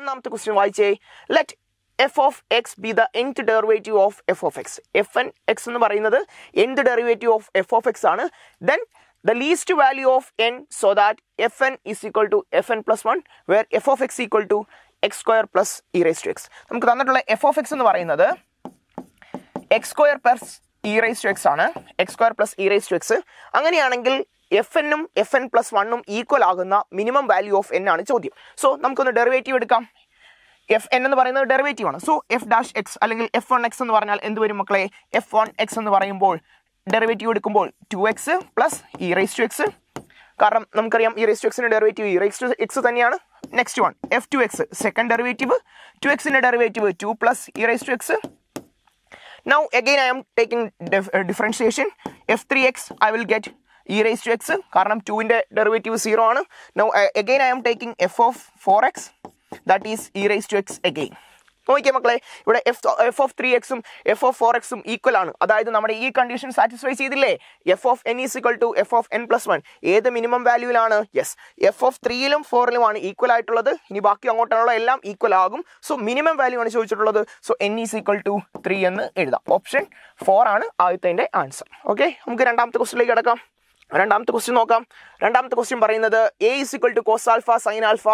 ഒന്നാമത്തെ ക്വസ്റ്റ്യൻ വായിച്ചേ let f of x be the nth derivative of f of x f n x എന്ന് പറയുന്നത് nth derivative of f of x ആണ് then the least value of n so that f n is equal to f n plus one where f of X equal to x square plus e raise to x നമുക്ക് തന്നിട്ടുള്ള f of x എന്ന് പറയുന്നത് x square plus e raise to x ആണ് x square plus e raise to x അങ്ങനെയാണെങ്കിൽ f എന്നും f n plus വണ്ണും equal ആകുന്ന minimum value of n ആണ് ചോദ്യം സോ നമുക്കൊന്ന് ഡെറിവേറ്റീവ് എടുക്കാം എഫ് എൻ എന്ന് പറയുന്നത് ഡെറിവേറ്റീവ് ആണ് സോ എഫ് ഡാഷ് എക്സ് അല്ലെങ്കിൽ എഫ് വൺ എക്സ് എന്ന് പറഞ്ഞാൽ എന്ത് വരും മക്കളെ എഫ് വൺ എക്സ് എന്ന് പറയുമ്പോൾ ഡെറിവേറ്റീവ് എടുക്കുമ്പോൾ two x plus e raise to x കാരണം നമുക്കറിയാം ഇ റേസ് ടു എക്സിൻ്റെ derivative e raise to x തന്നെയാണ് next one f two x second derivative two എക്സിൻ്റെ derivative two plus e raise to x now again I M taking differentiation f three x I will get e raise to x കാരണം ടുവിൻ്റെ derivative zero ആണ് now again I M taking f of four x that is e raise to x again നോക്കിയേ മക്കളെ ഇവിടെ f f of three എക്സും f of four എക്സും equal ആണ് അതായത് നമ്മുടെ ഈ കണ്ടീഷൻ സാറ്റിസ്ഫൈ ചെയ്തില്ലേ f of n is equal to f of n plus one ഏത് മിനിമം വാല്യൂവിലാണ് യെസ് എഫ് ഓഫ് ത്രീയിലും ഫോറിലുമാണ് ഈക്വൽ ആയിട്ടുള്ളത് ഇനി ബാക്കി അങ്ങോട്ടുള്ള എല്ലാം ഈക്വൽ ആകും സോ മിനിമം വാല്യൂ ആണ് ചോദിച്ചിട്ടുള്ളത് so n is equal to three എന്ന് എഴുതാം ഓപ്ഷൻ ഫോർ ആണ് ആദ്യത്തെ ആൻസർ ഓക്കെ നമുക്ക് രണ്ടാമത്തെ ക്വസ്റ്റിലേക്ക് കിടക്കാം രണ്ടാമത്തെ ക്വസ്റ്റ്യൻ നോക്കാം രണ്ടാമത്തെ ക്വസ്റ്റ്യൻ പറയുന്നത് A is is equal to cos alpha sine alpha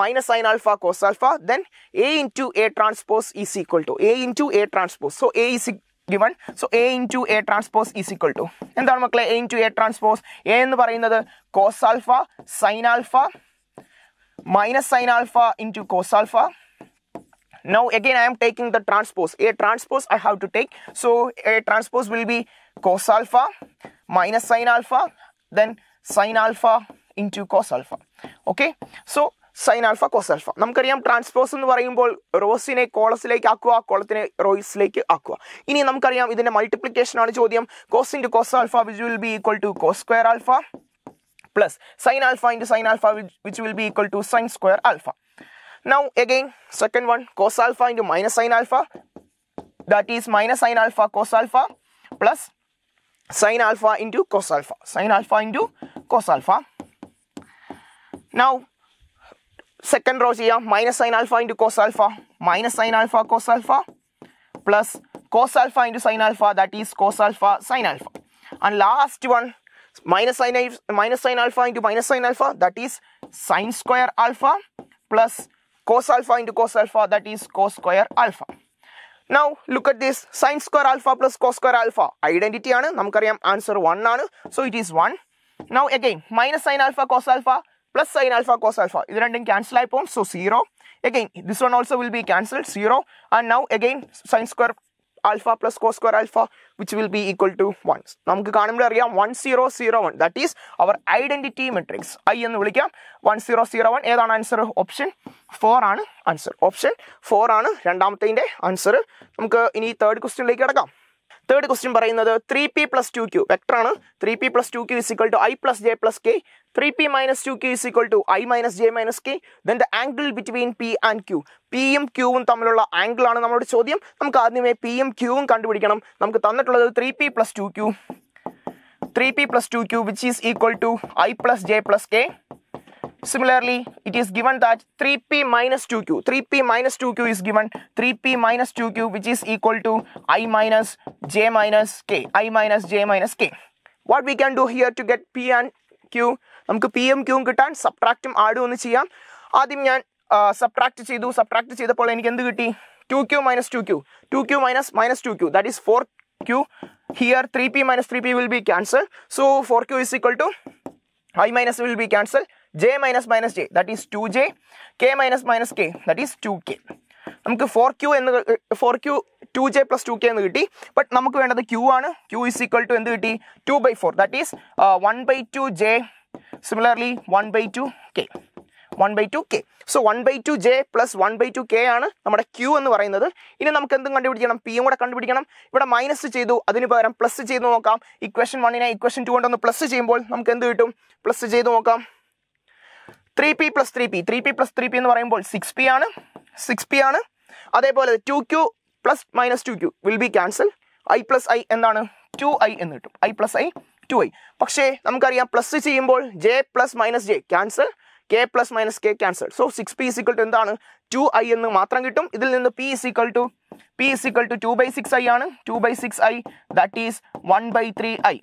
minus sine alpha cos alpha then A into A transpose is equal to A into A transpose so A is given so A into A transpose is equal to എന്താണ് മക്കളെ A into A transpose A എന്ന് പറയുന്നത് cos alpha sine alpha minus sine alpha into cos alpha now again I M taking the transpose A transpose I have to take so A transpose will be cos alpha minus sine alpha then sin alpha into cos alpha. Okay, so sine alpha cos alpha നമുക്കറിയാം transpose എന്ന് പറയുമ്പോൾ റോസിനെ കോളസിലേക്ക് ആക്കുക കോളത്തിനെ റോയിസിലേക്ക് ആക്കുക ഇനി നമുക്കറിയാം ഇതിന്റെ multiplication ആണ് ചോദ്യം cos into cos alpha which will be equal to cos square alpha plus sine alpha into sine alpha which will be equal to sine square alpha now again second one cos alpha into minus sine alpha that is minus sine alpha cos alpha plus sine alpha into cos alpha, sine alpha into cos alpha. Now, second row here minus sin alpha into cos alpha, minus sin alpha cos alpha, plus cos alpha into sin alpha, that is cos alpha sin alpha. And last one, minus sin, minus sin alpha into minus sin alpha, that is sin square alpha, plus cos alpha into cos alpha, that is cos square alpha. Now, look at this. sine square alpha plus cos square alpha. Identity anu. Namkariyam answer 1 anu. So, it is 1. Now, again, minus sine alpha cos alpha plus sine alpha cos alpha. Either ending cancel I So, 0. Again, this one also will be cancelled. 0. And now, again, sine square alpha plus cos square alpha which will be equal to 1. നമുക്ക് കാണുമ്പോൾ അറിയാം 1001 that is our identity matrix i എന്ന് വിളിക്കാം 1001 ഏതാണ് answer option 4 ആണ് answer option 4 ആണ് രണ്ടാമത്തേതിൻ്റെ answer നമുക്ക് ഇനി തേർഡ് ക്വസ്റ്റ്യനിലേക്ക് കിടക്കാം തേർഡ് ക്വസ്റ്റ്യൻ പറയുന്നത് three P plus two Q vector ആണ് three P plus two Q is is equal to I plus J plus K three P minus two Q is is equal to I minus J minus K then the angle between P and Q പിയും ക്യൂവും തമ്മിലുള്ള angle ആണ് നമ്മുടെ ചോദ്യം നമുക്ക് ആദ്യമേ പിയും ക്യൂവും കണ്ടുപിടിക്കണം നമുക്ക് തന്നിട്ടുള്ളത് three P plus two Q three P plus two Q which is equal to I plus J plus K Similarly, it is given that 3p minus 2q, 3p minus 2q is given 3p minus 2q which is equal to i minus j minus k, i minus j minus k. What we can do here to get p and q, നമുക്ക് p ക്യൂവും q സബ്ട്രാക്റ്റും ആഡും ഒന്ന് ചെയ്യാം ആദ്യം ഞാൻ subtract ചെയ്തു subtract ചെയ്തപ്പോൾ എനിക്ക് എന്ത് കിട്ടി two Q minus two 2q two Q minus minus two Q that is four Q here three P minus three P will be cancel so four i minus will be cancelled j minus minus J that is two J K minus minus K that is two K നമുക്ക് four Q എന്ന് four Q two J plus two K എന്ന് കിട്ടി but നമുക്ക് വേണ്ടത് Q ആണ് Q is equal to എന്ത് കിട്ടി two by four that is one by two J similarly one by two K one by two K so one by two J plus one by two K ആണ് നമ്മുടെ Q എന്ന് പറയുന്നത് ഇനി നമുക്ക് എന്തും കണ്ടുപിടിക്കണം പിയും കൂടെ കണ്ടുപിടിക്കണം ഇവിടെ മൈനസ് ചെയ്തു അതിന് പകരം പ്ലസ് ചെയ്ത് നോക്കാം ഇക്വേഷൻ വണ്ണിനെ ഇക്വേഷൻ ടു കൊണ്ടൊന്ന് പ്ലസ് ചെയ്യുമ്പോൾ നമുക്ക് എന്ത് കിട്ടും പ്ലസ് ചെയ്ത് നോക്കാം three P plus three P three P plus three P എന്ന് പറയുമ്പോൾ സിക്സ് പി ആണ് സിക്സ് പി ആണ് അതേപോലെ two Q plus minus two Q will be cancel I plus I എന്താണ് ടു ഐ എന്ന് കിട്ടും I plus I two I പക്ഷേ നമുക്കറിയാം പ്ലസ് ചെയ്യുമ്പോൾ J plus minus J cancel K plus minus K cancel so six P is is equal to എന്താണ് two I എന്ന് മാത്രം കിട്ടും ഇതിൽ നിന്ന് P is is equal to P is is equal to two by six I ആണ് two by six I that is one by three I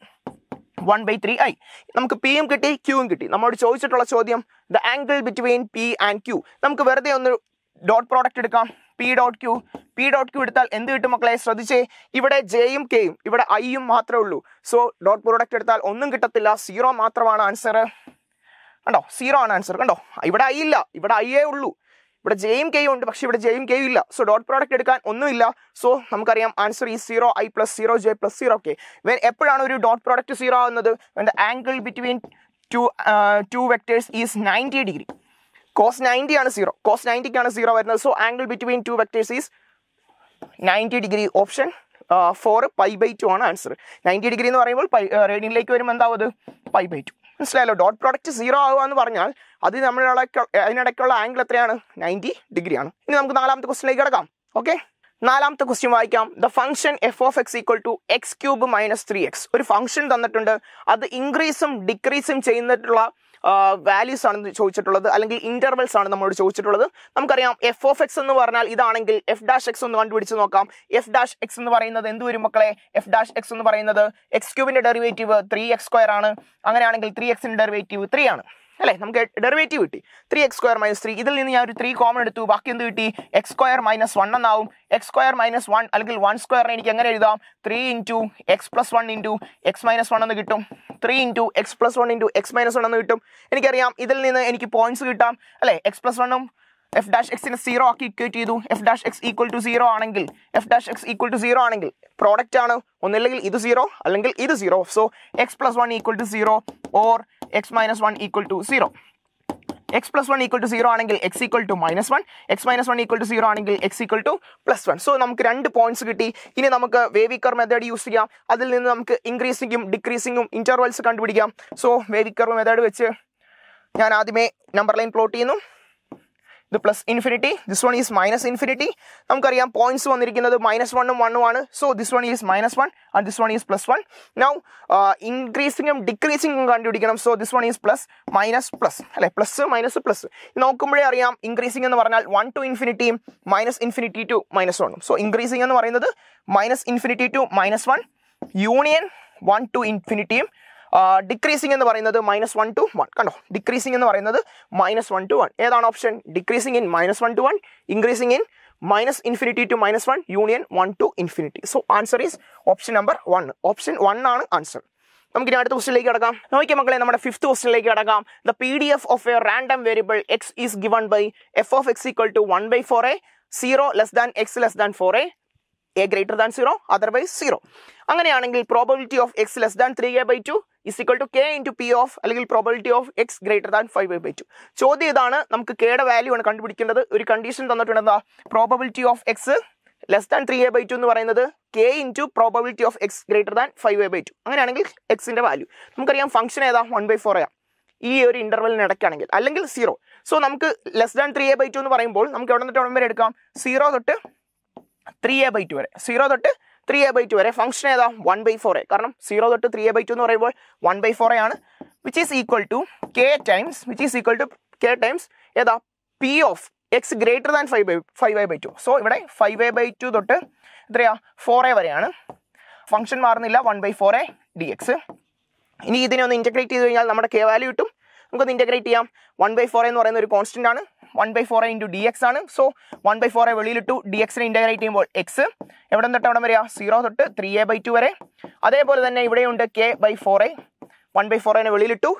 one by three I നമുക്ക് യും കിട്ടി ക്യൂവും കിട്ടി നമ്മോട് ചോദിച്ചിട്ടുള്ള ചോദ്യം the angle between P and Q നമുക്ക് വെറുതെ ഒന്ന് ഡോട്ട് പ്രോഡക്റ്റ് എടുക്കാം P dot Q P dot Q എടുത്താൽ എന്ത് കിട്ടും മക്കളെ ശ്രദ്ധിച്ചേ ഇവിടെ ജെയും കെയും ഇവിടെ ഐയും മാത്രമേ ഉള്ളൂ സോ ഡോട്ട് പ്രോഡക്റ്റ് എടുത്താൽ ഒന്നും കിട്ടത്തില്ല സീറോ മാത്രമാണ് ആൻസർ കണ്ടോ സീറോ ആണ് ആൻസർ കണ്ടോ ഇവിടെ ഐ ഇല്ല ഇവിടെ ഐയേ ഉള്ളൂ ഇവിടെ ജെയും കെയും ഉണ്ട് പക്ഷേ ഇവിടെ ജെയും കെയും ഇല്ല സോ ഡോട്ട് പ്രോഡക്റ്റ് എടുക്കാൻ ഒന്നുമില്ല സോ നമുക്കറിയാം ആൻസർ ഈ zero I plus zero J plus zero K ഇവൻ എപ്പോഴാണ് ഒരു ഡോട്ട് പ്രോഡക്റ്റ് സീറോ ആവുന്നത് അവൻ്റെ angle between two two vectors is ninety degree cos ninety ആണ് സീറോ കോസ് നയൻറ്റിക്കാണ് സീറോ വരുന്നത് so angle between two vectors is ninety degree option four pi by two ആണ് answer ninety degree എന്ന് പറയുമ്പോൾ pi റേഡിയിലേക്ക് വരുമ്പോൾ എന്താവും പൈ ബൈ ടു മനസ്സിലായല്ലോ ഡോട്ട് പ്രോഡക്റ്റ് സീറോ ആവുക എന്ന് പറഞ്ഞാൽ അത് നമ്മളുടെ അതിനിടയ്ക്കുള്ള ആംഗിൾ എത്രയാണ് നയൻറ്റി ഡിഗ്രിയാണ് ഇനി നമുക്ക് നാലാമത്തെ ക്വസ്റ്റിനിലേക്ക് കിടക്കാം ഓക്കെ നാലാമത്തെ ക്വസ്റ്റ്യൻ വായിക്കാം the function F of X equal to X cube minus three X ഒരു ഫംഗ്ഷൻ തന്നിട്ടുണ്ട് അത് ഇൻക്രീസും ഡിക്രീസും ചെയ്യുന്നിട്ടുള്ള വാല്യൂസ് ആണ് ചോദിച്ചിട്ടുള്ളത് അല്ലെങ്കിൽ ഇന്റർവെൽസ് ആണ് നമ്മളോട് ചോദിച്ചിട്ടുള്ളത് നമുക്കറിയാം എഫ് ഓഫ് എക്സ് എന്ന് പറഞ്ഞാൽ ഇതാണെങ്കിൽ എഫ് ഡാഷ് എക്സ് ഒന്ന് കണ്ടുപിടിച്ച് നോക്കാം എഫ് ഡാഷ് എക്സ് എന്ന് പറയുന്നത് എന്ത് വരും മക്കളെ എഫ് ഡാഷ് എക്സ് എന്ന് പറയുന്നത് എക്സ് ക്യൂബിന്റെ ഡെറിവേറ്റീവ് ത്രീ എക്സ് സ്ക്വയർ ആണ് അങ്ങനെയാണെങ്കിൽ ത്രീ എക്സിന്റെ ഡെറിവേറ്റീവ് ത്രീ ആണ് അല്ലേ നമുക്ക് ഡെറിവേറ്റീവ് കിട്ടി three X square minus three ഇതിൽ നിന്ന് ഞാൻ ഒരു ത്രീ കോമൺ എടുത്തു ബാക്കി എന്ത് കിട്ടി എക്സ് സ്ക്വയർ മൈനസ് വൺ എന്നാവും എക്സ് സ്ക്വയർ മൈനസ് വൺ അല്ലെങ്കിൽ വൺ സ്ക്വയറിനെ എനിക്ക് എങ്ങനെ എഴുതാം three into X plus one into X minus one എന്ന് കിട്ടും three into X plus one into X minus one എന്ന് കിട്ടും എനിക്കറിയാം ഇതിൽ നിന്ന് എനിക്ക് പോയിന്റ്സ് കിട്ടാം അല്ലേ എക്സ് പ്ലസ് വണ്ണും എഫ് ഡാഷ് എക്സിനെ സീറോ ആക്കി ഇക്വേറ്റ് ചെയ്തു F dash X equal to zero ആണെങ്കിൽ F dash X equal to zero ആണെങ്കിൽ പ്രോഡക്റ്റ് ആണ് ഒന്നില്ലെങ്കിൽ ഇത് സീറോ അല്ലെങ്കിൽ ഇത് zero so X plus one equal to zero or X minus one equal to zero X plus one equal to zero ആണെങ്കിൽ X equal to minus one X minus one equal to zero ആണെങ്കിൽ X equal to plus one so നമുക്ക് രണ്ട് points കിട്ടി ഇനി നമുക്ക് വേവിക്കർ method use ചെയ്യാം അതിൽ നിന്ന് നമുക്ക് ഇൻക്രീസിങ്ങും ഡിക്രീസിങ്ങും ഇന്റർവൽസ് കണ്ടുപിടിക്കാം സോ വേവിക്കർ മെത്തേഡ് വെച്ച് ഞാൻ ആദ്യമേ നമ്പർ ലൈൻ പ്ലോട്ട് ചെയ്യുന്നു ഇത് plus infinity this one is minus infinity നമുക്കറിയാം പോയിന്റ്സ് വന്നിരിക്കുന്നത് മൈനസ് വണ്ണും വണ്ണും ആണ് so this one is minus one and this one is plus one now ഇൻക്രീസിംഗും ഡിക്രീസിംഗും കണ്ടുപിടിക്കണം so this one is plus minus plus അല്ലെ പ്ലസ് മൈനസ് പ്ലസ് നോക്കുമ്പോഴേ അറിയാം ഇൻക്രീസിംഗ് എന്ന് പറഞ്ഞാൽ വൺ ടു ഇൻഫിനിറ്റിയും മൈനസ് ഇൻഫിനിറ്റി ടു മൈനസ് വണ്ണും സോ ഇൻക്രീസിംഗ് എന്ന് പറയുന്നത് minus infinity to minus one union one to ഇൻഫിനിറ്റിയും ഡിക്രീസിംഗ് എന്ന് പറയുന്നത് മൈനസ് വൺ ടു വൺ കണ്ടോ ഡിക്രീസിംഗ് എന്ന് പറയുന്നത് മൈനസ് വൺ ടു വൺ ഏതാണ് option decreasing in minus one to one increasing in minus infinity to minus one union one to infinity so answer is option number one option one ആണ് answer നമുക്ക് ഇനി അടുത്ത ക്വസ്റ്റിലേക്ക് കടക്കാം നോക്കിയ മക്കളെ നമ്മുടെ fifth ക്വസ്റ്റിലേക്ക് കടക്കാം the P D F of a random variable X is given by F of X equal to one by four A zero less than X less than four A A greater than zero otherwise zero അങ്ങനെയാണെങ്കിൽ probability of X less than three A by two is equal to K into P of അല്ലെങ്കിൽ probability of X greater than five by two ചോദ്യം ഇതാണ് നമുക്ക് കെയുടെ value ആണ് കണ്ടുപിടിക്കേണ്ടത് ഒരു condition തന്നിട്ടുണ്ട് probability of X less than three A by two എന്ന് പറയുന്നത് K into probability of X greater than five A by two അങ്ങനെയാണെങ്കിൽ എക്സിൻ്റെ വാല്യൂ നമുക്കറിയാം ഫംഗ്ഷൻ ഏതാ വൺ ബൈ ഫോർ ആ ഈ ഒരു ഇന്റർവെലിന് ഇടയ്ക്കാണെങ്കിൽ അല്ലെങ്കിൽ സീറോ സോ നമുക്ക് less than three A by two എന്ന് പറയുമ്പോൾ നമുക്ക് എവിടെ നിന്നിട്ട് എവിടെ വരെ എടുക്കാം സീറോ തൊട്ട് ത്രീ എ ബൈ ടു വരെ സീറോ തൊട്ട് ത്രീ എ ബൈ ടു വരെ ഫംഗ്ഷൻ ഏതാ വൺ ബൈ ഫോർ എ കാരണം സീറോ തൊട്ട് ത്രീ എ ബൈ ടു എന്ന് പറയുമ്പോൾ വൺ ബൈ ഫോർ എ ആണ് which is equal to K times which is equal to K times ഏതാ P of X greater than five by five A by two so ഇവിടെ five A by two തൊട്ട് എത്രയാ four A വരെയാണ് function മാറുന്നില്ല one by four A D X ഇനി ഇതിനെ ഒന്ന് integrate ചെയ്ത് കഴിഞ്ഞാൽ നമ്മുടെ കെ വാല്യൂ കിട്ടും നമുക്കൊന്ന് ഇൻറ്റഗ്രേറ്റ് ചെയ്യാം വൺ ബൈ ഫോർ എന്ന് പറയുന്ന ഒരു കോൺസ്റ്റൻ്റ് ആണ് one by four A into D X ആണ് so one by four A വെളിയിലിട്ടു ഡി എക്സിനെ ഇൻറ്റഗ്രേറ്റ് ചെയ്യുമ്പോൾ എക്സ് എവിടെ നിന്ന് തൊട്ട് എവിടെ വരിക സീറോ തൊട്ട് ത്രീ എ ബൈ ടു വരെ അതേപോലെ തന്നെ ഇവിടെയുണ്ട് K by four A one by four ഐനെ വെളിയിലിട്ടു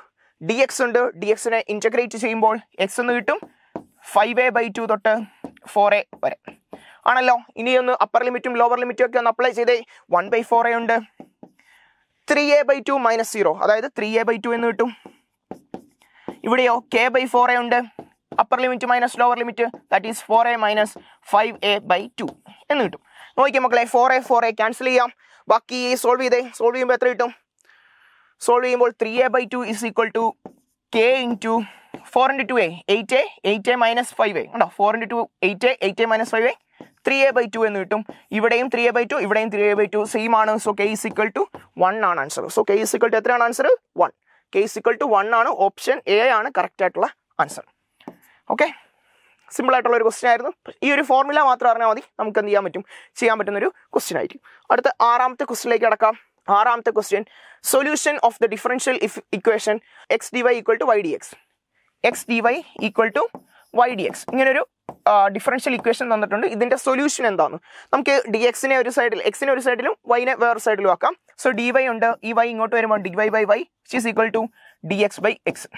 ഡി എക്സ് ഉണ്ട് ഡി എക്സിനെ ഇൻറ്റഗ്രേറ്റ് ചെയ്യുമ്പോൾ എക്സ് എന്ന് കിട്ടും ഫൈവ് എ ബൈ ടു തൊട്ട് ഫോർ എ വരെ ആണല്ലോ ഇനി ഒന്ന് അപ്പർ ലിമിറ്റും ലോവർ ലിമിറ്റും ഒക്കെ ഒന്ന് അപ്ലൈ ചെയ്തേ വൺ ബൈ ഫോർ ഐ ഉണ്ട് three A by two minus zero അതായത് ത്രീ എ ബൈ ടു എന്ന് കിട്ടും ഇവിടെയോ കെ ബൈ ഫോർ എ ഉണ്ട് upper limit minus lower limit that is four A minus five A by two എന്ന് കിട്ടും നോക്കിയാൽ മക്കളെ four A four A cancel ചെയ്യാം ബാക്കി സോൾവ് ചെയ്തേ സോൾവ് ചെയ്യുമ്പോൾ എത്ര കിട്ടും സോൾവ് ചെയ്യുമ്പോൾ three A by two is equal to k into four into two a eight a eight a minus five a ഉണ്ടോ four into two eight a eight a minus five a three A by two എന്ന് കിട്ടും ഇവിടെയും three A by two ഇവിടെയും three A by two same ആണ് so k is equal to one ആണ് answer so k is equal to എത്രയാണ് answer one K is equal to one ആണ് option A ആണ് correct ആയിട്ടുള്ള answer okay സിമ്പിളായിട്ടുള്ള ഒരു question ആയിരുന്നു ഈ ഒരു ഫോർമുല മാത്രം അറിഞ്ഞാൽ മതി നമുക്ക് എന്ത് ചെയ്യാൻ പറ്റും ചെയ്യാൻ പറ്റുന്ന ഒരു ക്വസ്റ്റ്യൻ ആയിരിക്കും അടുത്ത ആറാമത്തെ ക്വസ്റ്റ്യനിലേക്ക് അടക്കാം ആറാമത്തെ question solution of the differential equation x d y equal to y d x x d y equal to y d x ഇങ്ങനൊരു ഡിഫറൻഷ്യൽ ഇക്വേഷൻ തന്നിട്ടുണ്ട് ഇതിൻ്റെ സൊല്യൂഷൻ എന്താണ് നമുക്ക് ഡി എക്സിനെ ഒരു സൈഡിൽ എക്സിനെ ഒരു സൈഡിലും വൈനെ വേറെ സൈഡിലും ആക്കാം സോ ഡി വൈ ഉണ്ട് ഈ വൈ ഇങ്ങോട്ട് വരുമ്പോൾ d y by y equal to d x by x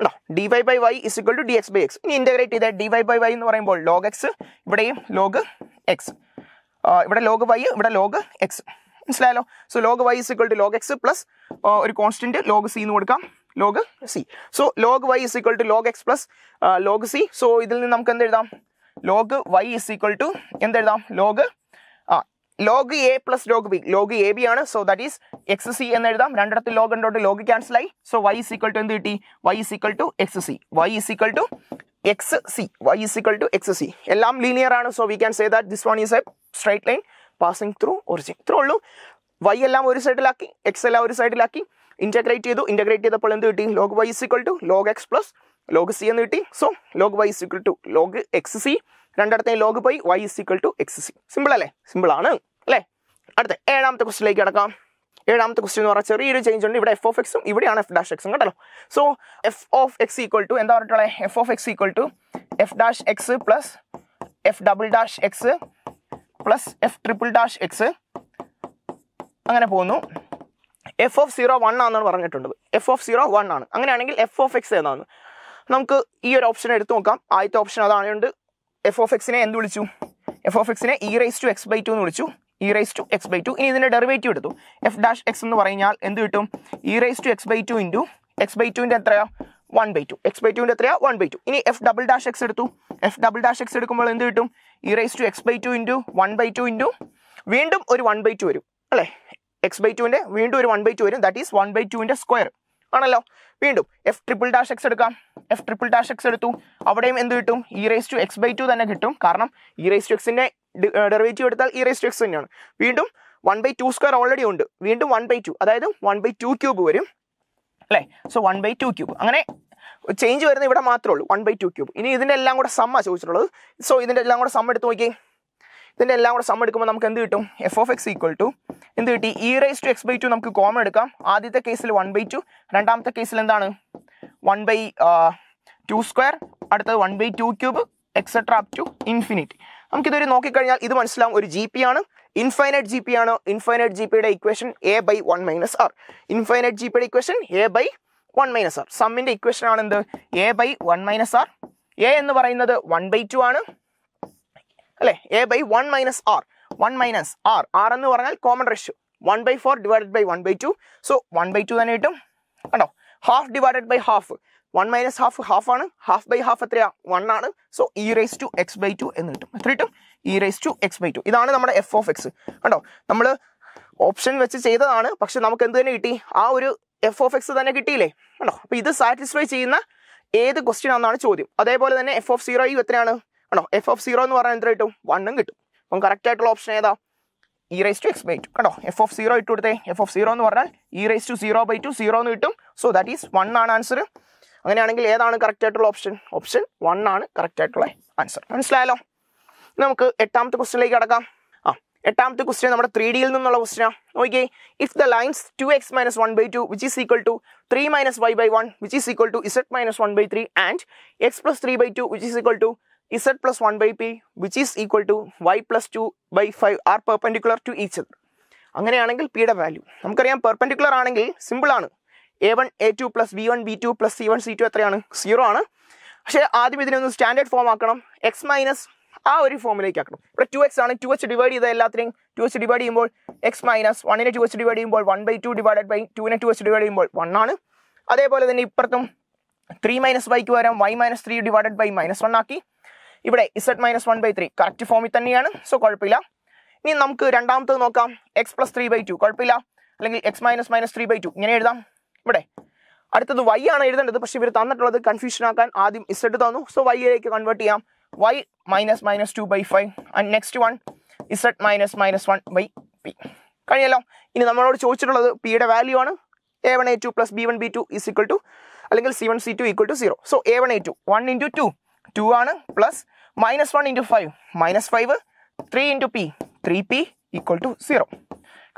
കേട്ടോ d y by y is equal to d x by x ഇനി ഇൻ്റഗ്രേറ്റ് ചെയ്ത ഡി വൈ ബൈ വൈ എന്ന് പറയുമ്പോൾ ലോഗ് എക്സ് ഇവിടെയും ലോഗ് എക്സ് ഇവിടെ log y ഇവിടെ log x മനസ്സിലായല്ലോ so log y is equal to log x plus ഒരു constant log c എന്ന് കൊടുക്കാം log c so log y is equal to log x plus log c so ഇതിൽ നിന്ന് നമുക്ക് എന്ത് എഴുതാം log y is equal to എന്ത് എഴുതാം log log a plus log b log a b ആണ് so that is x c എന്ന് എഴുതാം രണ്ടിടത്ത് ലോഗ് ഉണ്ടോട്ട് ലോഗ് ക്യാൻസൽ ആയി so y is equal to എന്ത് കിട്ടി y is equal to x c y is equal to x c y is equal to x c എല്ലാം linear ആണ് so V can say that this one is a straight line passing through origin ഇത്രേ ഉള്ളൂ Y എല്ലാം ഒരു സൈഡിലാക്കി X എല്ലാം ഒരു സൈഡിലാക്കി integrate ചെയ്തു integrate ചെയ്തപ്പോൾ എന്ത് കിട്ടി log y is equal to log x plus log c എന്ന് കിട്ടി so log y is equal to log x c രണ്ടിടത്തെയും ലോഗ് പോയി y is equal to x c simple അല്ലേ സിമ്പിൾ ആണ് അല്ലേ അടുത്ത ഏഴാമത്തെ ക്വസ്റ്റിലേക്ക് കിടക്കാം ഏഴാമത്തെ ക്വസ്റ്റ്യൻ എന്ന് പറഞ്ഞാൽ ചെറിയൊരു ചേഞ്ച് ഉണ്ട് ഇവിടെ എഫ് ഓഫ് എക്സും ഇവിടെയാണ് എഫ് ഡാഷ് എക്സും കേട്ടോ so f of X equal to എന്താ പറഞ്ഞിട്ടുള്ളത് f of X equal to f dash x plus f double dash x plus f triple dash x അങ്ങനെ പോകുന്നു എഫ് ഓഫ് സീറോ വൺ ആണെന്നാണ് പറഞ്ഞിട്ടുണ്ട് എഫ് ഓഫ് സീറോ വൺ ആണ് അങ്ങനെയാണെങ്കിൽ F of X ഏതാണ് നമുക്ക് ഈ ഒരു ഓപ്ഷൻ എടുത്തു നോക്കാം ആദ്യത്തെ ഓപ്ഷൻ അതാണുണ്ട് എഫ് ഓഫ് എക്സിനെ എന്ത് വിളിച്ചു എഫ് ഓഫ് എക്സിനെ e raise to x by two എന്ന് വിളിച്ചു e raise to x by two ഇനി ഇതിൻ്റെ ഡെറിവേറ്റീവ് എടുത്തു എഫ് ഡാഷ് എക്സ് എന്ന് പറഞ്ഞാൽ എന്ത് കിട്ടും e raise to x by two into x by ടുവിൻ്റെ എത്രയാണ് one by two x by ടുവിൻ്റെ എത്രയാണ് വൺ ബൈ ടു ഇനി എഫ് ഡബിൾ ഡാഷ് എക്സ് എടുത്തു എഫ് ഡബിൾ ഡാഷ് എക്സ് എടുക്കുമ്പോൾ എന്ത് കിട്ടും e raise to x by two into one by two into വീണ്ടും ഒരു വൺ ബൈ ടു വരും അല്ലേ എക്സ് ബൈ ടുവിൻ്റെ വീണ്ടും ഒരു വൺ ബൈ ടു വരും ദാറ്റ് ഈസ് വൺ ബൈ ടുവിൻ്റെ സ്ക്വയർ ആണല്ലോ വീണ്ടും എഫ് ട്രിപ്പിൾ ഡാഷ് എക്സ് എടുക്കാം എഫ് ട്രിപ്പിൾ ഡാഷ് എക്സ് എടുത്തു അവിടെയും എന്ത് കിട്ടും e raise to x by two തന്നെ കിട്ടും കാരണം ഇ റേസ് ടു എക്സിൻ്റെ ഡെറിവേറ്റീവ് എടുത്താൽ ഇ റേസ് ടു എക്സ് തന്നെയാണ് വീണ്ടും one by two square already ഉണ്ട് വീണ്ടും വൺ ബൈ ടു അതായത് വൺ ബൈ ടു ക്യൂബ് വരും അല്ലേ so one by two cube അങ്ങനെ ചേഞ്ച് വരുന്നത് ഇവിടെ മാത്രമേ ഉള്ളൂ വൺ ബൈ ടു ക്യൂബ് ഇനി ഇതിൻ്റെ എല്ലാം കൂടെ സമ്മാണ് ചോദിച്ചിട്ടുള്ളത് സോ ഇതിൻ്റെ എല്ലാം കൂടെ സമ്മ എടുത്ത് നോക്കി ഇതിൻ്റെ എല്ലാം കൂടെ സം എടുക്കുമ്പോൾ നമുക്ക് എന്ത് കിട്ടും f of X equal to എന്ത് കിട്ടി e raise to x by two നമുക്ക് കോമൺ എടുക്കാം ആദ്യത്തെ കേസിൽ വൺ ബൈ ടു രണ്ടാമത്തെ കേസിൽ എന്താണ് വൺ ബൈ ടു സ്ക്വയർ അടുത്തത് one by two cube etcetera up to infinity നമുക്കിതൊരു നോക്കിക്കഴിഞ്ഞാൽ ഇത് മനസ്സിലാവും ഒരു ജി പി ആണ് ഇൻഫൈനൈറ്റ് ജി പി ആണ് ഇൻഫൈനൈറ്റ് ജി പിയുടെ equation a by one minus r infinite G പിയുടെ equation a by one minus R സമ്മിൻ്റെ ഇക്വേഷൻ ആണ് എന്ത് a by one minus r a എന്ന് പറയുന്നത് വൺ ബൈ ടു ആണ് അല്ലെ a by one minus r one minus r r എന്ന് പറഞ്ഞാൽ common ratio one by four divided by one by two so one by two തന്നെ കിട്ടും കണ്ടോ half divided by half one minus half half ആണ് half by half എത്രയാ one ആണ് so e raise to x by two എന്ന് കിട്ടും എത്ര കിട്ടും e raise to x by two ഇതാണ് നമ്മുടെ എഫ് ഓഫ് എക്സ് കണ്ടോ നമ്മൾ ഓപ്ഷൻ വെച്ച് ചെയ്തതാണ് പക്ഷെ നമുക്ക് എന്ത് തന്നെ കിട്ടി ആ ഒരു എഫ് ഓഫ് എക്സ് തന്നെ കിട്ടിയില്ലേ കണ്ടോ അപ്പോൾ ഇത് സാറ്റിസ്ഫൈ ചെയ്യുന്ന ഏത് ക്വസ്റ്റ്യൻ ആണെന്നാണ് ചോദ്യം അതേപോലെ തന്നെ എഫ് ഓഫ് സീറോ യു എത്രയാണ് കണ്ടോ എഫ് ഓഫ് സീറോ എന്ന് പറഞ്ഞാൽ എന്ത് കിട്ടും വണ്ണും കിട്ടും അപ്പം കറക്റ്റ് ആയിട്ടുള്ള ഓപ്ഷൻ ഏതാ e raise to x by two കണ്ടോ എഫ് ഓഫ് സീറോ ഇട്ട് കൊടുത്തേ എഫ് ഓഫ് സീറോ എന്ന് പറഞ്ഞാൽ e raise to zero by two zero എന്ന് കിട്ടും സോ ദാറ്റ് ഈസ് വൺ ആണ് ആൻസർ അങ്ങനെയാണെങ്കിൽ ഏതാണ് കറക്റ്റ് ആയിട്ടുള്ള ഓപ്ഷൻ ഓപ്ഷൻ വൺ ആണ് കറക്റ്റ് ആയിട്ടുള്ള ആൻസർ മനസ്സിലായല്ലോ നമുക്ക് എട്ടാമത്തെ ക്വസ്റ്റിനിലേക്ക് കടക്കാം ആ എട്ടാമത്തെ ക്വസ്റ്റ്യൻ നമ്മുടെ ത്രീ ഡിയിൽ നിന്നുള്ള ക്വസ്റ്റ്യനാണ് okay if the lines two x minus one by two which is equal to three minus y by one which is equal to z minus one by three and x plus three by two which is equal to z plus 1 by p which is equal to y plus 2 by 5 are perpendicular to each other അങ്ങനെയാണെങ്കിൽ പിയുടെ value നമുക്കറിയാം perpendicular ആണെങ്കിൽ simple ആണ് a one a two plus b one b two plus c one c two എത്രയാണ് zero ആണ് പക്ഷേ ആദ്യം ഇതിനൊന്ന് സ്റ്റാൻഡേർഡ് ഫോം ആക്കണം എക്സ് മൈനസ് ആ ഒരു ഫോമിലേക്ക് ആക്കണം ഇവിടെ ടു എക്സ് ആണ് ടു എച്ച് ഡിവൈഡ് ചെയ്ത എല്ലാത്തിനെയും ടു എച്ച് ഡിവൈഡ് ചെയ്യുമ്പോൾ എക്സ് മൈനസ് വണ്ണിനെ ടു എച്ച് ഡിവൈഡ് ചെയ്യുമ്പോൾ one by two divided by ടുവിനെ ടു എച്ച് ഡിവൈഡ് ചെയ്യുമ്പോൾ വൺ ആണ് അതേപോലെ തന്നെ ഇപ്പുറത്തും ത്രീ മൈനസ് വൈക്ക് പകരം y minus three divided by minus one ആക്കി ഇവിടെ z minus one by three correct ഫോമിൽ തന്നെയാണ് സോ കുഴപ്പമില്ല ഇനി നമുക്ക് രണ്ടാമത്തത് നോക്കാം x plus three by two കുഴപ്പമില്ല അല്ലെങ്കിൽ x minus minus three by two ഇങ്ങനെ എഴുതാം ഇവിടെ അടുത്തത് വൈ ആണ് എഴുതേണ്ടത് പക്ഷേ ഇവർ തന്നിട്ടുള്ളത് കൺഫ്യൂഷൻ ആക്കാൻ ആദ്യം ഇസഡ് തന്നു സോ വൈയിലേക്ക് കൺവേർട്ട് ചെയ്യാം y minus minus two by five and next one z minus minus one by p കഴിഞ്ഞല്ലോ ഇനി നമ്മളോട് ചോദിച്ചിട്ടുള്ളത് പിയുടെ വാല്യൂ ആണ് a one a two plus b one b two is equal to അല്ലെങ്കിൽ c one c two equal to zero so a one a two one into two two ആണ് plus minus one into five minus five three into p three p equal to zero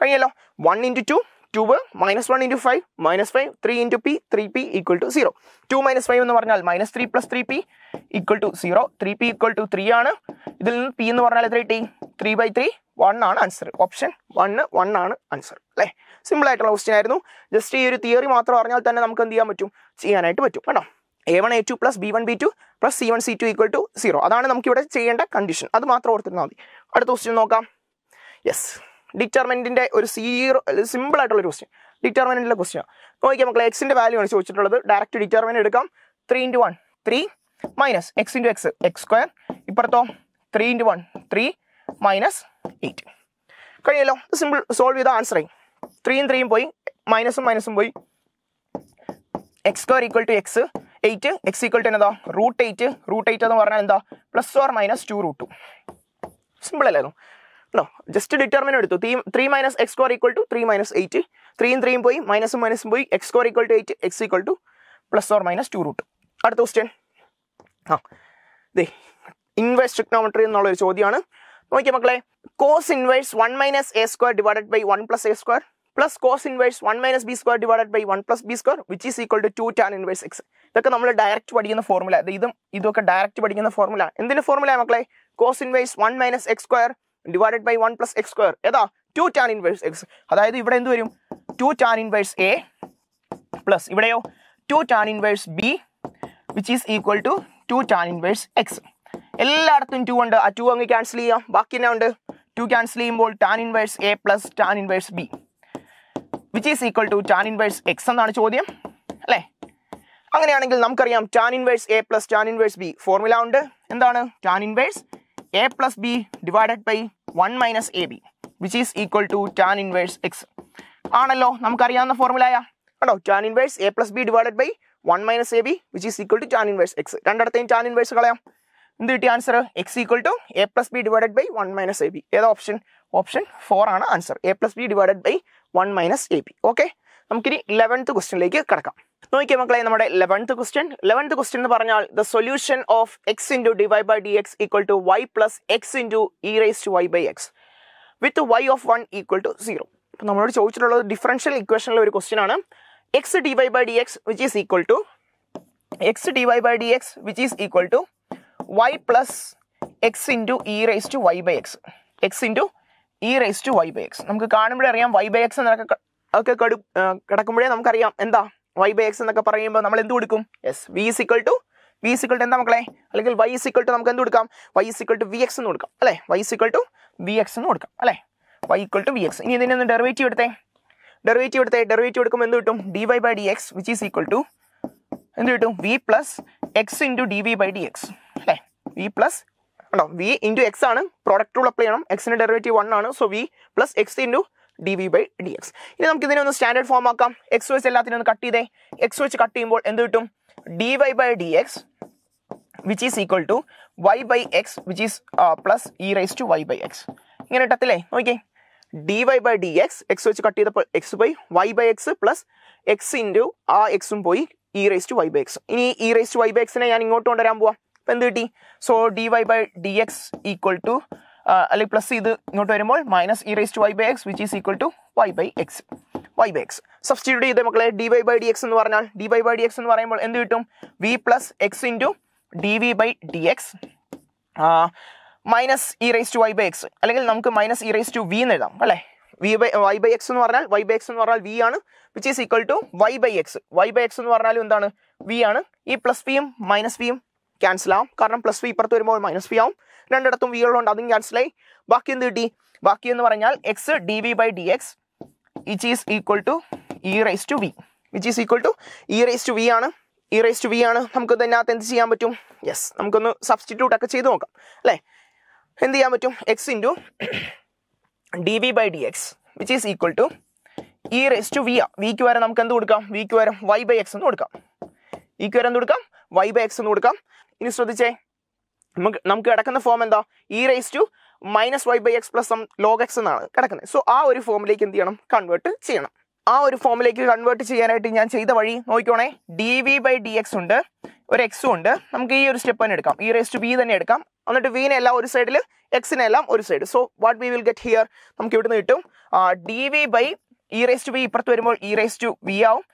കഴിഞ്ഞല്ലോ one into two two minus one into five minus five three into p three p equal to zero two minus five എന്ന് പറഞ്ഞാൽ minus three plus three p equal to zero three p equal to three ആണ് ഇതിൽ നിന്ന് p എന്ന് പറഞ്ഞാൽ എത്ര ടി three by three one ആണ് ആൻസർ ഓപ്ഷൻ വണ്ണ് വൺ ആണ് ആൻസർ അല്ലേ സിമ്പിൾ ആയിട്ടുള്ള ക്വസ്റ്റ്യൻ ആയിരുന്നു ജസ്റ്റ് ഈ ഒരു തിയറി മാത്രം അറിഞ്ഞാൽ തന്നെ നമുക്ക് എന്ത് ചെയ്യാൻ പറ്റും ചെയ്യാനായിട്ട് പറ്റും കേട്ടോ a one a two plus b one b two plus c one c two equal to zero അതാണ് നമുക്കിവിടെ ചെയ്യേണ്ട കണ്ടീഷൻ അത് മാത്രം ഓർത്തിരുന്നാൽ മതി അടുത്ത ക്വസ്റ്റ്യൻ നോക്കാം യെസ് ഡിറ്റർമെൻറ്റിൻ്റെ ഒരു സീറോ സിമ്പിൾ ആയിട്ടുള്ള ഒരു ക്വസ്റ്റ്യൻ ഡിറ്റർമിനൻറ്റിലെ ക്വസ്റ്റ്യൻ നോക്കിയാൽ നമുക്ക് എക്സിൻ്റെ വാല്യൂ ആണ് ചോദിച്ചിട്ടുള്ളത് ഡയറക്റ്റ് ഡിറ്റർമിനൻ്റ് എടുക്കാം three into one three minus x into x x square ഇപ്പുറത്തോ three into one three minus eight കഴിയല്ലോ സിമ്പിൾ സോൾവ് ചെയ്ത ആൻസർ ആയി ത്രീയും ത്രീയും പോയി മൈനസും മൈനസും പോയി x square equal to x eight x equal to എന്താ റൂട്ട് എയ്റ്റ് റൂട്ട് എയ്റ്റ് എന്ന് പറഞ്ഞാൽ എന്താ plus or minus two root two simple അല്ലായിരുന്നു അല്ലോ ജസ്റ്റ് ഡിറ്റർമിൻ എടുത്തു three three minus x square equal to three minus eight ത്രീയും ത്രീയും പോയി മൈനസും മൈനസും പോയി x square equal to eight x equal to plus or minus two root അടുത്ത ക്വസ്റ്റ്യൻ ആ ദേ ഇൻവേഴ്സ് ട്രിക്നോമെട്രി ഒരു ചോദ്യമാണ് നോക്കിയ മക്കളെ cos inverse one minus a square divided by one plus a square plus cos inverse one minus b square divided by one plus b square which is equal to two tan inverse x ഇതൊക്കെ നമ്മൾ direct പഠിക്കുന്ന formula ഇതും ഇതൊക്കെ direct പഠിക്കുന്ന formula എന്തിന്റെ formula മക്കളെ cos inverse one minus x square divided by one plus x square ഏതാ two tan inverse x അതായത് ഇവിടെ എന്ത് വരും two tan inverse a plus ഇവിടെയോ two tan inverse b which is equal to two tan inverse x എല്ലായിടത്തും two ഉണ്ട് ആ two അങ്ങ് ക്യാൻസൽ ചെയ്യാം ബാക്കി എന്നാ ഉണ്ട് ടു ക്യാൻസൽ ചെയ്യുമ്പോൾ tan inverse a plus tan inverse b which is equal to tan inverse X എന്നാണ് ചോദ്യം അല്ലേ അങ്ങനെയാണെങ്കിൽ നമുക്കറിയാം tan inverse a plus tan inverse b formula ഉണ്ട് എന്താണ് tan inverse a plus b divided by one minus a b which is equal to tan inverse x ആണല്ലോ നമുക്കറിയാവുന്ന ഫോർമുലയ കണ്ടോ tan inverse a plus b divided by one minus a b which is equal to tan inverse x രണ്ടിടത്തെയും tan inverse കളയാം എന്ത് കിട്ടിയ answer x equal to a plus b divided by one minus a b ഏതാ option option four ആണ് answer a plus b divided by one minus a p okay നമുക്കിനി eleventh ക്വസ്റ്റ്യനിലേക്ക് കിടക്കാം നോക്കിയാൽ മക്കളെ നമ്മുടെ ലെവൻത്ത് ക്വസ്റ്റ്യൻ ലെവൻത്ത് ക്വസ്റ്റ്യൻ എന്ന് പറഞ്ഞാൽ the solution of x into d y by d x equal to y plus x into e raise to y by x with y of one equal to zero അപ്പം നമ്മളോട് ചോദിച്ചിട്ടുള്ളത് differential ഇക്വേഷനിലെ ഒരു question ആണ് x d y by d x which is equal to x d y by d x which is equal to y plus x into e raise to y by x x into e raise to y by x നമുക്ക് കാണുമ്പോഴേ അറിയാം Y by X എന്നൊക്കെ ഒക്കെ കടു കിടക്കുമ്പോഴേ നമുക്കറിയാം എന്താ Y by X എന്നൊക്കെ പറയുമ്പോൾ നമ്മൾ എന്ത് കൊടുക്കും yes v is equal to v is equal to എന്താ മക്കളെ അല്ലെങ്കിൽ വൈ സിക്വൽ ടു നമുക്ക് എന്ത് കൊടുക്കാം y is equal to v x എന്ന് കൊടുക്കാം അല്ലേ y is equal to v x എന്ന് കൊടുക്കാം അല്ലേ y equal to v x ഇനി ഇതിനൊന്ന് ഡെറിവേറ്റീവ് എടുത്തേ ഡെറിവേറ്റീവ് എടുത്തേ ഡെറിവേറ്റീവ് എടുക്കുമ്പോൾ എന്ത് കിട്ടും d y by d x which is equal to എന്ത് കിട്ടും v plus x into d v by d x അല്ലേ വി പ്ലസ് കണ്ടോ വി ഇൻറ്റു എക്സ് ആണ് പ്രോഡക്റ്റ് റൂൾ അപ്ലൈ ചെയ്യണം എക്സിന് ഡെറിവേറ്റീവ് വൺ ആണ് so v plus x into d v by d X ഇനി നമുക്ക് ഇതിനെ ഒന്ന് സ്റ്റാൻഡേർഡ് ഫോം ആക്കാം എക്സ് വെച്ച് എല്ലാത്തിനും ഒന്ന് കട്ട് ചെയ്തേ എക്സ് വെച്ച് കട്ട് ചെയ്യുമ്പോൾ എന്ത് കിട്ടും d y by d x which is equal to y by x which is plus e raise to y by x ഇങ്ങനെ കിട്ടത്തില്ലേ okay d y by d x x വെച്ച് cut ചെയ്തപ്പോൾ x by y by x plus x into ആ എക്സും പോയി e raise to y by x ഇനി e raise to y by എക്സിനെ ഞാൻ ഇങ്ങോട്ട് കൊണ്ടുവരാൻ പോവാം അപ്പൊ എന്ത് കിട്ടി so d y by d x equal to അല്ലെങ്കിൽ പ്ലസ് ഇത് ഇങ്ങോട്ട് വരുമ്പോൾ minus e raise to y by x which is equal to y by x y by x substitute ചെയ്ത് മക്കളെ d y by d x എന്ന് പറഞ്ഞാൽ d y by d x എന്ന് പറയുമ്പോൾ എന്ത് കിട്ടും v plus x into d v by d x minus e raise to y by x അല്ലെങ്കിൽ നമുക്ക് minus e raise to v എന്ന് എഴുതാം അല്ലേ v by y by x എന്ന് പറഞ്ഞാൽ വൈ ബൈ എക്സ് എന്ന് പറഞ്ഞാൽ വി ആണ് which is equal to y by x y by x എന്ന് പറഞ്ഞാലും എന്താണ് വി ആണ് ഈ പ്ലസ് വിയും മൈനസ് വിയും ക്യാൻസൽ ആവും കാരണം പ്ലസ് വി ഇപ്പുറത്ത് വരുമ്പോൾ മൈനസ് വി ആവും രണ്ടിടത്തും വി ഉള്ളതുകൊണ്ട് അതും ക്യാൻസൽ ആയി ബാക്കി എന്ത് കിട്ടി ബാക്കി എന്ന് പറഞ്ഞാൽ x d v by d x which is equal to e raise to v which is equal to e raise to v ആണ് ഇ റൈസ് ടു വി ആണ് നമുക്ക് ഇതിനകത്ത് എന്ത് ചെയ്യാൻ പറ്റും യെസ് നമുക്കൊന്ന് സബ്സ്റ്റിറ്റ്യൂട്ട് ഒക്കെ ചെയ്ത് നോക്കാം അല്ലേ എന്ത് ചെയ്യാൻ പറ്റും x into d v by d x which is equal to e raise to v ആ വിക്ക് വരെ നമുക്ക് എന്ത് കൊടുക്കാം വിക്ക് വരെ വൈ ബൈ എക്സ് എന്ന് കൊടുക്കാം ഇക്ക് e വരെ എന്ത് കൊടുക്കാം വൈ ബൈ എക്സ് എന്ന് കൊടുക്കാം ഇനി ശ്രദ്ധിച്ചേ നമുക്ക് നമുക്ക് കിടക്കുന്ന ഫോം എന്താ e raise to minus y by x plus log x എന്നാണ് കിടക്കുന്നത് സോ ആ ഒരു ഫോമിലേക്ക് എന്ത് ചെയ്യണം കൺവേർട്ട് ചെയ്യണം ആ ഒരു ഫോമിലേക്ക് കൺവേർട്ട് ചെയ്യാനായിട്ട് ഞാൻ ചെയ്ത വഴി നോക്കിക്കോണേ d v by d X ഉണ്ട് ഒരു എക്സും ഉണ്ട് നമുക്ക് ഈ ഒരു സ്റ്റെപ്പ് തന്നെ എടുക്കാം ഈ റേസ് ടു ബി തന്നെ എടുക്കാം എന്നിട്ട് വീനെ എല്ലാം ഒരു സൈഡിൽ എക്സിനെ എല്ലാം ഒരു side so what we will get here നമുക്ക് ഇവിടുന്ന് കിട്ടും d v by e raise to b ഇപ്പുറത്ത് വരുമ്പോൾ ഇ റേസ് ടു ബി ആവും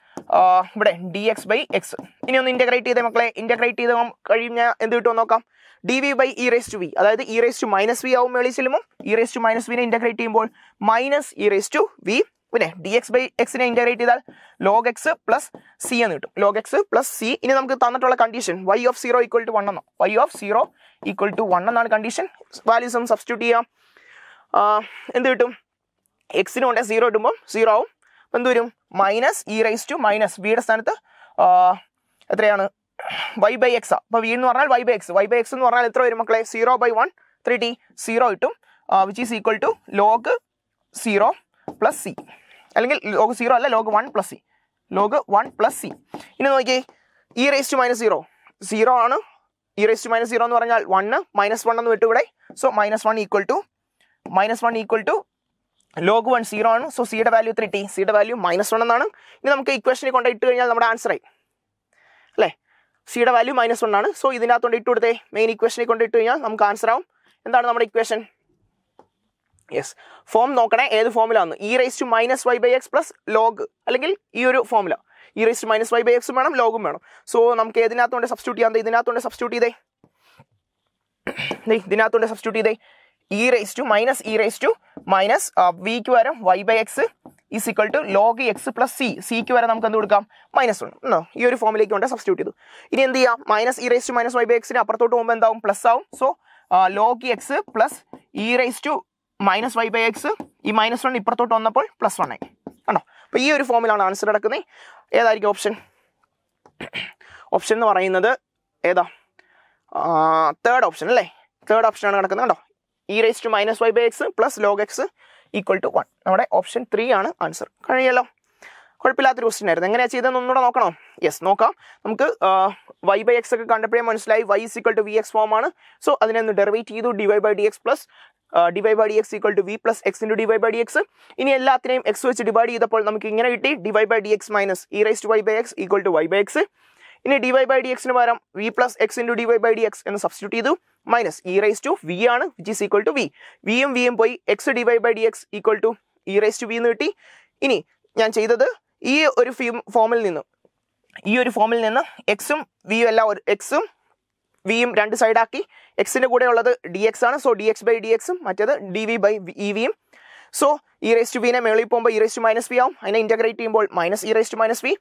ഇവിടെ ഡി എക്സ് ബൈ എക്സ് ഇനി ഒന്ന് ഇൻറ്റഗ്രേറ്റ് ചെയ്തേ മക്കളെ ഇൻറ്റഗ്രേറ്റ് ചെയ്ത് കഴിഞ്ഞാൽ എന്ത് കിട്ടുമോ നോക്കാം d v by e raise to v അതായത് e raise to minus v ആവും മേളിച്ചിലും ഇ റേസ് ടു മൈനസ് വിനെ ഇൻറ്റഗ്രേറ്റ് ചെയ്യുമ്പോൾ minus e raise to v പിന്നെ ഡി എക്സ് ബൈ എക്സിനെ ഇൻറ്റഗ്രേറ്റ് ചെയ്താൽ ലോഗ് എക്സ് പ്ലസ് സി എന്ന് കിട്ടും ലോഗ് എക്സ് പ്ലസ് സി ഇനി നമുക്ക് തന്നിട്ടുള്ള condition y of zero equal to one എന്നോ y of zero equal to one എന്നാണ് കണ്ടീഷൻ വാല്യൂസ് ഒന്ന് സബ്സ്റ്റിറ്റ്യൂട്ട് ചെയ്യാം എന്ത് കിട്ടും എക്സിന് കൊണ്ട് സീറോ ഇടുമ്പോൾ സീറോ ആവും എന്ത് വരും minus e raise to minus ബിയുടെ സ്ഥാനത്ത് എത്രയാണ് വൈ ബൈ എക്സ് അപ്പൊ വി എന്ന് പറഞ്ഞാൽ y by x y by x എന്ന് പറഞ്ഞാൽ എത്ര വരും മക്കളെ zero by one three t zero കിട്ടും which is equal to log zero plus c അല്ലെങ്കിൽ ലോഗ് സീറോ അല്ല log one plus c log one plus c ഇനി നോക്കി e raise to minus zero zero ആണ് e raise to minus zero എന്ന് പറഞ്ഞാൽ one minus one എന്ന് വിട്ടു ഇവിടെ so minus one equal to minus one equal to log one zero ആണ് so സിയുടെ വാല്യൂ എത്ര ടി സിയുടെ വാല്യൂ മൈനസ് വൺ എന്നാണ് ഇനി നമുക്ക് ഇക്വേഷനിൽ കൊണ്ട് ഇട്ട് കഴിഞ്ഞാൽ നമ്മുടെ ആൻസർ ആയി അല്ലേ സിയുടെ വാല്യൂ മൈനസ് വൺ ആണ് സോ ഇതിനകത്ത് കൊണ്ട് ഇട്ട് കൊടുത്തേ മെയിൻ ഇക്വേഷനിൽ കൊണ്ട് ഇട്ട് കഴിഞ്ഞാൽ നമുക്ക് ആൻസർ ആവും എന്താണ് നമ്മുടെ ഇക്വേഷൻ യെസ് ഫോം നോക്കണേ ഏത് ഫോമിലാണ് e raise to minus y by x plus log അല്ലെങ്കിൽ ഈ ഒരു ഫോമില e raise to minus y by എക്സും വേണം ലോഗും വേണം സോ നമുക്ക് ഏതിനകത്തോണ്ട് സബ്സ്റ്റിറ്റ്യൂട്ട് ചെയ്യാം ഇതിനകത്തോണ്ട് സബ്സ്റ്റിറ്റ്യൂട്ട് ചെയ്തേ ഇതിനകത്തോണ്ട് സബ്സ്റ്റിറ്റ്യൂട്ട് ചെയ്തേ e raise to minus e raise to minus വിക്ക് പകരം y by x is equal to log x plus c സിക്ക് വരെ നമുക്ക് എന്ത് കൊടുക്കാം മൈനസ് ഉണ്ട് എന്നോ ഈ ഒരു ഫോമിലേക്ക് കൊണ്ട് സബ്സ്റ്റിറ്റ് ചെയ്തു ഇനി എന്ത് ചെയ്യാം minus e raise to minus y by എക്സിന് അപ്പുറത്തോട്ട് പോകുമ്പോൾ എന്താവും പ്ലസ് ആവും so log x plus e raise to minus y by x ഈ മൈനസ് വൺ ഇപ്പുറത്തോട്ട് വന്നപ്പോൾ പ്ലസ് വൺ ആയി കണ്ടോ അപ്പോൾ ഈ ഒരു ഫോമിലാണ് ആൻസർ കിടക്കുന്നത് ഏതായിരിക്കും ഓപ്ഷൻ ഓപ്ഷൻ എന്ന് പറയുന്നത് ഏതാ തേർഡ് ഓപ്ഷൻ അല്ലേ തേർഡ് ഓപ്ഷനാണ് കിടക്കുന്നത് കേട്ടോ e raise to minus y by x plus log x equal to one നമ്മുടെ ഓപ്ഷൻ ത്രീ ആണ് ആൻസർ കഴിയല്ലോ കുഴപ്പമില്ലാത്തൊരു ക്വസ്റ്റ്യൻ ആയിരുന്നു എങ്ങനെയാണ് ചെയ്തതെന്ന് ഒന്നുകൂടെ നോക്കണോ യെസ് നോക്കാം നമുക്ക് വൈ ബൈ എക്സ് ഒക്കെ കണ്ടപ്പോഴേ മനസ്സിലായി y is equal to v x form ആണ് സോ അതിനെ ഒന്ന് ഡെറിവേറ്റ് ചെയ്തു d y by d x plus d y by d x equal to v plus x into d y by d X ഇനി എല്ലാത്തിനെയും x വെച്ച് ഡിവൈഡ് ചെയ്തപ്പോൾ നമുക്ക് ഇങ്ങനെ കിട്ടി d y by d x minus e raise to y by x equal to y by x ഇനി d y by ഡി എക്സിന് പകരം v plus x into d y by d x എന്ന് സബ്സ്റ്റിറ്റ്യൂട്ട് ചെയ്തു minus e raise to v ആണ് which is equal to v വിയും വിയും പോയി x divide by d x equal to e raise to v എന്ന് കിട്ടി ഇനി ഞാൻ ചെയ്തത് ഈ ഒരു ഫോമിൽ നിന്നും ഈ ഒരു ഫോമിൽ നിന്ന് എക്സും വിയും എല്ലാം ഒരു എക്സും വിയും രണ്ട് സൈഡാക്കി എക്സിൻ്റെ കൂടെ ഉള്ളത് ഡി എക്സ് ആണ് so d x by d എക്സും മറ്റേത് ഡി വി ബൈ ഇ വിയും സോ ഇ റേസ് ടു ബിനെ മേളിൽ പോകുമ്പോൾ e raise to minus b ആവും അതിനെ ഇൻറ്റഗ്രേറ്റ് ചെയ്യുമ്പോൾ minus e raise to minus b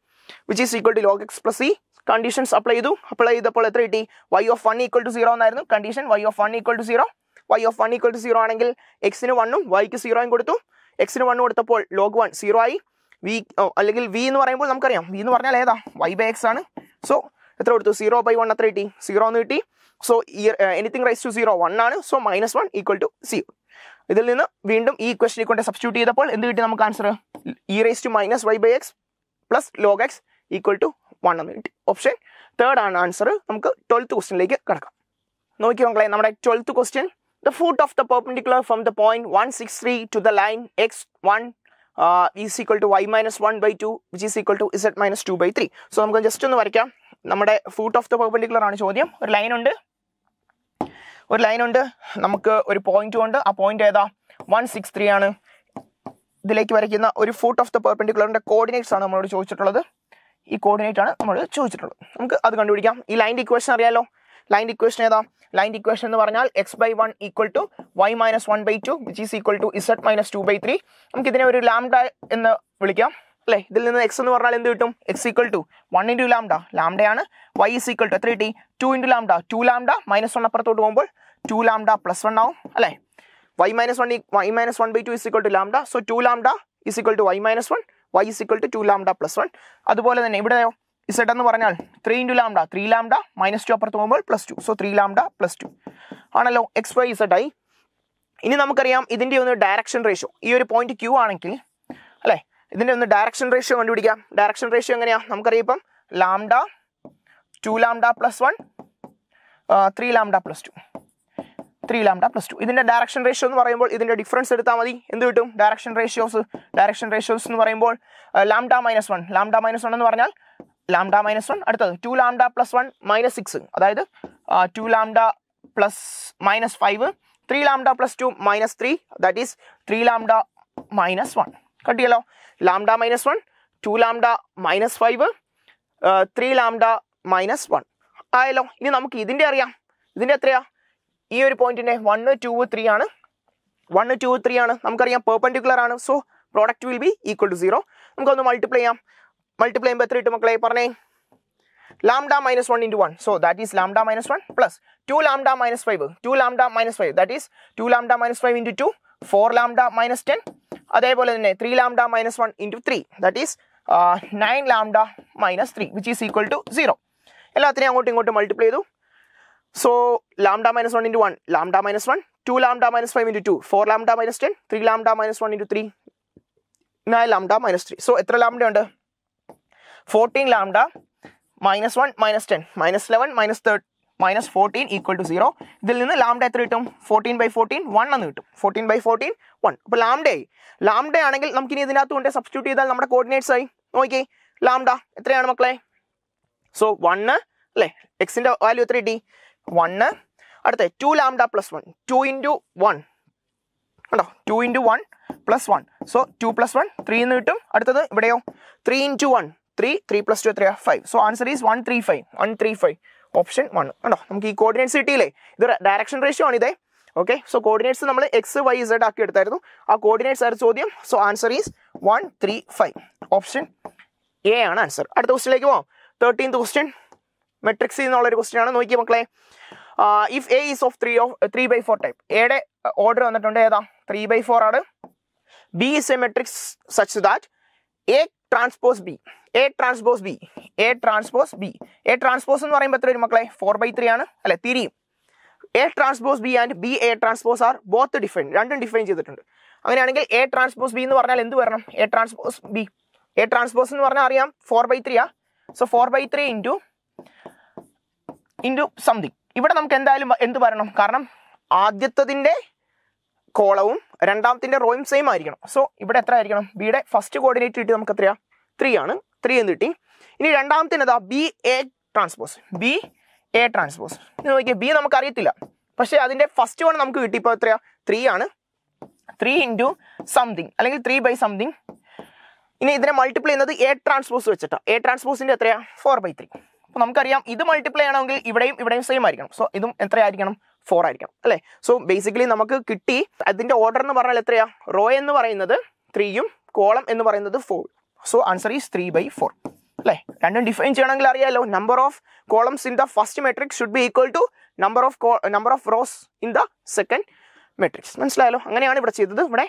which is equal to log x plus c conditions apply ചെയ്തു അപ്ലൈ ചെയ്തപ്പോൾ എത്ര കിട്ടി y of one equal to zero എന്നായിരുന്നു condition y of one equal to zero Y of one equal to zero ആണെങ്കിൽ എക്സിന് വണ്ണും വൈക്ക് സീറോയും കൊടുത്തു എക്സിന് വണ്ണ് കൊടുത്തപ്പോൾ ലോഗ് വൺ സീറോ ആയി വി അല്ലെങ്കിൽ വി എന്ന് പറയുമ്പോൾ നമുക്കറിയാം വി എന്ന് പറഞ്ഞാൽ ഏതാ വൈ ബൈ എക്സ് ആണ് സോ എത്ര കൊടുത്തു സീറോ ബൈ വൺ എത്ര കിട്ടി സീറോ എന്ന് കിട്ടി so anything raise to zero one ആണ് so minus one equal to zero ഇതിൽ നിന്ന് വീണ്ടും ഈ ഇക്വഷനിൽ കൊണ്ട് സബ്സ്റ്റിറ്റ്യൂട്ട് ചെയ്തപ്പോൾ എന്ത് കിട്ടി നമുക്ക് answer e raise to minus y by x plus log x equal to one എന്ന് കിട്ടി ഓപ്ഷൻ തേർഡ് ആണ് ആൻസർ നമുക്ക് ട്വൽത്ത് ക്വസ്റ്റിനിലേക്ക് കിടക്കാം നോക്കി മക്കളെ നമ്മുടെ twelfth question the foot of the perpendicular from the point one six three to the line x one is equal to y minus one by two which is equal to z minus two by three so നമുക്ക് just ഒന്ന് വരയ്ക്കാം നമ്മുടെ foot of the perpendicular ആണ് ചോദ്യം ഒരു line ഉണ്ട് ഒരു line ഉണ്ട് നമുക്ക് ഒരു പോയിന്റ് ഉണ്ട് ആ പോയിന്റ് ഏതാ വൺ സിക്സ് ത്രീ ആണ് ഇതിലേക്ക് വരയ്ക്കുന്ന ഒരു ഫുട്ട് ഓഫ് ദ പെർപെൻഡിക്കുലറിന്റെ കോർഡിനേറ്റ്സ് ആണ് നമ്മളോട് ചോദിച്ചിട്ടുള്ളത് ഈ കോർഡിനേറ്റ് ആണ് നമ്മൾ ചോദിച്ചിട്ടുള്ളത് നമുക്ക് അത് കണ്ടുപിടിക്കാം ഈ ലൈൻ്റെ ഇക്വേഷൻ അറിയാലോ ലൈൻ്റെ ഇക്വേഷൻ ഏതാ ലൈൻ്റെ ഇക്വേഷൻ എന്ന് പറഞ്ഞാൽ x by one equal to y minus one by two which is equal to z minus two by three നമുക്കിതിനെ ഒരു ലാംഡ എന്ന് വിളിക്കാം അല്ലെ ഇതിൽ നിന്ന് എക്സ് എന്ന് പറഞ്ഞാൽ എന്ത് കിട്ടും x equal to one into lambda ലാംഡയാണ് വൈ ഈസ് ഈക്വൽ ടു എത്ര കിട്ടി two into lambda two lambda minus one അപ്പുറത്തോട്ട് പോകുമ്പോൾ ടു ലാംഡ പ്ലസ് വൺ ആവും അല്ലെ y minus one y minus one by two is equal to lambda so two lambda is equal to y minus one y is equal to two lambda plus one അതുപോലെ തന്നെ ഇവിടെയോ z എന്ന് പറഞ്ഞാൽ three into lambda three lambda minus two അപ്പുറത്ത് പോകുമ്പോൾ plus two so three lambda plus two ആണല്ലോ x y z ആയി ഇനി നമുക്കറിയാം ഇതിൻ്റെ ഒന്ന് ഡയറക്ഷൻ റേഷ്യോ ഈ ഒരു പോയിന്റ് ക്യൂ ആണെങ്കിൽ അല്ലേ ഇതിൻ്റെ ഒന്ന് ഡയറക്ഷൻ റേഷ്യോ കണ്ടുപിടിക്കാം ഡയറക്ഷൻ റേഷ്യോ എങ്ങനെയാണ് നമുക്കറിയാം ഇപ്പം lambda two lambda plus one three lambda plus two three lambda plus two ഇതിൻ്റെ ഡയറക്ഷൻ റേഷ്യോ എന്ന് പറയുമ്പോൾ ഇതിൻ്റെ ഡിഫറൻസ് എടുത്താൽ മതി എന്ത് കിട്ടും ഡയറക്ഷൻ റേഷ്യോസ് ഡയറക്ഷൻ റേഷ്യോസ് എന്ന് പറയുമ്പോൾ lambda minus one lambda minus one എന്ന് പറഞ്ഞാൽ ലാംഡ മൈനസ് വൺ അടുത്തത് two lambda plus one minus six അതായത് two lambda plus minus five three lambda plus two minus three that is three lambda minus one കട്ടിയല്ലോ lambda minus one two lambda minus five three lambda minus one ആയല്ലോ ഇനി നമുക്ക് ഇതിൻ്റെ അറിയാം ഇതിൻ്റെ എത്രയാ ഈ ഒരു പോയിന്റിൻ്റെ വൺ ടു ത്രീ ആണ് വൺ ടു ത്രീ ആണ് നമുക്കറിയാം പെർപെൻഡിക്കുലർ ആണ് so product will be equal to zero നമുക്കൊന്ന് മൾട്ടിപ്ലൈ ചെയ്യാം മൾട്ടിപ്ലൈ ചെയ്യുമ്പോൾ എത്ര കിട്ടും മക്കളെ പറഞ്ഞേ lambda minus one into one so that is lambda minus one plus two lambda minus five two lambda minus five that is two lambda minus five into two four lambda minus ten അതേപോലെ തന്നെ three lambda minus one into three that is nine lambda minus three which is equal to zero എല്ലാത്തിനെയും അങ്ങോട്ടും ഇങ്ങോട്ടും multiply ചെയ്തു so lambda minus one into one lambda minus one two lambda minus five into two four lambda minus ten three lambda minus one into three nine lambda minus three so എത്ര lambda ഉണ്ട് fourteen lambda minus one minus ten minus eleven minus thirty minus fourteen equal to zero ഇതിൽ നിന്ന് lambda എത്ര കിട്ടും fourteen by fourteen one എന്ന് കിട്ടും fourteen by fourteen one അപ്പോൾ ലാംഡയായി lambda ആണെങ്കിൽ നമുക്ക് ഇനി ഇതിനകത്ത് കൊണ്ട് സബ്സ്റ്റിറ്റ്യൂട്ട് ചെയ്താൽ നമ്മുടെ കോർഡിനേറ്റ്സ് ആയി നോക്കി ലാംഡ എത്രയാണ് മക്കളെ സോ വണ്ണ് അല്ലേ എക്സിന്റെ വാല്യൂ എത്ര കിട്ടി വണ്ണ് അടുത്ത two lambda plus one two into one കണ്ടോ two into one plus one so two plus one three എന്ന് കിട്ടും അടുത്തത് ഇവിടെയോ three into one three three plus two എത്രയാണ് five so answer is one three five one three five option one ആണോ നമുക്ക് ഈ coordinates കിട്ടിയില്ലേ ഇത് ഡയറക്ഷൻ റേഷ്യോ ആണ് ഇതേ ഓക്കെ സോ കോർഡിനേറ്റ്സ് നമ്മൾ എക്സ് വൈ ഇസഡ് ആക്കി എടുത്തായിരുന്നു ആ കോർഡിനേറ്റ്സ് ആയിരുന്നു ചോദ്യം so answer is one three five option A ആണ് ആൻസർ അടുത്ത ക്വസ്റ്റിനിലേക്ക് പോകാം തേർട്ടീൻത് ക്വസ്റ്റ്യൻ മെട്രിക്സ് ഒരു ക്വസ്റ്റ്യൻ ആണ് നോക്കി മക്കളെ if A is of three of three by four type എയുടെ ഓർഡർ വന്നിട്ടുണ്ട് ഏതാ ത്രീ ബൈ ഫോർ ആണ് B is a matrix such that A transpose B A transpose B A transpose B A transpose എന്ന് പറയുമ്പോൾ എത്ര വരും മക്കളെ four by three ആണ് അല്ലെ തിരിയും A transpose B and B A transpose are both define രണ്ടും ഡിഫൈൻ ചെയ്തിട്ടുണ്ട് അങ്ങനെയാണെങ്കിൽ എ ട്രാൻസ്പോസ് ബി എന്ന് പറഞ്ഞാൽ എന്ത് വരണം A transpose B A transpose എന്ന് പറഞ്ഞാൽ അറിയാം ഫോർ ബൈ ത്രീ ആ so four by three into into something ഇവിടെ നമുക്ക് എന്തായാലും എന്ത് വരണം കാരണം ആദ്യത്തതിൻ്റെ കോളവും രണ്ടാമത്തിൻ്റെ റോയും സെയിം ആയിരിക്കണം സോ ഇവിടെ എത്ര ആയിരിക്കണം ബിയുടെ ഫസ്റ്റ് കോർഡിനേറ്റ് കിട്ടി നമുക്ക് എത്രയാണ് ത്രീ ആണ് ത്രീ എന്ന് കിട്ടി ഇനി രണ്ടാമത്തെ എന്താ B A transpose B A transpose നോക്കിയാൽ ബി അറിയത്തില്ല പക്ഷേ അതിൻ്റെ ഫസ്റ്റ് വൺ നമുക്ക് കിട്ടി ഇപ്പോൾ എത്രയാ ത്രീ ആണ് ത്രീ ഇൻറ്റു സംതിങ് അല്ലെങ്കിൽ ത്രീ ബൈ സംതിങ് ഇനി ഇതിനെ മൾട്ടിപ്ലൈ ചെയ്യുന്നത് എ ട്രാൻസ്പോസ് വെച്ചിട്ടാണ് എ ട്രാൻസ്പോസിൻ്റെ എത്രയാ ഫോർ ബൈ ത്രീ അപ്പോൾ നമുക്കറിയാം ഇത് മൾട്ടിപ്ലൈ ആണെങ്കിൽ ഇവിടെയും ഇവിടെയും സെയിം ആയിരിക്കണം സോ ഇതും എത്രയായിരിക്കണം ഫോർ ആയിരിക്കണം അല്ലേ സോ ബേസിക്കലി നമുക്ക് കിട്ടി അതിൻ്റെ ഓർഡർ എന്ന് പറഞ്ഞാൽ എത്രയാ റോ എന്ന് പറയുന്നത് ത്രീയും കോളം എന്ന് പറയുന്നത് four so answer is three by four അല്ലേ രണ്ടും ഡിഫൈൻ ചെയ്യണമെങ്കിൽ അറിയാമല്ലോ number of columns in the first matrix should be equal to number of number of rows in the second matrix മനസ്സിലായല്ലോ അങ്ങനെയാണ് ഇവിടെ ചെയ്തത് ഇവിടെ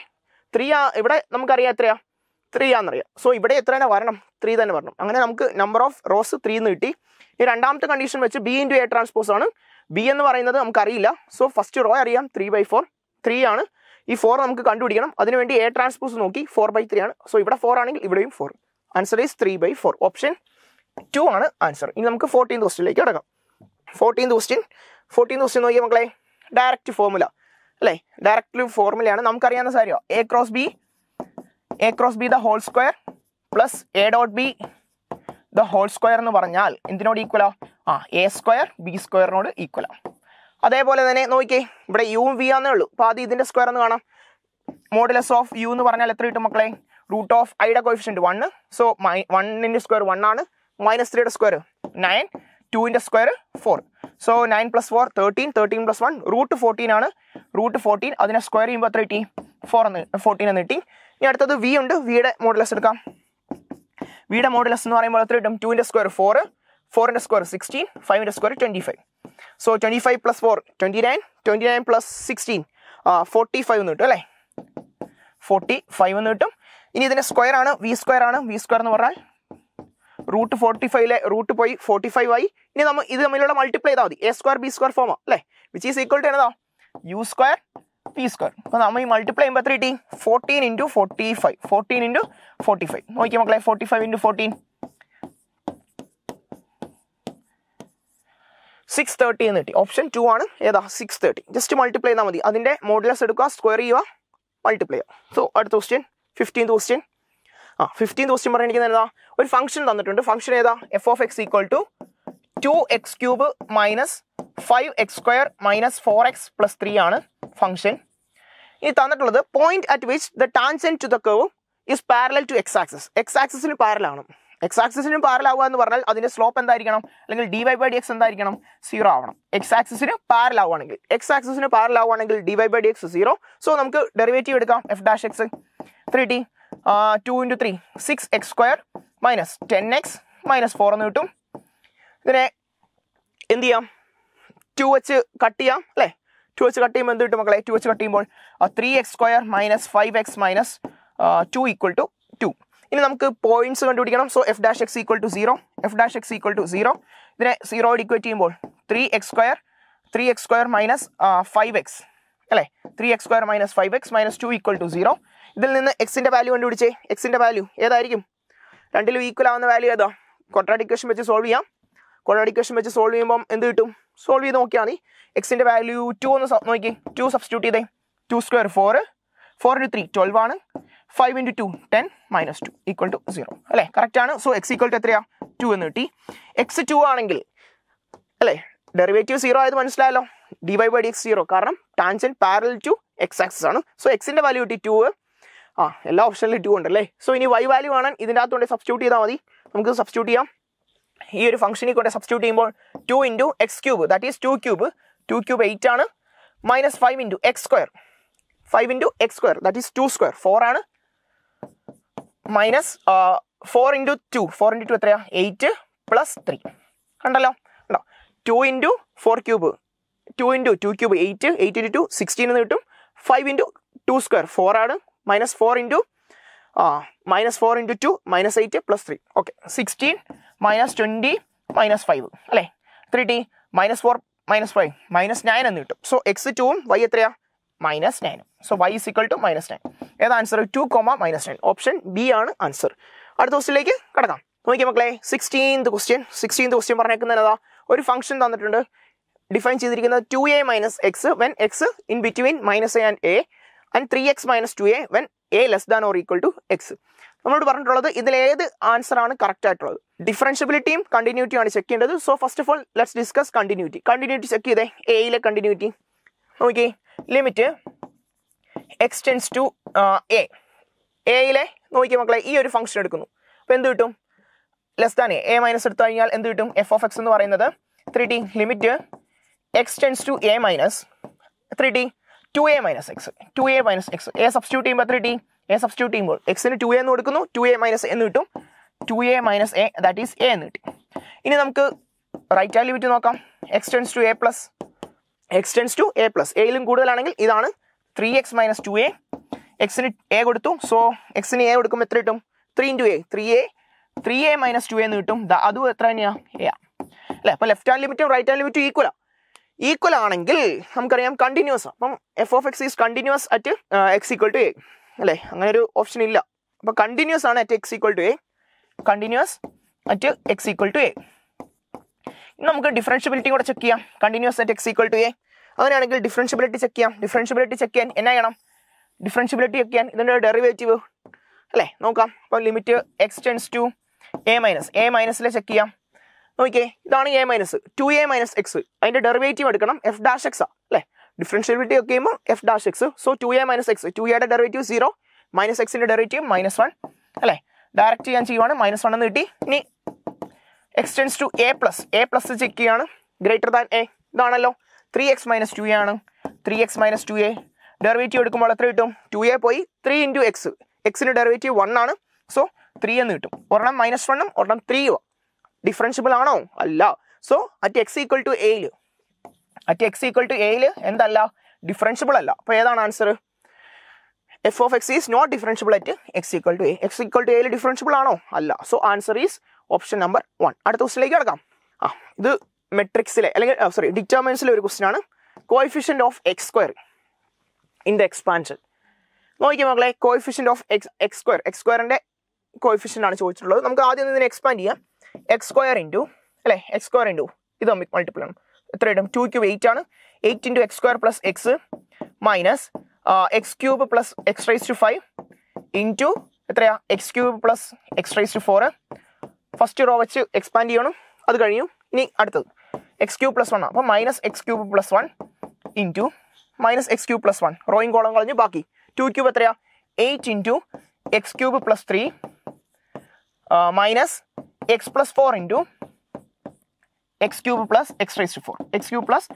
ത്രീ ആ ഇവിടെ നമുക്കറിയാം എത്രയാ ത്രീ ആണെന്നറിയാം സോ ഇവിടെ എത്ര തന്നെ വരണം ത്രീ തന്നെ വരണം അങ്ങനെ നമുക്ക് നമ്പർ ഓഫ് റോസ് ത്രീ എന്ന് കിട്ടി ഈ രണ്ടാമത്തെ കണ്ടീഷൻ വെച്ച് ബി ഇൻറ്റു എ ട്രാൻസ്പോസ് ആണ് ബി എന്ന് പറയുന്നത് നമുക്കറിയില്ല സോ ഫസ്റ്റ് റോ അറിയാം ത്രീ ബൈ ഫോർ ത്രീ ആണ് ഈ ഫോർ നമുക്ക് കണ്ടുപിടിക്കണം അതിനുവേണ്ടി എ ട്രാൻസ്പോസ് നോക്കി ഫോർ ബൈ ത്രീ ആണ് സോ ഇവിടെ ഫോർ ആണെങ്കിൽ ഇവിടെയും four answer is three by four option two ആണ് ആൻസർ ഇനി നമുക്ക് ഫോർട്ടീൻ ക്വസ്റ്റിനിലേക്ക് അടക്കാം ഫോർട്ടീൻ ക്വസ്റ്റ്യൻ ഫോർട്ടീൻ ക്വസ്റ്റ്യൻ നോക്കിയ മക്കളെ ഡയറക്റ്റ് ഫോർമുല അല്ലേ ഡയറക്റ്റ് ഫോർമുലയാണ് നമുക്കറിയാവുന്ന സാരിയോ A cross B A cross B the whole square plus A dot B the whole square എന്ന് പറഞ്ഞാൽ എന്തിനോട് ഈക്വലാ ആ എ സ്ക്വയർ ബി സ്ക്വയറിനോട് ഈക്വലാണ് അതേപോലെ തന്നെ നോക്കിക്കേ ഇവിടെ യു വി ആന്നേ ഉള്ളൂ അപ്പൊ അത് ഇതിന്റെ സ്ക്വയർ എന്ന് കാണാം മോഡലസ് ഓഫ് യു എന്ന് പറഞ്ഞാൽ എത്ര കിട്ടും മക്കളെ റൂട്ട് ഓഫ് ഐയുടെ കോയിഫിഷ്യൻറ്റ് വൺ സോ മൈ വണ്ണിന്റെ സ്ക്വയർ വൺ ആണ് മൈനസ് ത്രീയുടെ സ്ക്വയർ നയൻ ടുവിന്റെ square four so nine plus four thirteen thirteen plus one root fourteen ആണ് റൂട്ട് ഫോർട്ടീൻ അതിനെ സ്ക്വയർ ചെയ്യുമ്പോൾ എത്ര കിട്ടി ഫോർ എന്ന് ഫോർട്ടീൻ എന്ന് കിട്ടി ഇനി അടുത്തത് വി ഉണ്ട് വിയുടെ മോഡലസ് എടുക്കാം വിയുടെ മോഡലസ് എന്ന് പറയുമ്പോൾ എത്ര കിട്ടും ടുവിന്റെ സ്ക്വയർ ഫോർ ഫോറിന്റെ സ്ക്വയർ സിക്സ്റ്റീൻ ഫൈവിന്റെ square twenty five so twenty five plus four twenty nine twenty nine plus sixteen forty five എന്ന് കിട്ടും അല്ലേ ഫോർട്ടി ഫൈവ് എന്ന് കിട്ടും ഇനി ഇതിൻ്റെ സ്ക്വയർ ആണ് വി സ്ക്വയർ ആണ് വി സ്ക്വയർ എന്ന് പറഞ്ഞാൽ റൂട്ട് ഫോർട്ടി ഫൈവിലെ റൂട്ട് പോയി ഫോർട്ടി ഫൈവ് ആയി ഇനി നമ്മൾ ഇത് തമ്മിലുള്ള മൾട്ടിപ്ലൈ ചെയ്താൽ മതി എ സ്ക്വയർ ബി സ്ക്വയർ ഫോമ അല്ലേ വിച്ച് ഈസ് ഈക്വൾ ടു എന്നതാ യു സ്ക്വയർ പി സ്ക്വയർ അപ്പോൾ നമ്മൾ ഈ മൾട്ടിപ്ലൈ ചെയ്യുമ്പോൾ എത്ര കിട്ടി fourteen into forty five fourteen into forty five നോക്കിയാൽ മക്കളെ forty five into fourteen six thirty എന്ന് കിട്ടി ഓപ്ഷൻ ടു ആണ് ഏതാ സിക്സ് തേർട്ടി ജസ്റ്റ് മൾട്ടിപ്ലൈ ചെയ്താൽ മതി അതിൻ്റെ മോഡലസ് എടുക്കുക സ്ക്വയർ ചെയ്യുക മൾട്ടിപ്ലൈ ചെയ്യുക സോ അടുത്ത ക്വസ്റ്റ്യൻ ഫിഫ്റ്റീൻ ക്വസ്റ്റ്യൻ ആ ഫിഫ്റ്റീൻ ക്വസ്റ്റ്യൻ പറഞ്ഞിരിക്കുന്നത് എന്താ ഒരു ഫംഗ്ഷൻ തന്നിട്ടുണ്ട് ഫംഗ്ഷൻ ഏതാ f of X equal to two X cube minus five x square minus four x plus three ആണ് ഫംഗ്ഷൻ ഇനി തന്നിട്ടുള്ളത് point at which the tangent to the curve is parallel to x axis x ആക്സസിന് പാരലാണ് x ആക്സിസിനും പാരലാവുക എന്ന് പറഞ്ഞാൽ അതിന്റെ സ്ലോപ്പ് എന്തായിരിക്കണം അല്ലെങ്കിൽ d y by d x എന്തായിരിക്കണം സീറോ ആവണം എക്സ് ആക്സിന് പാരലാവുകയാണെങ്കിൽ എക്സ് ആക്സിന് പാരലാവുകയാണെങ്കിൽ d y by d x zero so നമുക്ക് ഡെറിവേറ്റീവ് എടുക്കാം f dash x three t two into three six x square minus ten x minus four എന്ന് കിട്ടും ഇതിനെ എന്ത് ചെയ്യാം ടു വെച്ച് കട്ട് ചെയ്യാം അല്ലേ ടു വെച്ച് കട്ട് ചെയ്യുമ്പോൾ എന്ത് കിട്ടും മക്കളെ ടു വെച്ച് കട്ട് ചെയ്യുമ്പോൾ three X square minus five x minus two equal to two two നമുക്ക് പോയിന്റ്സ് കണ്ടുപിടിക്കണം so f dash X equal to zero f dash X equal to zero ഇതിനെ സീറോയോട് ഇക്വേറ്റ് ചെയ്യുമ്പോൾ three X square three X square minus five x അല്ലേ three X square minus five x minus two equal to zero ഇതിൽ നിന്ന് എക്സിൻ്റെ value കണ്ടുപിടിച്ചേ എക്സിൻ്റെ value ഏതായിരിക്കും രണ്ടിലും ഈക്വൽ ആവുന്ന വാല്യൂ ഏതാ ക്വാഡ്രാറ്റിക് ഇക്വേഷൻ വെച്ച് സോൾവ് ചെയ്യാം ക്വാഡ്രാറ്റിക് ഇക്വേഷൻ വെച്ച് സോൾവ് ചെയ്യുമ്പോൾ എന്ത് കിട്ടും സോൾവ് ചെയ്ത് നോക്കിയാൽ മതി എക്സിൻ്റെ വാല്യൂ ടു ഒന്ന് നോക്കി ടു സബ്സ്റ്റിറ്റ്യൂട്ട് ചെയ്തേ two square four four into three twelve ആണ് five into two ten minus two equal to zero അല്ലേ കറക്റ്റ് ആണ് സോ എക്സ് ഈക്വൽ ടു എത്രയാ ടു എന്ന് കിട്ടി എക്സ് ടു ആണെങ്കിൽ അല്ലേ ഡെറിവേറ്റീവ് സീറോ ആയത് മനസ്സിലായല്ലോ d y by d x zero കാരണം tangent parallel to x axis ആണ് സോ എക്സിൻ്റെ വാല്യൂ കിട്ടി ടു ആ എല്ലാ ഓപ്ഷനിലും ടു ഉണ്ട് അല്ലേ സോ ഇനി വൈ വാല്യൂ കാണാൻ ഇതിൻ്റെ അകത്ത് കൊണ്ട് സബ്സ്റ്റ്യൂട്ട് ചെയ്താൽ മതി നമുക്ക് സബ്സ്റ്റ്യൂട്ട് ചെയ്യാം ഈ ഒരു ഫംഗ്ഷനിൽ കൊണ്ട് സബ്സ്റ്റ്യൂട്ട് ചെയ്യുമ്പോൾ two into x cube that is two cube two cube eight ആണ് minus five into x square five into x square that is two square four ആണ് minus four into two four into two എത്രയാ eight plus three കണ്ടല്ലോ കണ്ടോ two into four cube two into two cube eight eight into two sixteen എന്ന് കിട്ടും five into two square four ആണ് minus four into ആ minus four into two minus eight plus three okay sixteen minus twenty minus five അല്ലേ three t minus four minus five minus nine എന്ന് കിട്ടും so x ടുവും y എത്രയാണ് minus nine so y is equal to minus nine ഏത് answer two comma minus nine option B ആണ് answer അടുത്ത ക്വസ്റ്റിലേക്ക് കിടക്കാം നോക്കിയാൽ മക്കളെ സിക്സ്റ്റീൻത് ക്വസ്റ്റ്യൻ സിക്സ്റ്റീൻത് ക്വസ്റ്റ്യൻ പറഞ്ഞേക്കുന്നത് ഏതാ ഒരു ഫംഗ്ഷൻ തന്നിട്ടുണ്ട് ഡിഫൈൻ ചെയ്തിരിക്കുന്നത് two a minus x when x in between minus a and a and three x minus two a when a less than or equal to x നമ്മളോട് പറഞ്ഞിട്ടുള്ളത് ഇതിലേത് answer ആണ് correct ആയിട്ടുള്ളത് ഡിഫറൻഷ്യബിലിറ്റിയും കണ്ടിന്യൂറ്റിയും ആണ് ചെക്ക് ചെയ്യേണ്ടത് so first of all let's discuss continuity continuity check ചെയ്തേ എയിലെ continuity നോക്കിയേ limit x to A എയിലെ നോക്കിയ മക്കളെ ഈ ഒരു ഫംഗ്ഷൻ എടുക്കുന്നു അപ്പോൾ എന്ത് കിട്ടും less than a a minus എടുത്തു കഴിഞ്ഞാൽ എന്ത് കിട്ടും എഫ് ഓഫ് എക്സ് എന്ന് പറയുന്നത് three t limit x to a minus three t two a minus x to a minus x a substitute ചെയ്യുമ്പോൾ ത്രീ ടി എ സബ്സ്റ്റിറ്റ്യൂട്ട് ചെയ്യുമ്പോൾ എക്സിന് two A എന്ന് കൊടുക്കുന്നു ടു എ മൈനസ് എന്ന് കിട്ടും two a minus a that is a എന്ന് കിട്ടി ഇനി നമുക്ക് റൈറ്റ് ആ ലിമിറ്റ് നോക്കാം x to a plus x tends to a plus എയിലും കൂടുതലാണെങ്കിൽ ഇതാണ് three x minus two a എക്സിന് എ കൊടുത്തു സോ എക്സിന് എ കൊടുക്കുമ്പോൾ എത്ര കിട്ടും three into a three a three a minus two എന്ന് കിട്ടും അതും എത്ര തന്നെയാണ് എ അല്ലെ അപ്പം ലെഫ്റ്റ് ഹാൻഡ് ലിമിറ്റും റൈറ്റ് ഹാൻഡ് ലിമിറ്റും ഈക്വലാണ് ഈക്വൽ ആണെങ്കിൽ നമുക്കറിയാം കണ്ടിന്യൂസ് അപ്പം f of x is continuous at x equal to a അല്ലേ അങ്ങനെ ഒരു ഓപ്ഷൻ ഇല്ല അപ്പോൾ കണ്ടിന്യൂസ് ആണ് at x equal to a continuous at x equal to a നമുക്ക് ഡിഫറൻഷ്യബിലിറ്റി കൂടെ ചെക്ക് ചെയ്യാം continuous at x equal to a അങ്ങനെയാണെങ്കിൽ ഡിഫറൻഷ്യബിലിറ്റി ചെക്ക് ചെയ്യാം ഡിഫറൻഷ്യബിലിറ്റി ചെക്ക് ചെയ്യാൻ എന്നാ ചെയ്യണം ഡിഫറൻഷ്യബിലിറ്റി ചെക്ക് ചെയ്യാൻ ഇതിൻ്റെ ഡെറിവേറ്റീവ് അല്ലേ നോക്കാം അപ്പോൾ limit x tends to a minus a മൈനസിലെ ചെക്ക് ചെയ്യാം നോക്കിയേ ഇതാണ് a minus two a minus x അതിൻ്റെ ഡെറിവേറ്റീവ് എടുക്കണം എഫ് ഡാഷ് എക്സാ അല്ലേ ഡിഫറൻഷ്യബിലിറ്റി ഒക്കെ ചെയ്യുമ്പോൾ f dash x so two a minus x two എയുടെ ഡെറിവേറ്റീവ് സീറോ മൈനസ് എക്സിൻ്റെ ഡെറിവേറ്റീവ് മൈനസ് വൺ അല്ലേ ഡയറക്റ്റ് ഞാൻ ചെയ്യുവാണ് മൈനസ് വൺ എന്ന് കിട്ടി ഇനി x tends to a plus a plus check ചെയ്യുകയാണ് ഗ്രേറ്റർ ദാൻ എ ഇതാണല്ലോ three x minus two a ആണ് three x minus two a derivative എടുക്കുമ്പോൾ എത്ര കിട്ടും ടു എ പോയി ത്രീ ഇൻറ്റു എക്സ് എക്സിന് ഡെറിവേറ്റീവ് വൺ ആണ് സോ ത്രീ എന്ന് കിട്ടും ഒരെണ്ണം മൈനസ് വണ്ണും ഒരെണ്ണം ത്രീയോ ഡിഫറൻഷ്യബിൾ ആണോ അല്ല so at x equal to എയിൽ അറ്റ് എക്സ് ഈക്വൽ ടു എയിൽ എന്തല്ല ഡിഫറൻഷ്യബിൾ അല്ല അപ്പോൾ ഏതാണ് answer f of x is not differentiable at x equal to a x equal to എയിൽ ഡിഫറൻഷ്യബിൾ ആണോ അല്ല so answer is option number one അടുത്ത ക്വസ്റ്റിലേക്ക് കിടക്കാം ആ ഇത് മെട്രിക്സിലെ അല്ലെങ്കിൽ സോറി ഡിറ്റർമിനൻസിലെ ഒരു ക്വസ്റ്റ്യൻ ആണ് coefficient of x square in the expansion നോക്കിയാൽ മക്കളെ coefficient of x x square x സ്ക്വയറിൻ്റെ കോയിഫിഷ്യൻ്റ് ആണ് ചോദിച്ചിട്ടുള്ളത് നമുക്ക് ആദ്യം ഇതിനെ എക്സ്പാൻഡ് ചെയ്യാം എക്സ് സ്ക്വയർ ഇൻറ്റു അല്ലേ എക്സ് സ്ക്വയർ ഇൻറ്റു ഇത് നമുക്ക് മൾട്ടിപ്പിൾ ആണ് എത്ര ഇടും ടു ക്യൂബ് എയ്റ്റ് ആണ് eight into x square plus x minus x cube plus x raise to five into എത്രയാ x cube plus x raise to four first raw വെച്ച് expand ചെയ്യണം അത് കഴിഞ്ഞു ഇനി അടുത്തത് എക്സ് ക്യൂബ് പ്ലസ് വൺ ആണ് അപ്പം minus x cube plus one into minus x cube plus one റോയിങ് കോളം കളഞ്ഞ് ബാക്കി ടു ക്യൂബ് എത്രയാ eight into x cube plus three minus x plus four into x cube plus x raise to four x cube plus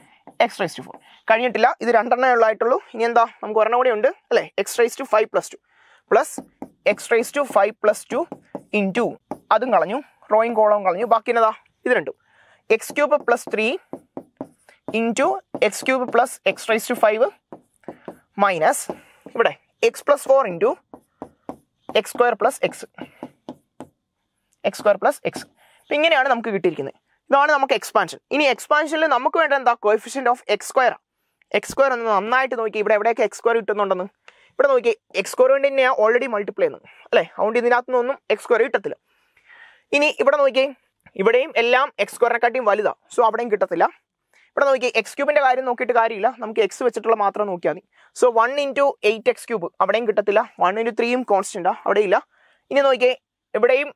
x raise to four കഴിഞ്ഞിട്ടില്ല ഇത് രണ്ടെണ്ണേ ഉള്ളായിട്ടുള്ളൂ ഇനി എന്താ നമുക്ക് ഒരെണ്ണം കൂടി ഉണ്ട് അല്ലേ x raise to five plus two plus x raise to five plus two into അതും കളഞ്ഞു റോയിങ് കോളവും കളഞ്ഞു ബാക്കി എന്നതാ ഇത് രണ്ടും x cube plus three into x cube plus x raise to five minus ഇവിടെ x plus four into x square plus x x square plus x ഇപ്പം ഇങ്ങനെയാണ് നമുക്ക് കിട്ടിയിരിക്കുന്നത് ഇതാണ് നമുക്ക് എക്സ്പാൻഷൻ ഇനി എക്സ്പാൻഷനിൽ നമുക്ക് വേണ്ട എന്താ coefficient of x square x square എന്ന് നന്നായിട്ട് നോക്കി ഇവിടെ എവിടെയൊക്കെ എക്സ് സ്ക്വയർ കിട്ടുന്നുണ്ടെന്ന് ഇവിടെ നോക്കി എക്സ് സ്ക്വയർ കൊണ്ട് തന്നെയാണ് ഓൾറെഡി മൾട്ടിപ്ലൈ ചെയ്യുന്നത് അല്ലേ അതുകൊണ്ട് ഇതിനകത്തുനിന്നൊന്നും എക്സ് സ്ക്വയർ കിട്ടത്തില്ല ഇനി ഇവിടെ നോക്കിയേ ഇവിടെയും എല്ലാം എക്സ് സ്ക്വയറിനെക്കാട്ടിയും വലുതാ സോ അവിടെയും കിട്ടത്തില്ല ഇവിടെ നോക്കി എക്സ് ക്യൂബിന്റെ കാര്യം നോക്കിയിട്ട് കാര്യമില്ല നമുക്ക് എക്സ് വെച്ചിട്ടുള്ള മാത്രം നോക്കിയാൽ മതി so one into eight x cube അവിടെയും കിട്ടത്തില്ല വൺ ഇൻറ്റു ത്രീയും കോൺസ്റ്റൻറ്റാണ് അവിടെ ഇല്ല ഇനി നോക്കിയേ ഇവിടെയും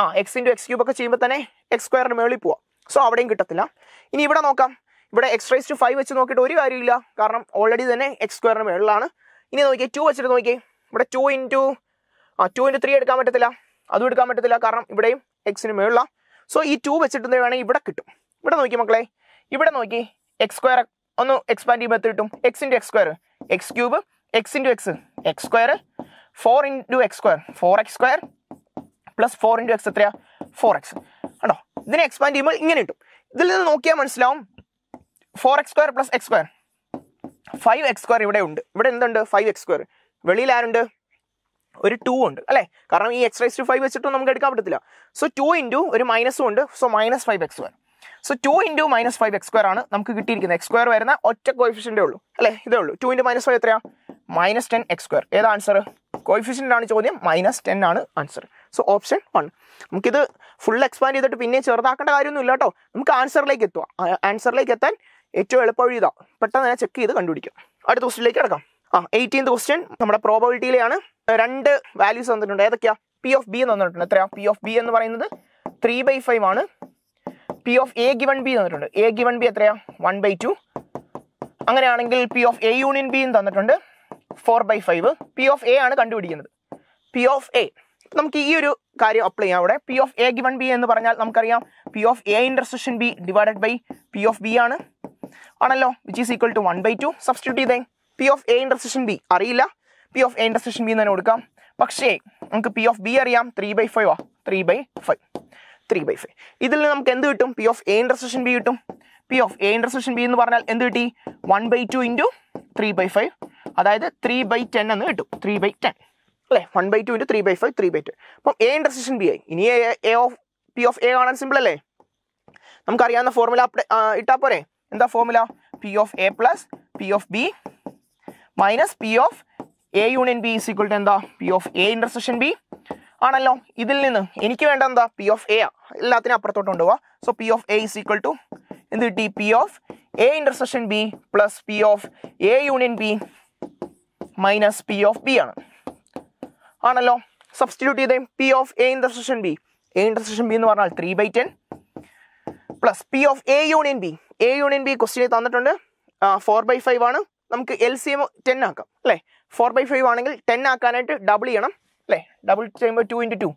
ആ എക്സ് ഇൻറ്റു എക്സ് ക്യൂബ് ഒക്കെ ചെയ്യുമ്പോൾ തന്നെ എക്സ് സ്ക്വയറിന് മുകളിൽ പോവാം സോ അവിടെയും കിട്ടത്തില്ല ഇനി ഇവിടെ നോക്കാം ഇവിടെ എക്സ് റൈസ് ടു ഫൈവ് വെച്ച് നോക്കിയിട്ട് ഒരു കാര്യമില്ല കാരണം ഓൾറെഡി തന്നെ എക്സ് സ്ക്വയറിന് മുകളിലാണ് ഇനി നോക്കിയേ ടു വെച്ചിട്ട് നോക്കിയേ ഇവിടെ ടു ഇൻറ്റു ആ ടു ഇൻറ്റു ത്രീ എടുക്കാൻ പറ്റത്തില്ല അതും എടുക്കാൻ പറ്റത്തില്ല കാരണം ഇവിടെയും എക്സിന് മുകളിലാണ് സോ ഈ ടു വെച്ചിട്ട് വേണമെങ്കിൽ ഇവിടെ കിട്ടും ഇവിടെ നോക്കി മക്കളെ ഇവിടെ നോക്കി എക്സ് സ്ക്വയർ ഒന്ന് എക്സ്പാൻഡ് ചെയ്യുമ്പോൾ എത്ര കിട്ടും x into x square x cube x into x x square four into x square four x square plus four into x എത്രയാ ഫോർ എക്സ് കണ്ടോ ഇതിനെ എക്സ്പാൻഡ് ചെയ്യുമ്പോൾ ഇങ്ങനെ കിട്ടും ഇതിൽ നിന്ന് നോക്കിയാൽ മനസ്സിലാവും four x square plus x square five x square ഇവിടെ ഉണ്ട് ഇവിടെ എന്തുണ്ട് ഫൈവ് എക്സ് സ്ക്വയർ വെളിയിൽ ആരുണ്ട് ഒരു ടു ഉണ്ട് അല്ലേ കാരണം ഈ എക്സ് റൈസ് ടു ഫൈവ് വെച്ചിട്ടും നമുക്ക് എടുക്കാൻ പറ്റത്തില്ല സോ ടു ഇൻറ്റു ഒരു മൈനസും ഉണ്ട് സോ മൈനസ് ഫൈവ് എക്സ് വരും so two into minus five x square ആണ് നമുക്ക് കിട്ടിയിരിക്കുന്നത് എക്സ് സ്ക്വയർ വരുന്ന ഒറ്റ കോയിഫിഷ്യൻ്റെ ഉള്ളൂ അല്ലേ ഇതേ ഉള്ളൂ ടു ഇൻറ്റു മൈനസ് ഫൈവ് എത്രയാ മൈനസ് ടെൻ എക്സ് സ്ക്വയർ ഏതാ ആൻസർ കോയിഫിഷ്യൻ്റ് ആണ് ചോദ്യം മൈനസ് ടെൻ ആണ് ആൻസർ സോ ഓപ്ഷൻ വൺ നമുക്കിത് ഫുൾ എക്സ്പാൻഡ് ചെയ്തിട്ട് പിന്നെ ചെറുതാക്കേണ്ട കാര്യമൊന്നുമില്ല കേട്ടോ നമുക്ക് ആൻസറിലേക്ക് എത്തുക ആൻസറിലേക്ക് എത്താൻ ഏറ്റവും എളുപ്പവഴി ഇതാ പെട്ടെന്ന് ഞാൻ ചെക്ക് ചെയ്ത് കണ്ടുപിടിക്കും അടുത്ത ദിവസത്തിലേക്ക് കിടക്കാം ആ എയ്റ്റീൻത് ക്വസ്റ്റ്യൻ നമ്മുടെ പ്രോബബിലിറ്റിയിലാണ് രണ്ട് വാല്യൂസ് തന്നിട്ടുണ്ട് ഏതൊക്കെയാ പി ഓഫ് ബി എന്ന് തന്നിട്ടുണ്ട് എത്രയാ പി ഓഫ് ബി എന്ന് പറയുന്നത് ത്രീ ബൈ ഫൈവ് ആണ് P of A given B തന്നിട്ടുണ്ട് എ ഗിവൺ ബി എത്രയാ വൺ ബൈ ടു അങ്ങനെയാണെങ്കിൽ P of A union B എന്ന് തന്നിട്ടുണ്ട് four by five P of A ആണ് കണ്ടുപിടിക്കുന്നത് പി ഓഫ് എ നമുക്ക് ഈ ഒരു കാര്യം അപ്ലൈ ചെയ്യാം അവിടെ P of A given B എന്ന് പറഞ്ഞാൽ നമുക്കറിയാം P of A intersection B divided by P of B ആണ് ആണല്ലോ which is equal to one by two substitute ചെയ്തേ P of A intersection B അറിയില്ല P of A intersection B എന്ന് തന്നെ കൊടുക്കാം പക്ഷേ നമുക്ക് പി ഓഫ് ബി അറിയാം ത്രീ ബൈ ഫൈവ് ആ three by five three by five ഇതിൽ നിന്ന് നമുക്ക് എന്ത് കിട്ടും P of A intersection B കിട്ടും P of A intersection B എന്ന് പറഞ്ഞാൽ എന്ത് കിട്ടി one by two into three by five അതായത് ത്രീ ബൈ ടെൻ എന്ന് കിട്ടും ത്രീ ബൈ ടെൻ അല്ലേ one by two into three by five three by ten അപ്പം എ ഇൻ്റർസെക്ഷൻ ബി ആയി ഇനി A of P of A കാണാൻ simple അല്ലേ നമുക്കറിയാവുന്ന ഫോർമുല ഇട്ടാൽ പോരെ എന്താ formula P of A plus P of B minus P of A union B is equal to എന്താ P of A intersection B ആണല്ലോ ഇതിൽ നിന്ന് എനിക്ക് വേണ്ട എന്താ പി ഓഫ് എ എല്ലാത്തിനും അപ്പുറത്തോട്ട് കൊണ്ടുപോവാ so P of A is equal to എന്ത് കിട്ടി P of A intersection B plus P of A union B minus P of B ആണ് ആണല്ലോ സബ്സ്റ്റിറ്റ്യൂട്ട് ചെയ്തേ P of A intersection B A intersection B എന്ന് പറഞ്ഞാൽ three by ten plus P of A union B A union B ക്വസ്റ്റ്യനിൽ തന്നിട്ടുണ്ട് four by five ആണ് നമുക്ക് L C M ten ആക്കാം അല്ലേ ഫോർ ബൈ ഫൈവ് ആണെങ്കിൽ ടെൻ ആക്കാനായിട്ട് ഡബിൾ ചെയ്യണം അല്ലേ ഡബിൾ ചെയ്യുമ്പോൾ two into two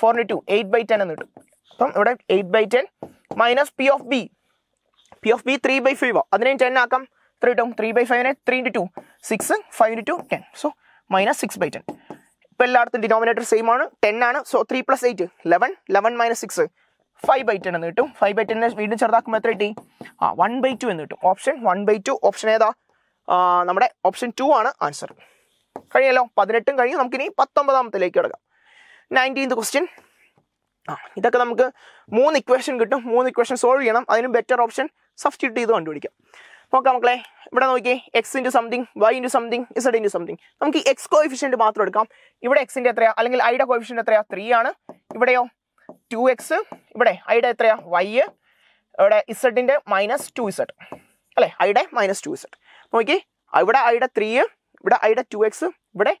four into two eight by ten എന്ന് കിട്ടും അപ്പം ഇവിടെ eight by ten minus P of B P of B three by five ആണ് അതിനെയും ടെൻ ആക്കാം ത്രീ കിട്ടും ത്രീ ബൈ ഫൈവിനെ three into two six five into two ten so minus six by ten ഇപ്പോൾ എല്ലായിടത്തും ഡിനോമിനേറ്റർ സെയിം ആണ് ten ആണ് so three plus eight eleven eleven minus six five by ten എന്ന് കിട്ടും five by ten വീണ്ടും ചെറുതാക്കുമ്പോൾ എത്ര കിട്ടി ആ വൺ ബൈ ടു എന്ന് കിട്ടും option one by two option ഏതാ നമ്മുടെ ഓപ്ഷൻ ടു ആണ് ആൻസർ കഴിഞ്ഞല്ലോ പതിനെട്ടും കഴിഞ്ഞ് നമുക്കിനി പത്തൊമ്പതാമത്തിലേക്ക് കിടക്കാം നയൻറ്റീൻത് ക്വസ്റ്റ്യൻ ആ ഇതൊക്കെ നമുക്ക് മൂന്ന് ഇക്വേഷൻ കിട്ടും മൂന്ന് ഇക്വേഷൻ സോൾവ് ചെയ്യണം അതിന് ബെറ്റർ ഓപ്ഷൻ സബ്സ്റ്റിറ്റ്യൂട്ട് ചെയ്ത് കണ്ടുപിടിക്കാം നോക്കാം മക്കളെ ഇവിടെ നോക്കിയേ x into something y into something z into something നമുക്ക് ഈ എക്സ് കോഫിഷ്യൻറ്റ് മാത്രം എടുക്കാം ഇവിടെ എക്സിൻ്റെ എത്രയാ അല്ലെങ്കിൽ ഐയുടെ കോഫിഷ്യൻ്റ് എത്രയാ ത്രീ ആണ് ഇവിടെയോ ടു എക്സ് ഇവിടെ ഐയുടെ എത്രയാ വൈ ഇവിടെ ഇസഡിൻ്റെ മൈനസ് ടു ഇസഡ് അല്ലേ ഐയുടെ മൈനസ് ടു ഇസഡ് നോക്കി ഇവിടെ ഐയുടെ ത്രീ ഇവിടെ ഐയുടെ ടു എക്സ് ഇവിടെ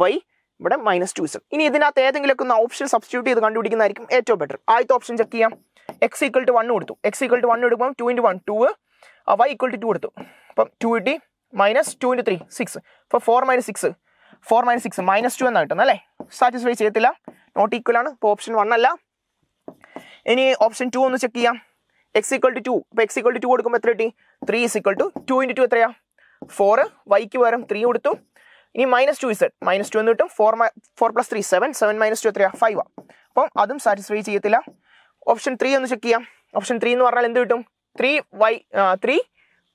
വൈ ഇവിടെ മൈനസ് ടു സെഡ് ഇനി ഇതിനകത്ത് ഏതെങ്കിലും ഒക്കെ ഒന്ന് ഓപ്ഷൻ സബ്സ്റ്റിറ്റ്യൂട്ട് ചെയ്ത് കണ്ടുപിടിക്കുന്നതായിരിക്കും ഏറ്റവും ബെറ്റർ ആദ്യത്തെ ഓപ്ഷൻ ചെക്ക് ചെയ്യാം എക്സ് ഈക്വൽ ടു വൺ കൊടുത്തു എക്സ് ഈക്വൽ ടു വൺ എടുക്കുമ്പോൾ two into one two y equal to two കൊടുത്തു അപ്പം ടു കിട്ടി minus two into three six അപ്പോൾ four minus six four minus six minus two എന്നാണ് കിട്ടുന്നത് അല്ലേ സാറ്റിസ്ഫൈ ചെയ്യത്തില്ല നോട്ട് ഈക്വൽ ആണ് ഇപ്പോൾ ഓപ്ഷൻ വൺ അല്ല ഇനി ഓപ്ഷൻ ടു ഒന്ന് ചെക്ക് ചെയ്യാം എക്സ് ഈക്വൽ ടു ടു അപ്പോൾ എക്സ് ഈക്വൽ ടു ടു കൊടുക്കുമ്പോൾ എത്ര കിട്ടി three is equal to two into two എത്രയാണ് ഫോർ വൈക്ക് പകരം ത്രീ കൊടുത്തു ഇനി minus two z minus two എന്ന് കിട്ടും four four plus three seven seven minus two എത്രയാ ഫൈവ് ആണ് അപ്പം അതും സാറ്റിസ്ഫൈ ചെയ്യത്തില്ല ഓപ്ഷൻ ത്രീ ഒന്ന് ചെക്ക് ചെയ്യാം ഓപ്ഷൻ ത്രീ എന്ന് പറഞ്ഞാൽ എന്ത് കിട്ടും three Y three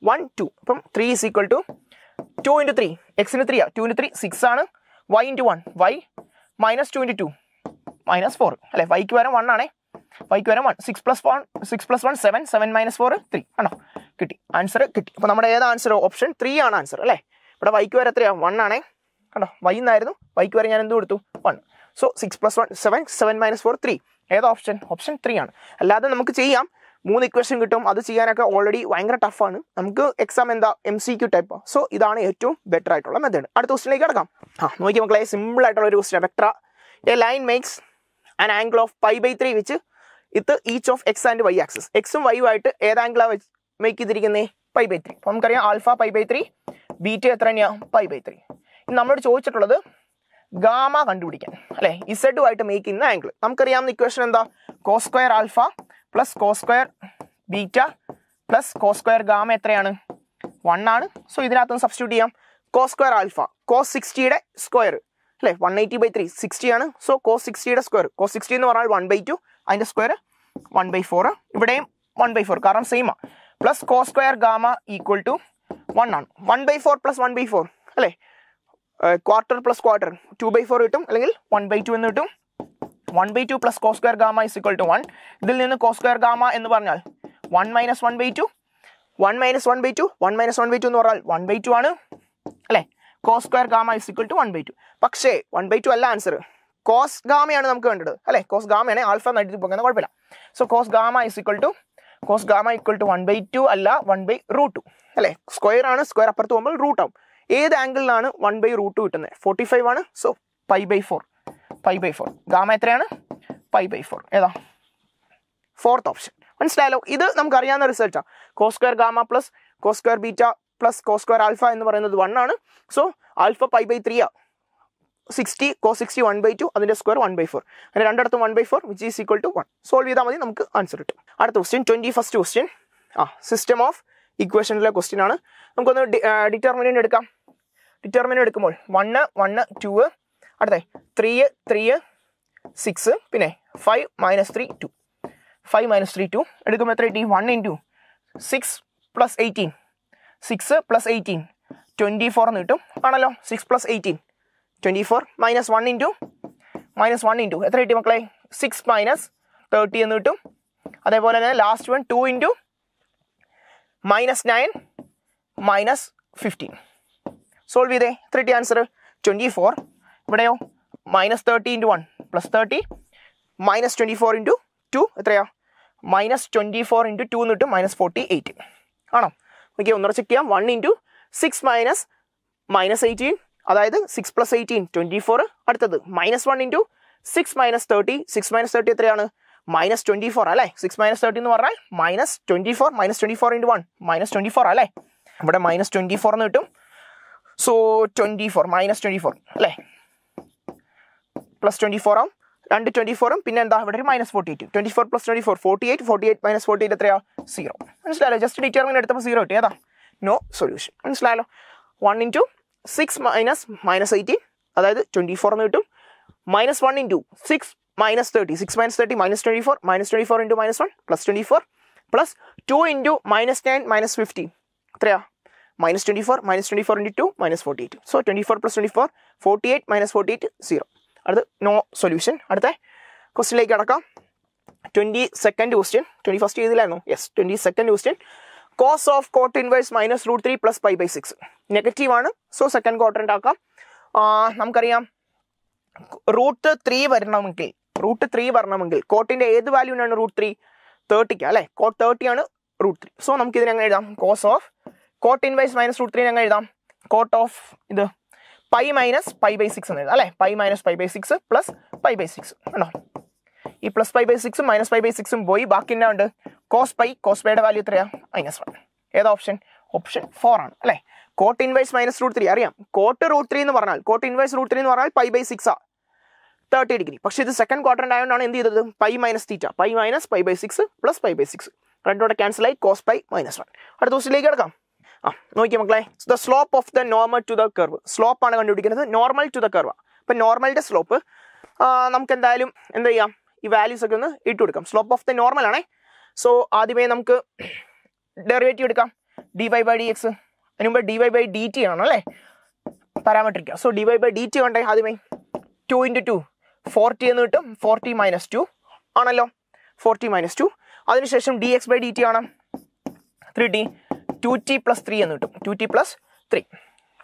one two അപ്പം three is equal to two into three എക്സിന് ത്രീ ആ ടു ഇൻറ്റു ത്രീ സിക്സ് ആണ് y into one y minus two into two minus four അല്ലെ വൈക്ക് പകരം വൺ ആണേ ഫൈവ് വരെ one six plus one six plus one seven seven minus four three ആണോ കിട്ടി ആൻസർ കിട്ടി അപ്പോൾ നമ്മുടെ ഏത് ആൻസർ ഓപ്ഷൻ ത്രീ ആണ് ആൻസർ അല്ലേ ഇവിടെ വൈക്ക് വരെ എത്രയാണ് വൺ ആണേ കണ്ടോ വൈ എന്നായിരുന്നു വൈക്ക് വരെ ഞാൻ എന്ത് കൊടുത്തു one so six plus one seven seven minus four three ഏത് ഓപ്ഷൻ ഓപ്ഷൻ ത്രീ ആണ് അല്ലാതെ നമുക്ക് ചെയ്യാം മൂന്ന് ഇക്വേഷൻ കിട്ടും അത് ചെയ്യാനൊക്കെ ഓൾറെഡി ഭയങ്കര ടഫാണ് നമുക്ക് എക്സാം എന്താ M C Q type so ഇതാണ് ഏറ്റവും ബെറ്റർ ആയിട്ടുള്ള മെത്തേഡ് അടുത്ത ക്വസ്റ്റിനിലേക്ക് കിടക്കാം ആ നോക്കി മക്കളെ സിമ്പിൾ ആയിട്ടുള്ള ഒരു ക്വസ്റ്റിനാണ് vector a line makes and angle of pi by three വെച്ച് ഇത് each of x and y axes എക്സും വൈയും ആയിട്ട് ഏത് ആംഗിളാ വെച്ച് മേക്ക് ചെയ്തിരിക്കുന്നത് പൈ ബൈ ത്രീ അപ്പം നമുക്കറിയാം alpha pi by three beta എത്ര തന്നെയാണ് പൈ ബൈ ത്രീ നമ്മളോട് ചോദിച്ചിട്ടുള്ളത് ഗാമ കണ്ടുപിടിക്കാൻ അല്ലേ ഇസഡുമായിട്ട് മേക്ക് ചെയ്യുന്ന ആംഗിൾ നമുക്കറിയാവുന്ന ഇക്വേഷൻ എന്താ cos square alpha plus cos square beta plus cos square gamma എത്രയാണ് വൺ ആണ് സോ ഇതിനകത്ത് സബ്സ്റ്റിറ്റ്യൂട്ട് ചെയ്യാം കോ സ്ക്വയർ ആൽഫ കോ സിക്സ്റ്റിയുടെ സ്ക്വയർ അല്ലെ one eighty by three sixty ആണ് സോ കോ സിക്സ്റ്റിയുടെ സ്ക്വയർ കോ സിക്സ്റ്റി എന്ന് പറഞ്ഞാൽ വൺ ബൈ ടു അതിൻ്റെ സ്ക്വയർ വൺ ബൈ ഫോർ ഇവിടെയും വൺ ബൈ ഫോർ കാരണം സെയിമാണ് plus cos square gamma equal to one ആണ് one by four plus one by four അല്ലേ quarter plus quarter two by four കിട്ടും അല്ലെങ്കിൽ വൺ ബൈ ടു എന്ന് കിട്ടും one by two plus cos square gamma is equal to one ഇതിൽ നിന്ന് cos square gamma എന്ന് പറഞ്ഞാൽ one minus one by two one minus one by two one minus one by two എന്ന് പറഞ്ഞാൽ one by two ആണ് അല്ലേ cos square gamma is equal to one by two പക്ഷേ one by two അല്ല answer cos ഗാമയാണ് നമുക്ക് വേണ്ടത് അല്ലേ കോസ് ഗാമയാണ് ആൽഫ നൈറ്റി പോകുന്ന കുഴപ്പമില്ല so cos gamma is equal to cos gamma equal to one by two അല്ല വൺ ബൈ റൂട്ട് ടു അല്ലേ സ്ക്വയർ ആണ് സ്ക്വയർ അപ്പുറത്ത് പോകുമ്പോൾ റൂട്ട് ആവും ഏത് ആംഗിളിലാണ് വൺ ബൈ റൂട്ട് ടു കിട്ടുന്നത് ഫോർട്ടി ഫൈവ് ആണ് so pi by four pi by four gamma എത്രയാണ് പൈ ബൈ ഫോർ ഏതാ ഫോർത്ത് ഓപ്ഷൻ മനസ്സിലായാലോ ഇത് നമുക്ക് അറിയാവുന്ന റിസൾട്ടാണ് cos square gamma plus cos square beta plus cos square alpha എന്ന് പറയുന്നത് വൺ ആണ് so alpha pi by three ആണ് sixty cos sixty one by two അതിൻ്റെ സ്ക്വയർ വൺ ബൈ ഫോർ അങ്ങനെ രണ്ടിടത്തും one by four which is equal to one solve ചെയ്താൽ മതി നമുക്ക് ആൻസർ കിട്ടും അടുത്ത ക്വസ്റ്റ്യൻ ട്വൻറ്റി ഫസ്റ്റ് ക്വസ്റ്റ്യൻ ആ സിസ്റ്റം ഓഫ് ഇക്വേഷനിലെ ക്വസ്റ്റ്യൻ ആണ് നമുക്കൊന്ന് ഡിറ്റർമിനൻ്റ് എടുക്കാം ഡിറ്റർമിനൻ്റ് എടുക്കുമ്പോൾ വണ്ണ് വണ്ണ് ടു അടുത്ത ത്രീ ത്രീ സിക്സ് പിന്നെ five minus three two five minus three two എടുക്കുമ്പോൾ എത്ര കിട്ടി one in into six plus eighteen six plus eighteen twenty four എന്ന് കിട്ടും ആണല്ലോ six plus eighteen twenty four minus one into minus one into എത്ര കിട്ടി മക്കളെ സിക്സ് മൈനസ് തേർട്ടി എന്ന് കിട്ടും അതേപോലെ തന്നെ last one two into minus nine minus fifteen solve ചെയ്തേ എത്ര കിട്ടി ആൻസർ ട്വൻറ്റി ഫോർ ഇവിടെയോ minus thirty into one plus thirty minus twenty four into two എത്രയാ minus twenty four into two എന്ന് കിട്ടും മൈനസ് ഫോർട്ടി എയ്റ്റ് ആണോ okay ഒന്നര check ചെയ്യാം one into six minus minus eighteen അതായത് six plus eighteen twenty four അടുത്തത് minus one into six minus thirty six minus thirty എത്രയാണ് minus twenty four അല്ലേ six minus thirty എന്ന് പറഞ്ഞാൽ minus twenty four minus twenty four into one minus twenty four അല്ലേ ഇവിടെ minus twenty four എന്ന് കിട്ടും so twenty four minus twenty four അല്ലേ plus twenty four ആവും രണ്ട് ട്വന്റി ഫോറും പിന്നെ എന്താ ഇവിടെ ഒരു minus forty eight twenty four plus twenty four forty eight forty eight minus forty eight എത്രയാ സീറോ മനസ്സിലായോ ജസ്റ്റ് ഡിറ്റർമിൻ എടുത്തപ്പോൾ സീറോ കിട്ടി ഏതാ നോ സൊല്യൂഷൻ മനസ്സിലായല്ലോ one into six minus minus eighteen അതായത് ട്വന്റി ഫോർ എന്ന് കിട്ടും minus one into six minus thirty six minus thirty minus twenty four minus twenty four into minus one plus twenty four plus two into minus nine minus fifty എത്രയാ minus twenty four minus twenty four into two minus forty eight so twenty four plus twenty four forty eight minus forty eight zero അടുത്ത് no solution അടുത്ത ക്വസ്റ്റ്യനിലേക്ക് അടക്കാം twenty second question twenty first ചെയ്തില്ലായിരുന്നു yes twenty second question cos of cot inverse minus root three plus five by six negative ആണ് so second quarter ആക്കാം നമുക്കറിയാം root three വരണമെങ്കിൽ root three വരണമെങ്കിൽ കോട്ടിൻ്റെ ഏത് വാല്യൂനാണ് റൂട്ട് ത്രീ തേർട്ടിക്ക് അല്ലേ കോട്ട് തേർട്ടി ആണ് റൂട്ട് ത്രീ സോ നമുക്ക് ഇതിനെ എഴുതാം cos of cot inverse minus root three ഞങ്ങൾ എഴുതാം കോട്ട് ഓഫ് ഇത് pi minus pi by six എന്ന് എഴുതാം അല്ലേ pi minus pi by six plus pi by six ഉണ്ടോ ഈ പ്ലസ് പൈ ബൈ സിക്സും മൈനസ് പൈ ബൈ സിക്സും പോയി ബാക്കി എന്നാ ഉണ്ട് കോസ് പൈ കോസ് പൈയുടെ വാല്യൂ എത്രയാ മൈനസ് വൺ ഏതാ ഓപ്ഷൻ ഓപ്ഷൻ ഫോർ ആണ് അല്ലേ cot inverse minus root three അറിയാം കോട്ട് റൂട്ട് ത്രീ എന്ന് പറഞ്ഞാൽ കോട്ട് ഇൻവേഴ്സ് റൂട്ട് ത്രീ എന്ന് പറഞ്ഞാൽ പൈ ബൈ സിക്സ് ആ തേർട്ടി ഡിഗ്രി പക്ഷേ ഇത് സെക്കൻഡ് ക്വാർട്ടർ ആയതുകൊണ്ടാണ് എന്ത് ചെയ്തത് pi minus theta pi minus pi by six plus pi by six രണ്ടോടെ ക്യാൻസലായി കോസ് പൈ മൈനസ് വൺ അടുത്ത ദിവസത്തിലേക്ക് കിടക്കാം ആ നോക്കി മക്കളെ the slope of the normal to the curve slope ആണ് കണ്ടുപിടിക്കുന്നത് നോർമൽ ടു ദ കർവ് അപ്പം നോർമലിൻ്റെ സ്ലോപ്പ് നമുക്ക് എന്തായാലും എന്ത് ചെയ്യാം ഈ വാല്യൂസ് ഒക്കെ ഒന്ന് ഇട്ട് കൊടുക്കാം സ്ലോപ്പ് ഓഫ് ദ നോർമൽ ആണേ സോ ആദ്യമേ നമുക്ക് ഡെറിവേറ്റീവ് എടുക്കാം d y by d x അതിന് മുമ്പ് d y by d t ആണ് അല്ലേ so d y by d t ഉണ്ടേ ആദ്യമേ ടു ഇൻറ്റു ടു ഫോർട്ടി എന്ന് കിട്ടും ഫോർട്ടി മൈനസ് ടു ആണല്ലോ ഫോർട്ടി മൈനസ് ടു അതിനുശേഷം d x by d t ആണ് three d two t plus three എന്ന് കിട്ടും ടു ടി പ്ലസ് ത്രീ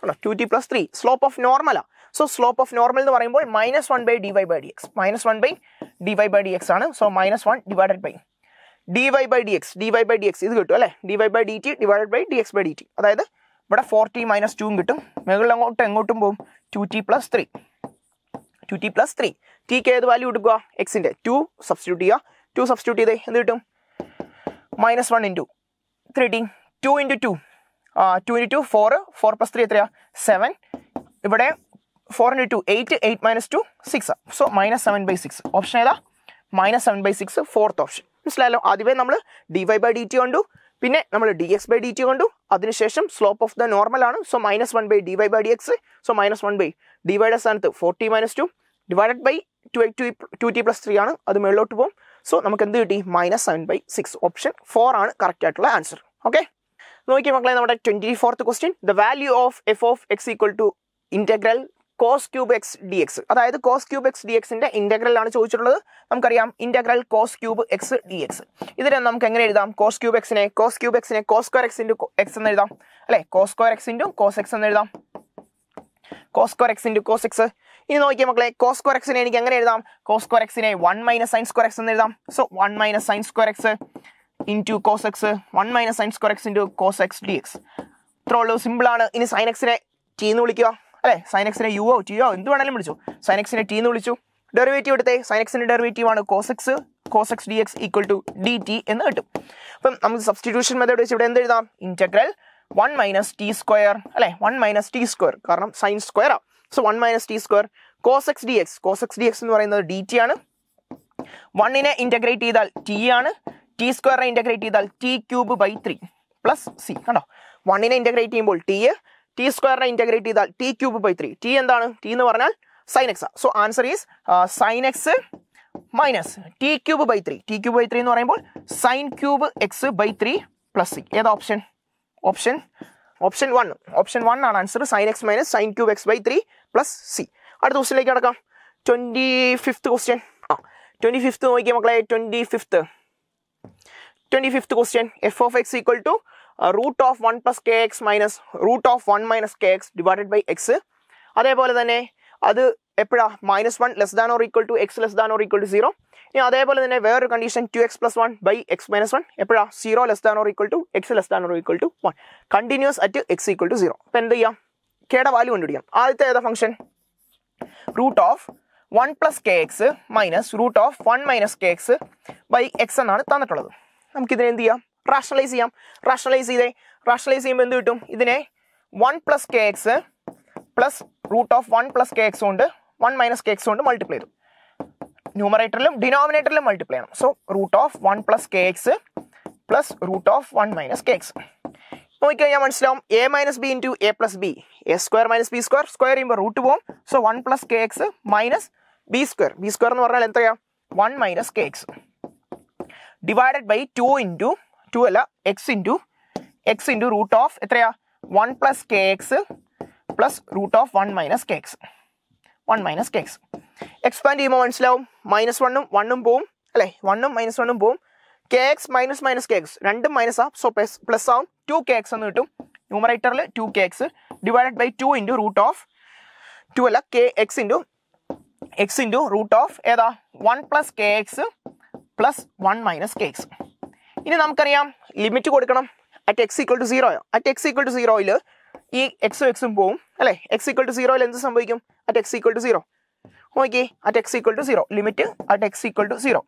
അല്ല to t plus three slope of നോർമലാ so slope of normal എന്ന് പറയുമ്പോൾ minus one by d y by d x minus one by d y by d X ആണ് so minus one divided by d y by d x d y by d x ഇത് കിട്ടും അല്ലേ d y by d t divided by d x by d t അതായത് ഇവിടെ four T minus ടൂവും കിട്ടും മുകളിൽ അങ്ങോട്ടും എങ്ങോട്ടും പോകും two t plus three two t plus three ടിക്ക് ഏത് വാല്യൂ എടുക്കുക എക്സിൻ്റെ ടു സബ്സ്റ്റിറ്റ്യൂട്ട് ചെയ്യുക ടു സബ്സ്റ്റിറ്റ്യൂട്ട് ചെയ്തേ എന്ത് കിട്ടും minus one in two three t two into two two into two four four plus three എത്രയാണ് സെവൻ ഇവിടെ four into two eight eight minus two six so minus seven by six option ഏതാ minus seven by six fourth option മനസ്സിലായല്ലോ ആദ്യമേ നമ്മൾ D y by d t കണ്ടു പിന്നെ നമ്മൾ d x by d t കണ്ടു അതിനുശേഷം സ്ലോപ്പ് ഓഫ് ദ നോർമൽ ആണ് so minus one by d y by d x so minus one by d വൈയുടെ സ്ഥാനത്ത് forty minus two divided by two eight two two t plus three ആണ് അത് മുകളിലോട്ട് പോകും so നമുക്ക് എന്ത് കിട്ടി minus seven by six option four ആണ് കറക്റ്റ് ആയിട്ടുള്ള ആൻസർ ഓക്കെ നോക്കി മക്കളെ നമ്മുടെ twenty fourth question the value of f of X equal to integral cos cube x d x അതായത് കോസ് ക്യൂബ് എക്സ് ഡി എക്സിന്റെ ഇന്റഗ്രൽ ആണ് ചോദിച്ചിട്ടുള്ളത് നമുക്കറിയാം integral cos cube x d x ഇതിനെ നമുക്ക് എങ്ങനെ എഴുതാം കോസ് ക്യൂബ് എക്സിനെ കോസ് ക്യൂബ് എക്സിനെ cos square x into x എന്ന് എഴുതാം അല്ലെ cos square x into cos x എന്ന് എഴുതാം cos square x into cos x ഇനി നോക്കിയ മക്കളെ കോസ് സ്ക്വയർ എക്സിനെ എനിക്ക് എങ്ങനെ എഴുതാം കോസ് സ്ക്വയർ എക്സിനെ one minus sine square x എന്ന് എഴുതാം so one minus sine square x into cos x one minus sine square x into cos x d x ഇത്ര ഉള്ളത് സിമ്പിളാണ് ഇനി സൈൻ എക്സിനെ ടി എന്ന് വിളിക്കുക അല്ലേ സൈൻ എക്സിനെ ടി ടിയോ എന്ത് വേണമെങ്കിലും വിളിച്ചു സൈൻ എക്സിനെ ടി എന്ന് വിളിച്ചു ഡെറിവേറ്റീവ് എടുത്തേ സൈൻ എക്സിൻ്റെ ഡെറിവേറ്റീവ് ആണ് cos x cos x d x equal to d t എന്ന് കിട്ടും അപ്പം നമുക്ക് സബ്സ്റ്റിറ്റ്യൂഷൻ മെത്തേഡ് വെച്ച് ഇവിടെ എന്ത് എഴുതാം integral one minus t square അല്ലേ വൺ മൈനസ് ടി സ്ക്വയർ കാരണം സൈൻ സ്ക്വയർ ആ so one minus t square cos x d x cos x d x എന്ന് പറയുന്നത് ഡി ടി ആണ് വണ്ണിനെ ഇൻറ്റഗ്രേറ്റ് ചെയ്താൽ ടി ആണ് ടി സ്ക്വയറെ ഇൻറ്റഗ്രേറ്റ് ചെയ്താൽ t cube by three plus c കണ്ടോ വണ്ണിനെ ഇൻറ്റഗ്രേറ്റ് ചെയ്യുമ്പോൾ ടി ടി സ്ക്വയറിനെ ഇൻറ്റഗ്രേറ്റ് ചെയ്താൽ t cube by three t എന്താണ് ടി എന്ന് പറഞ്ഞാൽ sine X so answer is sine x minus t cube by three t cube by three എന്ന് പറയുമ്പോൾ sine cube x by three plus c ഏതാ option option option one option one ആണ് answer sine x minus sine cube x by three plus c അടുത്ത ക്വസ്റ്റിനിലേക്ക് കിടക്കാം twenty fifth question ആ twenty fifth നോക്കിയാൽ മക്കളെ twenty fifth twenty fifth question f of X equal to root of one plus k x minus root of one minus k x divided by x അതേപോലെ തന്നെ അത് എപ്പോഴാണ് minus one less than or equal to x less than or equal to zero ഇനി അതേപോലെ തന്നെ വേറൊരു condition two x plus one by x minus one എപ്പോഴാണ് zero less than or equal to x less than or equal to one continuous at x equal to zero അപ്പം എന്ത് ചെയ്യാം കെയുടെ value കണ്ടുപിടിക്കാം ആദ്യത്തെ ഏതാ function root of one plus k x minus root of one minus k x by x എന്നാണ് തന്നിട്ടുള്ളത് നമുക്കിതിനെ എന്ത് ചെയ്യാം റാഷണലൈസ് ചെയ്യാം റാഷണലൈസ് ചെയ്തേ റാഷണലൈസ് ചെയ്യുമ്പോൾ എന്ത് കിട്ടും ഇതിനെ one plus k x plus root of one plus k x കൊണ്ട് വൺ മൈനസ് കെ എക്സ് കൊണ്ട് മൾട്ടിപ്ലൈ ചെയ്തു ന്യൂമറേറ്ററിലും ഡിനോമിനേറ്ററിലും മൾട്ടിപ്ലൈ ചെയ്യണം so root of one plus k x plus root of one minus k x നോക്കിക്കഴിഞ്ഞാൽ മനസ്സിലാവും a minus b into a plus b a square minus b square square ചെയ്യുമ്പോൾ root പോകും so one plus k x minus b square B square എന്ന് പറഞ്ഞാൽ എത്രയാണ് one minus k x divided by two into two അല്ല x into x into root of എത്രയാ one plus k x plus root of one minus k x one minus k x expand ചെയ്യുമ്പോൾ മനസ്സിലാവും minus വണ്ണും വണ്ണും പോവും അല്ലേ വണ്ണും minus വണ്ണും പോവും k x minus minus k x രണ്ടും മൈനസ് ആ സോ പ്ലസ് പ്ലസ് ആവും ടു കെ എക്സ് എന്ന് കിട്ടും ന്യൂമറേറ്ററിൽ two k x divided by two into root of two അല്ല k x into x into root of ഏതാ one plus k x plus one minus k x ഇനി നമുക്കറിയാം limit കൊടുക്കണം at x equal to zero at x equal to സീറോയിൽ ഈ എക്സും എക്സും പോവും അല്ലേ എക്സ് ഈക്വൽ ടു സീറോയിൽ എന്ത് സംഭവിക്കും at x equal to zero okay at x equal to zero limit at x equal to zero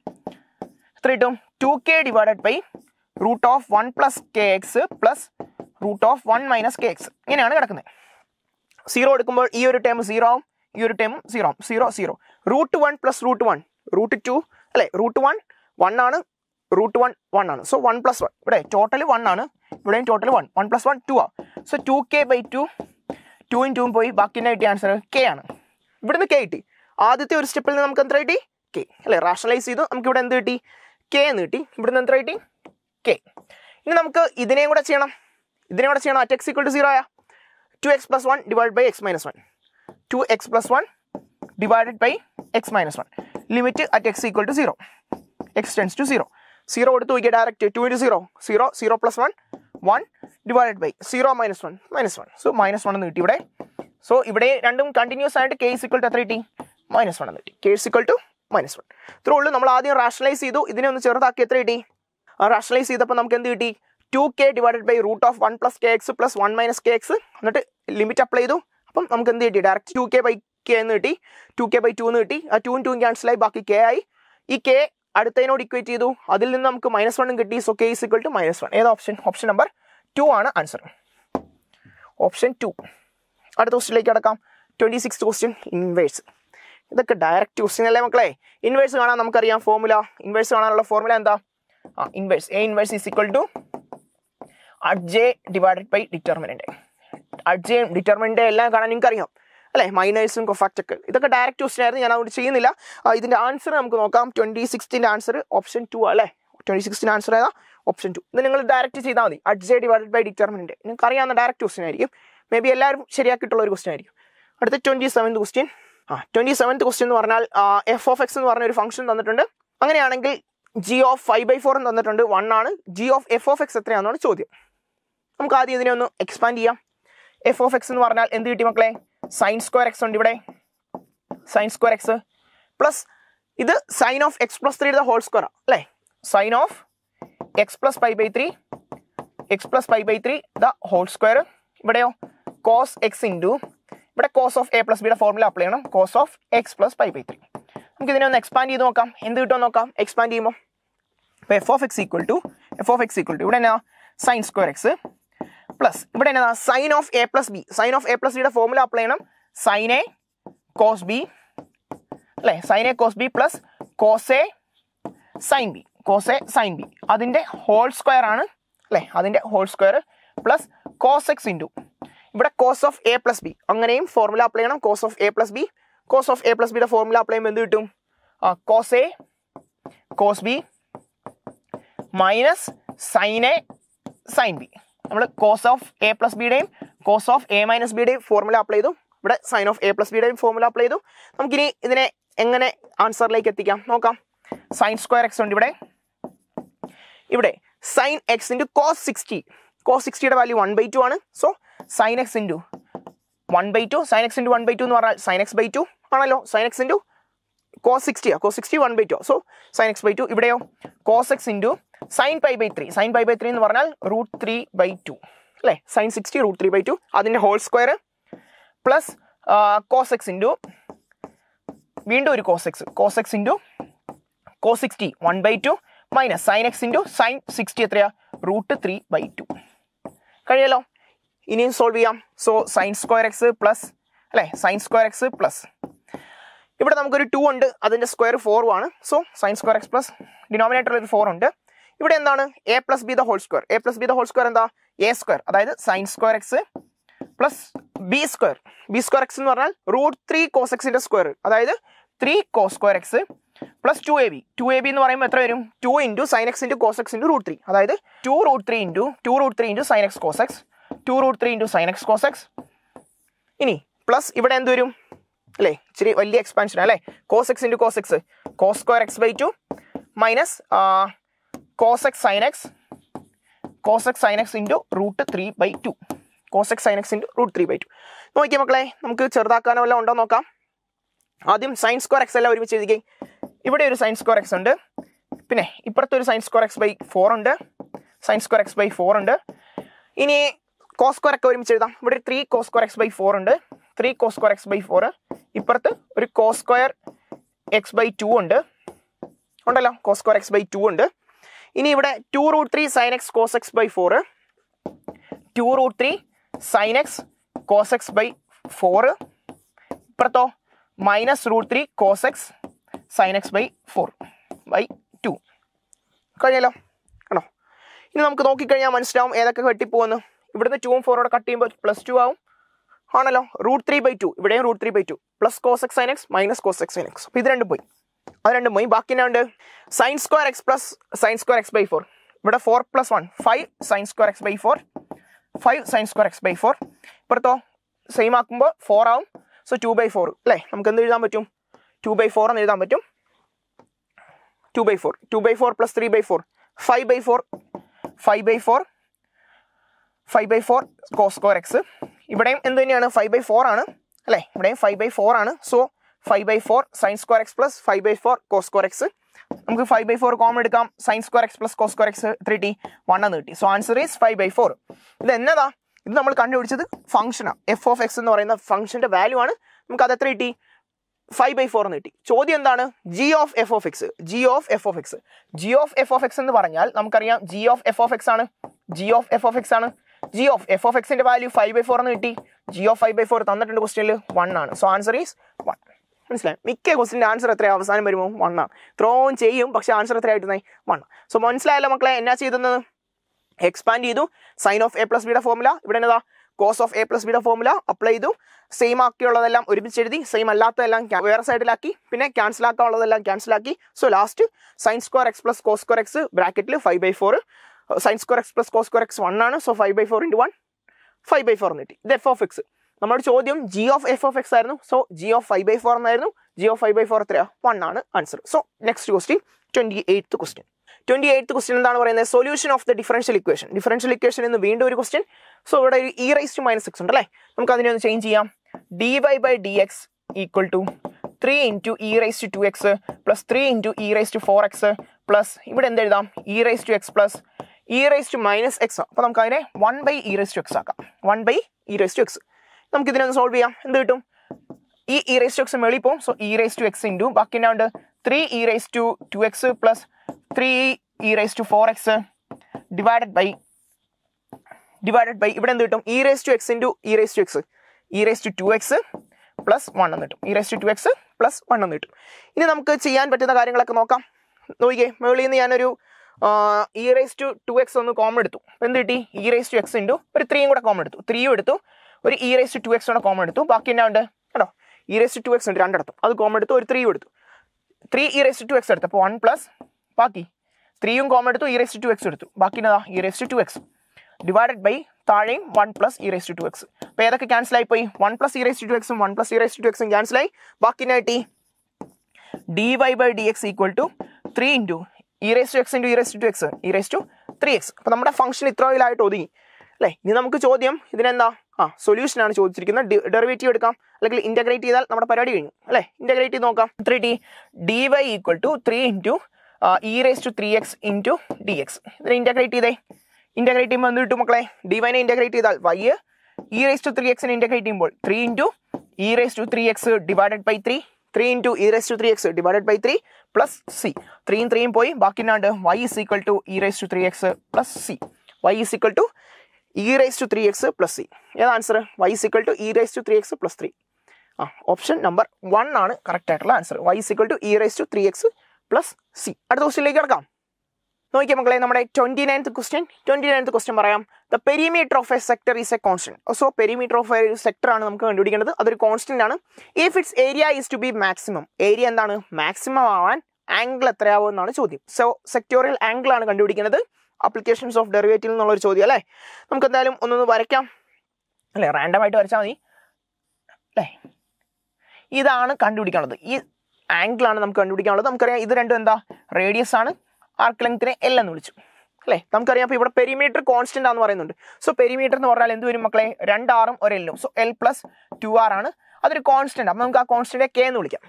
എത്ര കിട്ടും two k divided by root of one plus k x plus root of one minus k x ഇങ്ങനെയാണ് കിടക്കുന്നത് zero എടുക്കുമ്പോൾ ഈ ഒരു term zero ആവും ഈ ഒരു ടേം സീറോ ആവും zero zero root one plus root one root two അല്ലേ റൂട്ട് വൺ വൺ ആണ് റൂട്ട് വൺ വൺ ആണ് സോ വൺ പ്ലസ് വൺ ഇവിടെ ടോട്ടൽ വൺ ആണ് ഇവിടെയും total one one plus one two ആ so two k by two two in two പോയി ബാക്കി എന്നെ കിട്ടിയ ആൻസർ കെ ആണ് ഇവിടുന്ന് കെ കിട്ടി ആദ്യത്തെ ഒരു സ്റ്റെപ്പിൽ നിന്ന് നമുക്ക് എന്ത് കിട്ടി കെ അല്ലെ റാഷണലൈസ് ചെയ്തു നമുക്ക് ഇവിടെ എന്ത് കിട്ടി കെ എന്ന് കിട്ടി ഇവിടുന്ന് എന്ത് കിട്ടി കെ ഇനി നമുക്ക് ഇതിനെയും കൂടെ ചെയ്യണം ഇതിനെ കൂടെ ചെയ്യണം at x equal to zero ആയാ two x plus one divide by x minus one two x plus one divided by x minus one limit at x equal to zero x tends to zero zero എടുത്ത് നോക്കിയാൽ direct two into zero zero zero plus one one divide by zero minus one minus one so minus one എന്ന് കിട്ടി ഇവിടെ so ഇവിടെ രണ്ടും continuous ആയിട്ട് K is equal to എത്ര കിട്ടി മൈനസ് വൺ എന്ന് കിട്ടി k is equal to minus one ഇത്രേ ഉള്ളൂ നമ്മൾ ആദ്യം റാഷണലൈസ് ചെയ്തു ഇതിനെ ഒന്ന് ചെറുതാക്കി എത്ര കിട്ടി റാഷണലൈസ് ചെയ്തപ്പോൾ നമുക്ക് എന്ത് കിട്ടി two k divided by root of one plus k x plus one minus k x എന്നിട്ട് ലിമിറ്റ് അപ്ലൈ ചെയ്തു അപ്പം നമുക്ക് എന്ത് കിട്ടി direct two k by k എന്ന് കിട്ടി ടു കെ ബൈ ടു എന്ന് കിട്ടി ആ ടൂൻ ടു ക്യാൻസലായി ബാക്കി കെ ആയി ഈ കെ അടുത്തതിനോട് ഇക്വേറ്റ് ചെയ്തു അതിൽ നിന്ന് നമുക്ക് മൈനസ് വണ്ണും കിട്ടി so k is equal to minus one ഏതാ ഓപ്ഷൻ ഓപ്ഷൻ നമ്പർ ടു ആണ് ആൻസർ ഓപ്ഷൻ ടു അടുത്ത ക്വസ്റ്റിലേക്ക് അടക്കാം ട്വൻറ്റി സിക്സ് ക്വസ്റ്റ്യൻ ഇൻവേഴ്സ് ഇതൊക്കെ ഡയറക്റ്റ് ക്വസ്റ്റ്യൻ അല്ലേ മക്കളെ ഇൻവേഴ്സ് കാണാൻ നമുക്കറിയാം ഫോർമുല ഇൻവേഴ്സ് കാണാനുള്ള ഫോർമുല എന്താ ആ inverse a inverse is equal to adj divided by determinant അഡ്ജയും ഡിറ്റർമിനൻ്റ് എല്ലാം കാണാൻ നിങ്ങൾക്കറിയാം അല്ലേ മൈനേഴ്സും കൊഫാക്റ്റൊക്കെ ഇതൊക്കെ ഡയറക്റ്റ് ക്വസ്റ്റൻ ആയിരുന്നു ഞാൻ അതുകൊണ്ട് ചെയ്യുന്നില്ല ഇതിൻ്റെ ആൻസർ നമുക്ക് നോക്കാം ട്വൻറ്റി സിക്സ്റ്റിൻ്റെ ആൻസർ ഓപ്ഷൻ ടു അല്ലേ ട്വൻറ്റി സിക്സ്റ്റിൻ്റെ ആൻസർ ഏതാ ഓപ്ഷൻ ടു ഇത് നിങ്ങൾ ഡയറക്റ്റ് ചെയ്താൽ മതി അഡ്ജേ ഡിവൈഡഡ് ബൈ ഡിറ്റർമിനൻറ്റ് നിങ്ങൾക്ക് അറിയാവുന്ന ഡയറക്റ്റ് ക്വസ്റ്റൻ ആയിരിക്കും മേ ബി എല്ലാവരും ശരിയാക്കിയിട്ടുള്ള ഒരു ക്വസ്റ്റൻ ആയിരിക്കും അടുത്ത ട്വൻറ്റി സെവൻത് ക്വസ്റ്റ്യൻ ആ ട്വൻറ്റി സെവൻത് ക്വസ്റ്റ്യൻ എന്ന് പറഞ്ഞാൽ എഫ് ഓഫ് എക്സ് എന്ന് പറഞ്ഞ ഒരു ഫംഗ്ഷൻ തന്നിട്ടുണ്ട് അങ്ങനെയാണെങ്കിൽ g of five by four എന്ന് തന്നിട്ടുണ്ട് വൺ ആണ് g of f of x എത്രയാണെന്നാണ് ചോദ്യം നമുക്ക് ആദ്യം ഇതിനെ ഒന്ന് എക്സ്പാൻഡ് ചെയ്യാം എഫ് ഓഫ് എക്സ് എന്ന് പറഞ്ഞാൽ എന്ത് കിട്ടി മക്കളെ സൈൻ സ്ക്വയർ എക്സ് ഉണ്ട് ഇവിടെ സൈൻ സ്ക്വയർ എക്സ് പ്ലസ് ഇത് സൈൻ ഓഫ് എക്സ് പ്ലസ് ത്രീയുടെ ഹോൾ സ്ക്വയർ ആണ് അല്ലേ sine of x plus five by three x plus five by three the whole square ഇവിടെയോ കോസ് എക്സ് ഇൻറ്റു ഇവിടെ cos of A plus ബിയുടെ formula apply ചെയ്യണം cos of x plus five by three നമുക്ക് ഇതിനെ ഒന്ന് expand ചെയ്ത് നോക്കാം എന്ത് കിട്ടുമെന്ന് നോക്കാം എക്സ്പാൻഡ് ചെയ്യുമ്പോൾ f of X equal to f of X equal to ഇവിടെ എന്നാ സൈൻ സ്ക്വയർ എക്സ് പ്ലസ് ഇവിടെ എന്നതാ sine of A plus b sine of A plus ബിയുടെ ഫോർമുല അപ്ലൈ ചെയ്യണം സൈൻ എ കോസ് ബി അല്ലേ sine A cos b plus cos A sine b cos A sine b അതിൻ്റെ whole square ആണ് അല്ലേ അതിൻ്റെ whole square plus cos x into ഇവിടെ cos of A plus B അങ്ങനെയും formula apply ചെയ്യണം cos of A plus b cos of A plus ബിയുടെ formula apply ചെയ്യുമ്പോൾ എന്ത് കിട്ടും ആ cos a cos B minus sine a sine b നമ്മൾ cos of A plus ബിയുടെയും cos of A minus ബിയുടെയും ഫോർമുല അപ്ലൈ ചെയ്തു ഇവിടെ സൈൻ ഓഫ് എ പ്ലസ് ബിയുടെയും ഫോർമുല അപ്ലൈ ചെയ്തു നമുക്കിനി ഇതിനെ എങ്ങനെ ആൻസറിലേക്ക് എത്തിക്കാം നോക്കാം സൈൻ സ്ക്വയർ എക്സ് ഉണ്ട് ഇവിടെ ഇവിടെ sine x into cos sixty cos സിക്സ്റ്റിയുടെ വാല്യൂ വൺ ബൈ ടു ആണ് so sine x into one by two sine x into one by two എന്ന് പറഞ്ഞാൽ സൈൻ എക്സ് ബൈ ടു ആണല്ലോ സൈൻ എക്സ് ഇൻറ്റു കോസ് സിക്സ്റ്റിയാണ് cos sixty one by two so sine x by two ഇവിടെയോ cos x into sine pi by three sine pi by three എന്ന് പറഞ്ഞാൽ root three by two അല്ലേ sign sixty root three by two അതിൻ്റെ whole square plus cosec into വീണ്ടും ഒരു cosec cosec into cos sixty one by two minus sine x into sine sixty എത്രയാ root three by two കഴിയല്ലോ ഇനിയും solve ചെയ്യാം so sine square x plus അല്ലേ sine square x plus ഇവിടെ നമുക്കൊരു two ഉണ്ട് അതിൻ്റെ സ്ക്വയർ ഫോറും ആണ് so sine square x plus ഡിനോമിനേറ്ററിൽ ഒരു ഫോർ ഉണ്ട് ഇവിടെ എന്താണ് a plus b the whole square a plus b the whole square എന്താ എ സ്ക്വയർ അതായത് sine square x plus b square B square x എന്ന് പറഞ്ഞാൽ റൂട്ട് ത്രീ കോസ് എക്സിന്റെ സ്ക്വയർ അതായത് three cos square x plus two a b two a b എന്ന് പറയുമ്പോൾ എത്ര വരും two into sine x into cos x into root three അതായത് two root three into two root three into sine x cos x two root three into sine x cos x ഇനി plus ഇവിടെ എന്ത് വരും അല്ലേ ഇച്ചിരി വലിയ expansion അല്ലേ cos x into cos x cos square x by two minus cosec sine x cosec sine x into root three by two cosec sine x into root three by two നോക്കിയാൽ മക്കളെ നമുക്ക് ചെറുതാക്കാനോ എല്ലാം ഉണ്ടോ നോക്കാം ആദ്യം sign square X എല്ലാം ഒരുമിച്ച് എഴുതി ഇവിടെ ഒരു സൈൻ സ്ക്വയർ എക്സ് ഉണ്ട് പിന്നെ ഇപ്പുറത്തെ ഒരു sines square x by four ഉണ്ട് sines square x by four ഉണ്ട് ഇനി കോസ് സ്ക്വയർ ഒക്കെ ഒരുമിച്ച് എഴുതാം ഇവിടെ ഒരു three cos square x by four ഉണ്ട് three cos square x by four ഇപ്പുറത്ത് ഒരു cos square x by two ഉണ്ട് ഉണ്ടല്ലോ cos square x by two ഉണ്ട് ഇനി ഇവിടെ two root three sine x cos x by four two root three sine x cos x by four ഇപ്പുറത്തോ minus root three cos x sine x by four by two കഴിഞ്ഞല്ലോ ആണോ ഇനി നമുക്ക് നോക്കിക്കഴിഞ്ഞാൽ മനസ്സിലാവും ഏതൊക്കെ കെട്ടിപ്പോകുന്നു ഇവിടുന്ന് ടൂവും കൂടെ കട്ട് ചെയ്യുമ്പോൾ പ്ലസ് ടു ആവും ആണല്ലോ റൂട്ട് ത്രീ ബൈ ടു ഇവിടെയും root three by two plus cos x sine x minus cos x sine x അപ്പോൾ ഇത് രണ്ടും പോയി അത് രണ്ടും പോയി ബാക്കി എന്നാ ഉണ്ട് sine square x plus sine square x by four ഇവിടെ four plus one five sine square x by four five sine square x by four ഇപ്പുറത്തോ സെയിം ആക്കുമ്പോൾ ഫോർ ആവും സോ ടു ബൈ ഫോർ അല്ലേ നമുക്ക് എന്ത് എഴുതാൻ പറ്റും ടു ബൈ ഫോർ എന്ന് എഴുതാൻ പറ്റും two by four two by four plus three by four five by four five by four five by four cos square x ഇവിടെയും എന്ത് തന്നെയാണ് ഫൈവ് ബൈ ഫോർ ആണ് അല്ലേ ഇവിടെയും ഫൈവ് ബൈ ഫോർ ആണ് so five by four sine square x plus five by four cos square x നമുക്ക് five by four common എടുക്കാം sine square x plus cos square x three T one എന്ന് കിട്ടി so answer is five by four ഇത് എന്നതാ ഇത് നമ്മൾ കണ്ടുപിടിച്ചത് ഫംഗ്ഷനാണ് എഫ് ഓഫ് എക്സ് എന്ന് പറയുന്ന ഫംഗ്ഷന്റെ വാല്യൂ ആണ് നമുക്ക് അത് എത്ര കിട്ടി ഫൈവ് ബൈ ഫോർ എന്ന് കിട്ടി ചോദ്യം എന്താണ് g of f of x g of f of x g of f of x എന്ന് പറഞ്ഞാൽ നമുക്കറിയാം g of f of x ആണ് g of f of x ആണ് ജി ഓഫ് എഫ് ഓഫ് എക്സിന്റെ വാല്യൂ ഫൈവ് ബൈ ഫോർ എന്ന് കിട്ടി g of five by four തന്നിട്ടുണ്ട് ക്വസ്റ്റ്യനിൽ വൺ ആണ് സോ ആൻസർ ഈസ് വൺ മനസ്സിലായി മിക്ക ക്വസ്റ്റിൻ്റെ ആൻസർ എത്ര അവസാനം വരുമോ വണ്ണ ത്രോ ഓൺ ചെയ്യും പക്ഷേ ആൻസർ എത്രയായിട്ടുണ്ടായി വണ്ണ സോ മനസ്സിലായല്ലോ മക്കളെ എന്നാ ചെയ്തത് എക്സ്പാൻഡ് ചെയ്തു സൈൻ ഓഫ് എ പ്ലസ് ബിയുടെ ഫോർമുല ഇവിടെ എന്നതാ കോസ് ഓഫ് എ പ്ലസ് ബിയുടെ ഫോർമുല അപ്ലൈ ചെയ്തു സെയിം ആക്കിയുള്ളതെല്ലാം ഒരുമിച്ച് എഴുതി സെയിം അല്ലാത്തതെല്ലാം വേറെ സൈഡിലാക്കി പിന്നെ ക്യാൻസൽ ആക്കാനുള്ളതെല്ലാം ക്യാൻസൽ ആക്കി so last sine square x plus cos square x ബ്രാക്കറ്റിൽ five by four sine square x plus cos square x one ആണ് so five by four into one five by four എന്ന് കിട്ടി ഇത് f of X നമ്മുടെ ചോദ്യം g of f of x ആയിരുന്നു so g of five by four എന്നായിരുന്നു g of five by four എത്രയാ one ആണ് answer so next question twenty eight question twenty eight question എന്താണ് പറയുന്നത് solution of the differential equation differential equation എന്ന് വീണ്ടും ഒരു question so ഇവിടെ ഒരു e raise to minus six ഉണ്ട് അല്ലേ നമുക്ക് അതിനെ ഒന്ന് ചേഞ്ച് ചെയ്യാം d y by d x equal to three into e raise to two x plus three into e raise to four x plus ഇവിടെ എന്ത് എഴുതാം e raise to x plus e raise to minus x അപ്പോൾ നമുക്ക് അതിനെ one by e raise to x ആക്കാം one by e raise to x നമുക്ക് ഇതിനൊന്ന് solve ചെയ്യാം എന്ത് കിട്ടും ഈ ഇ റേസ് ടു എക്സ് മേളി പോവും so e raise to x into ബാക്കി എന്നാ ഉണ്ട് three e raise to two x plus three e raise to four x divided by divided by ഇവിടെ എന്ത് കിട്ടും e raise to x into e raise to x e raise to two x plus one എന്ന് കിട്ടും e raise to two x plus one എന്ന് കിട്ടും ഇനി നമുക്ക് ചെയ്യാൻ പറ്റുന്ന കാര്യങ്ങളൊക്കെ നോക്കാം നോക്കിയേ മേളിയിൽ നിന്ന് ഞാനൊരു e raise to two x ഒന്ന് കോമൺ എടുത്തു എന്ത് കിട്ടി e raise to x into ഒരു ത്രീയും കൂടെ കോമൺ എടുത്തു ത്രീയും എടുത്തു ഒരു ഇ റേസ് ടു എക്സ് ആണ് കോമൺ എടുത്തു ബാക്കി എന്നാ ഉണ്ട് കേട്ടോ ഇ റേസ് ടു എക്സ് ഉണ്ട് രണ്ടെടുത്തു അത് കോമൺ എടുത്തു ഒരു ത്രീ എടുത്തു three e raise to x എടുത്തു അപ്പോൾ വൺ പ്ലസ് ബാക്കി ത്രീയും കോമൺ എടുത്തു ഇ റേസ് ടു എക്സ് എടുത്തു ബാക്കി എന്നതാ e raise to x divided by താഴെയും one plus e raise to x അപ്പോൾ ഏതൊക്കെ ക്യാൻസലായി പോയി one plus e raise to എക്സും one plus e raise to എക്സും ക്യാൻസൽ ആയി ബാക്കി എന്നാ d y by d x equal to three into e raise to x into e raise to x e raise to three x അപ്പോൾ നമ്മുടെ function ഇത്രയിലായിട്ട് ഒതുങ്ങി അല്ലേ ഇനി നമുക്ക് ചോദ്യം ഇതിനെന്താ ആ സൊല്യൂഷൻ ആണ് ചോദിച്ചിരിക്കുന്നത് ഡെറിവേറ്റീവ് എടുക്കാം അല്ലെങ്കിൽ ഇന്റഗ്രേറ്റ് ചെയ്താൽ നമ്മുടെ പരിപാടി കഴിഞ്ഞു അല്ലെ ഇന്റഗ്രേറ്റ് ചെയ്ത് നോക്കാം three t d y equal to three into e raise to three x into D x ഇതിനെ ഇന്റഗ്രേറ്റ് ചെയ്തേ ഇന്റഗ്രേറ്റ് ചെയ്യുമ്പോൾ എന്ത് കിട്ടും മക്കളെ ഡി വൈനെ ഇന്റഗ്രേറ്റ് ചെയ്താൽ y e raise to three എക്സിനെ ഇന്റഗ്രേറ്റ് ചെയ്യുമ്പോൾ three into e raise to three x divided by three three into e raise to three x divided by three plus c ത്രീയും ത്രീയും പോയി ബാക്കി എന്നാണ്ട് y is equal to e raise to three x plus c y is equal to e raise to three x plus c ഏതാ answer y is equal to e raise to three x plus three ആ option number one ആണ് correct ആയിട്ടുള്ള answer y is equal to e raise to three x plus c അടുത്ത ക്വസ്റ്റിനിലേക്ക് കിടക്കാം നോക്കിയാൽ മക്കളെ നമ്മുടെ twenty ninth question twenty ninth question പറയാം the perimeter of a sector is a constant so perimeter of ഒരു സെക്ടർ ആണ് നമുക്ക് കണ്ടുപിടിക്കേണ്ടത് അതൊരു കോൺസ്റ്റന്റ് ആണ് if its area is to be maximum area എന്താണ് മാക്സിമം ആവാൻ ആംഗിൾ എത്രയാവും എന്നാണ് ചോദ്യം സോ സെക്ടോറിയൽ ആംഗിൾ ആണ് കണ്ടുപിടിക്കുന്നത് അപ്ലിക്കേഷൻസ് ഓഫ് ഡെറിവേറ്റീവ് എന്നുള്ളൊരു ചോദ്യം അല്ലേ നമുക്ക് എന്തായാലും ഒന്നൊന്ന് വരയ്ക്കാം അല്ലേ ആയിട്ട് വരച്ചാൽ മതി അല്ലേ ഇതാണ് കണ്ടുപിടിക്കാനുള്ളത് ഈ ആംഗിളാണ് നമുക്ക് കണ്ടുപിടിക്കാനുള്ളത് നമുക്കറിയാം ഇത് രണ്ടും എന്താ റേഡിയസ് ആണ് ആർക്ക് ലെങ്ത്തിനെ എൽ എന്ന് വിളിച്ചു അല്ലേ നമുക്കറിയാം അപ്പോൾ ഇവിടെ പെരിമീറ്റർ കോൺസ്റ്റൻ്റ് ആണെന്ന് പറയുന്നുണ്ട് സോ പെരിമീറ്റർ എന്ന് പറഞ്ഞാൽ എന്ത് വരും മക്കളെ രണ്ട് ആറും ഒരു എല്ലും so l plus two r ആണ് അതൊരു കോൺസ്റ്റന്റ് അപ്പോൾ നമുക്ക് ആ കോൺസ്റ്റന്റിനെ കെ എന്ന് വിളിക്കാം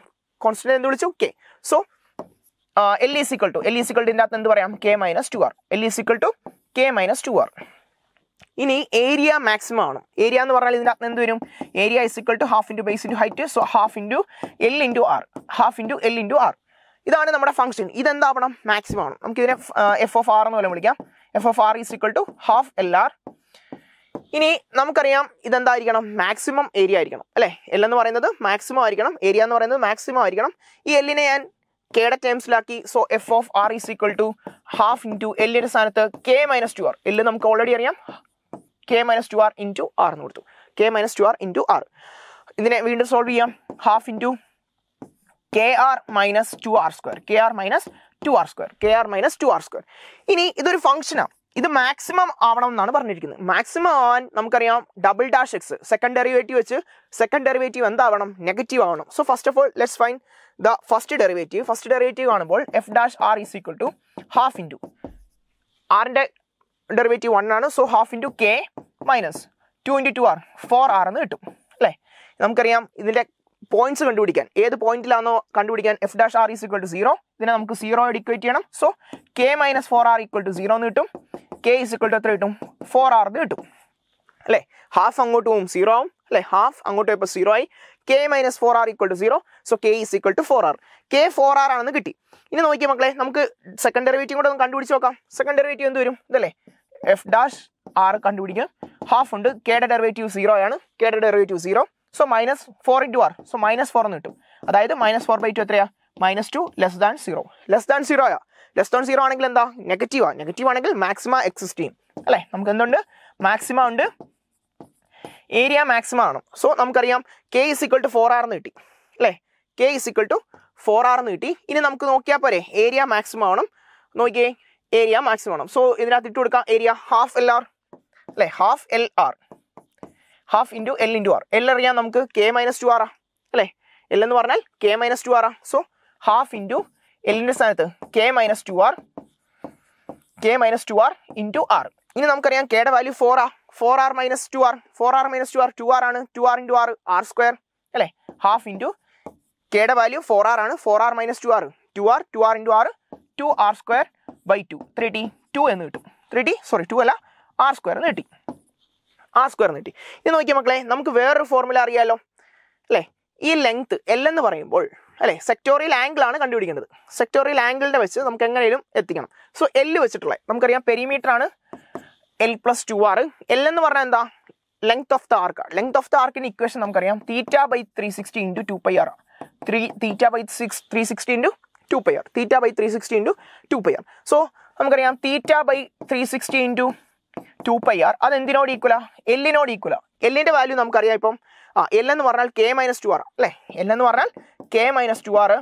കോൺസ്റ്റന്റ് എന്ത് വിളിച്ചു k so l is equal to l is equal ഇതിൻ്റെ അകത്ത് എന്ത് പറയാം k minus two r l is equal to k minus two r ഇനി ഏരിയ മാക്സിമം ആണ് ഏരിയ എന്ന് പറഞ്ഞാൽ ഇതിൻ്റെ അകത്ത് എന്ത് വരും area is is equal to half into base into height so half into l into r half into l into r ഇതാണ് നമ്മുടെ ഫംഗ്ഷൻ ഇതെന്താവണം മാക്സിമം ആണ് നമുക്കിതിനെ എഫ് ഓഫ് ആർ എന്ന് പോലെ വിളിക്കാം f of r is is equal to half l r ഇനി നമുക്കറിയാം ഇതെന്തായിരിക്കണം maximum area ആയിരിക്കണം അല്ലേ എൽ എന്ന് പറയുന്നത് മാക്സിമം ആയിരിക്കണം ഏരിയ എന്ന് പറയുന്നത് മാക്സിമം ആയിരിക്കണം ഈ എല്ലിനെ ഞാൻ കെ കെയുടെ ടേംസിലാക്കി so f of r is equal to half into എല്ലിൻ്റെ സ്ഥാനത്ത് കെ മൈനസ് ടു ആർ എല്ല് നമുക്ക് ഓൾറെഡി അറിയാം k minus two r into r എന്ന് കൊടുത്തു k minus two r into r ഇതിനെ വീണ്ടും സോൾവ് ചെയ്യാം half into k r minus two r square k r minus two r square k r minus two r square ഇനി ഇതൊരു ഫംഗ്ഷനാണ് ഇത് maximum ആവണം എന്നാണ് പറഞ്ഞിരിക്കുന്നത് മാക്സിമം ആവാൻ നമുക്കറിയാം double dash x second derivative വെച്ച് സെക്കൻഡ് ഡെറിവേറ്റീവ് എന്താവണം നെഗറ്റീവ് ആവണം so first of all let's find the first derivative first derivative കാണുമ്പോൾ f dash r is equal to half into ആറിൻ്റെ ഡെറിവേറ്റീവ് വൺ ആണ് so half into k minus two into two r four r എന്ന് കിട്ടും അല്ലേ നമുക്കറിയാം ഇതിൻ്റെ points കണ്ടുപിടിക്കാൻ ഏത് പോയിന്റിലാണോ കണ്ടുപിടിക്കാൻ f dash r is equal to zero ഇതിനെ നമുക്ക് സീറോ ഡിക്വേറ്റ് ചെയ്യണം so k minus four r equal to zero എന്ന് കിട്ടും കെ ഈസ് ഈക്വൽ ടു എത്ര കിട്ടും ഫോർ ആർ എന്ന് കിട്ടും അല്ലേ ഹാഫ് അങ്ങോട്ട് പോകും സീറോ ആവും അല്ലേ ഹാഫ് അങ്ങോട്ട് പോയപ്പോൾ സീറോ ആയി k minus four r equal to zero so k is equal to four r k four r ആണെന്ന് കിട്ടി ഇനി നോക്കിയ മക്കളെ നമുക്ക് സെക്കൻഡ് ഡെറിവേറ്റീവ് കൂടെ ഒന്ന് കണ്ടുപിടിച്ച് നോക്കാം സെക്കൻഡ് ഡെറിവേറ്റീവ് എന്ത് വരും ഇതല്ലേ എഫ് ഡാഷ് ആർ കണ്ടുപിടിക്കുക ഹാഫ് ഉണ്ട് കെയുടെ ഡെറിവേറ്റീവ് സീറോ ആണ് കെയുടെ derivative zero so minus four into r so minus four എന്ന് കിട്ടും അതായത് മൈനസ് ഫോർ ബൈ ടു എത്രയാ minus two less than zero less than zero ആയാ ലെസ് ദാൻ സീറോ ആണെങ്കിൽ എന്താ നെഗറ്റീവ് ആ നെഗറ്റീവ് ആണെങ്കിൽ മാക്സിമ എക്സിസ്റ്റ് ചെയ്യും അല്ലേ നമുക്ക് എന്തുണ്ട് മാക്സിമ ഉണ്ട് ഏരിയ മാക്സിമ ആണ് സോ നമുക്കറിയാം k is equal to four r എന്ന് കിട്ടി അല്ലേ k is equal to four r എന്ന് കിട്ടി ഇനി നമുക്ക് നോക്കിയാൽ പോരെ ഏരിയ മാക്സിമം ആണ് നോക്കിയേ ഏരിയ മാക്സിമം ആണ് സോ ഇതിനകത്ത് ഇട്ട് കൊടുക്കാം ഏരിയ ഹാഫ് എൽ ആർ അല്ലേ half l r half into l into r l അറിയാം നമുക്ക് കെ മൈനസ് ടു ആറാ അല്ലേ എൽ എന്ന് പറഞ്ഞാൽ കെ മൈനസ് ടു ആറാ സോ ഹാഫ് ഇൻറ്റു എല്ലിൻ്റെ സ്ഥാനത്ത് k minus two r k minus two r into r ഇനി നമുക്കറിയാം കെയുടെ വാല്യൂ ഫോർ ആ four r minus two r four r minus two r two r ആണ് two r into r r square അല്ലേ half into കെയുടെ value four r ആണ് four r minus two r two r two r into r two r square by two three t two എന്ന് കിട്ടും three t sorry two അല്ല r square എന്ന് കിട്ടി ആ square കിട്ടി ഇത് നോക്കിയാൽ മക്കളെ നമുക്ക് വേറൊരു ഫോർമുല അറിയാമല്ലോ അല്ലേ ഈ ലെങ്ത്ത് എൽ എന്ന് പറയുമ്പോൾ അല്ലേ സെക്ടോറിയൽ ആംഗിൾ ആണ് കണ്ടുപിടിക്കേണ്ടത് സെക്ടോറിയൽ ആംഗിളിനെ വെച്ച് നമുക്ക് എങ്ങനെയും എത്തിക്കണം സോ എൽ വെച്ചിട്ടുള്ള നമുക്കറിയാം പെരിമീറ്റർ ആണ് l plus two r l എന്ന് പറഞ്ഞാൽ എന്താ length of the arc length of the ആർക്കിൻ്റെ ഇക്വേഷൻ നമുക്കറിയാം theta by three sixty into two pi r ആണ് three theta by six three sixty into two pi r theta by three sixty into two pi r so നമുക്കറിയാം theta by three sixty into two pi r അത് എന്തിനോട് ഈക്വല എല്ലിനോട് ഈക്വല എല്ലിൻ്റെ value നമുക്കറിയാം ഇപ്പം ആ l എന്ന് പറഞ്ഞാൽ കെ മൈനസ് ടു ആർ അല്ലേ എൽ എന്ന് പറഞ്ഞാൽ k minus two r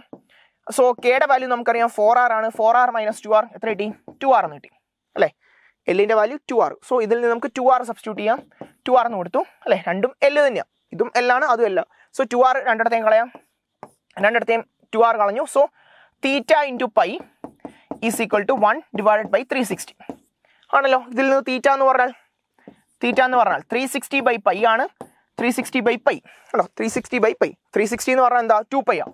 so കെയുടെ വാല്യൂ നമുക്കറിയാം ഫോർ ആർ ആണ് four r minus two r എത്ര കിട്ടി ടു ആർ എന്ന് കിട്ടി അല്ലേ എല്ലിൻ്റെ വാല്യൂ ടു ആർ സോ ഇതിൽ നിന്ന് നമുക്ക് ടു ആർ സബ്സ്റ്റിറ്റ്യൂട്ട് ചെയ്യാം ടു ആർ എന്ന് കൊടുത്തു അല്ലേ രണ്ടും എല്ല് തന്നെയാണ് ഇതും എല്ലാണ് അതും എല്ലാം സോ ടു ആർ രണ്ടിടത്തേയും കളയാം രണ്ടിടത്തേയും ടു ആർ കളഞ്ഞു so theta into pi is equal to one divided by three sixty ആണല്ലോ ഇതിൽ നിന്ന് തീറ്റ എന്ന് പറഞ്ഞാൽ തീറ്റ എന്ന് പറഞ്ഞാൽ ത്രീ സിക്സ്റ്റി ബൈ പൈ ആണ് ത്രീ സിക്സ്റ്റി ബൈ പൈ ആണോ three sixty by pi three sixty എന്ന് പറഞ്ഞാൽ എന്താ ടു പൈ ആ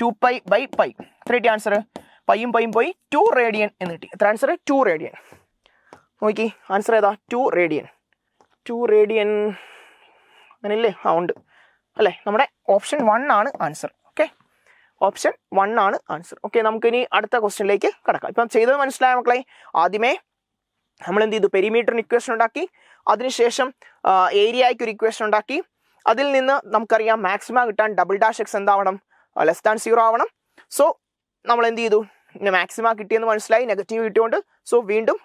ടു പൈ ബൈ പൈ എത്രയായിട്ട് ആൻസർ പൈയും പൈയും പോയി ടു റേഡിയൻ എന്ന് കിട്ടി എത്ര ആൻസർ ടു റേഡിയൻ നോക്കി ആൻസർ ഏതാ ടു റേഡിയൻ ടു റേഡിയൻ അങ്ങനെയല്ലേ ആ ഉണ്ട് അല്ലേ നമ്മുടെ ഓപ്ഷൻ വൺ ആണ് ആൻസർ ഓക്കെ ഓപ്ഷൻ വൺ ആണ് ആൻസർ ഓക്കെ നമുക്കിനി അടുത്ത ക്വസ്റ്റ്യനിലേക്ക് കിടക്കാം ഇപ്പം ചെയ്തത് മനസ്സിലായ മക്കളെ ആദ്യമേ നമ്മൾ എന്ത് ചെയ്തു പെരിമീറ്ററിന് ഇക്വേഷൻ ഉണ്ടാക്കി അതിനുശേഷം ഏരിയയ്ക്ക് ഒരു ഇക്വേഷൻ ഉണ്ടാക്കി അതിൽ നിന്ന് നമുക്കറിയാം മാക്സിമ കിട്ടാൻ ഡബിൾ ഡാഷ് എക്സ് എന്താവണം ലെസ് ദാൻ സീറോ ആവണം സോ നമ്മൾ എന്ത് ചെയ്തു പിന്നെ മാക്സിമ കിട്ടിയെന്ന് മനസ്സിലായി നെഗറ്റീവ് കിട്ടിയോണ്ട് സോ വീണ്ടും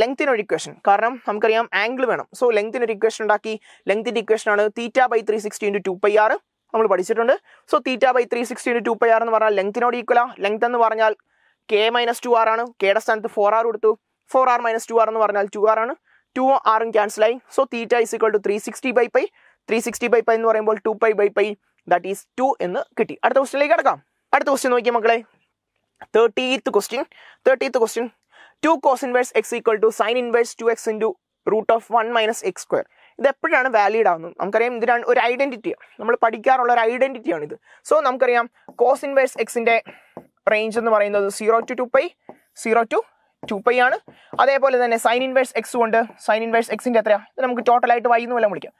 ലെങ്തിനൊരു ഇക്വേഷൻ കാരണം നമുക്കറിയാം ആംഗിൾ വേണം സോ ലെങ്തിനൊരു ഇക്വേഷൻ ഉണ്ടാക്കി ലെങ്തിൻ്റെ ആണ് theta by three sixty into two pi r നമ്മൾ പഠിച്ചിട്ടുണ്ട് so theta by three sixty into two pi r എന്ന് പറഞ്ഞാൽ ലെങ്തിനോട് ഈക്വല ലെങ്ത് എന്ന് പറഞ്ഞാൽ കെ മൈനസ് ടു ആർ ആണ് കെയുടെ സ്ഥാനത്ത് ഫോർ ആർ കൊടുത്തു four r minus two r എന്ന് പറഞ്ഞാൽ ടു ആർ ആണ് ടു ആറും ക്യാൻസലായി so theta is equal to three sixty by pi three sixty by pi എന്ന് പറയുമ്പോൾ two pi by pi that is two എന്ന് കിട്ടി അടുത്ത ക്വസ്റ്റിനിലേക്ക് കിടക്കാം അടുത്ത ക്വസ്റ്റ്യൻ നോക്കിയ മക്കളെ thirtieth question thirtieth question two cos inverse x equal to sine inverse two x into root of one minus x square ഇത് എപ്പോഴാണ് വാലിഡ് ആവുന്നത് നമുക്കറിയാം ഇതിനാണ് ഒരു ഐഡന്റിറ്റിയാണ് നമ്മൾ പഠിക്കാറുള്ള ഒരു ഐഡന്റിറ്റിയാണ് ഇത് സോ നമുക്കറിയാം കോസ് ഇൻവേഴ്സ് എക്സിന്റെ റേഞ്ച് എന്ന് പറയുന്നത് zero to to pi zero to to pi ആണ് അതേപോലെ തന്നെ സൈൻ ഇൻവേഴ്സ് എക്സ് കൊണ്ട് സൈൻ ഇൻവേഴ്സ് എക്സിൻ്റെ എത്രയാണ് ഇത് നമുക്ക് ടോട്ടലായിട്ട് വൈ എന്ന് വല്ലതും വിളിക്കാം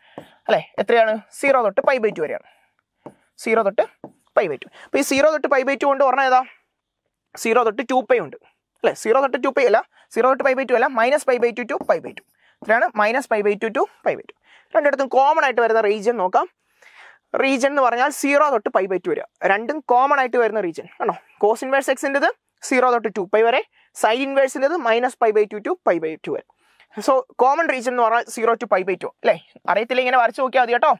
അല്ലേ എത്രയാണ് സീറോ തൊട്ട് പൈ ബൈ ടു വരെയാണ് സീറോ തൊട്ട് പൈ ബൈ ടു അപ്പോൾ ഈ സീറോ തൊട്ട് പൈ ബൈ ടു കൊണ്ട് പറഞ്ഞാൽ ഏതാ സീറോ തൊട്ട് ടു പൈ ഉണ്ട് അല്ലേ സീറോ തൊട്ട് ടു പൈ അല്ല സീറോ തൊട്ട് പൈ ബൈ ടു അല്ല minus pi by two to pi by two എത്രയാണ് minus pi by two to pi by two രണ്ടിടത്തും കോമൺ ആയിട്ട് വരുന്ന റീജിയൻ നോക്കാം റീജൻ എന്ന് പറഞ്ഞാൽ സീറോ തൊട്ട് പൈ ബൈ ടു വരിക രണ്ടും കോമൺ ആയിട്ട് വരുന്ന റീജിയൻ ആണോ കോസ് ഇൻവേഴ്സ് എക്സിൻ്റെ സീറോ തൊട്ട് ടു പൈ വരെ സൈൻ ഇൻവേഴ്സിൻ്റെ minus pi by two to pi by two വരും സോ കോമൺ റീജൻ എന്ന് പറഞ്ഞാൽ zero to pi by two അല്ലേ അറിയത്തില്ല ഇങ്ങനെ വരച്ച് നോക്കിയാൽ മതി കേട്ടോ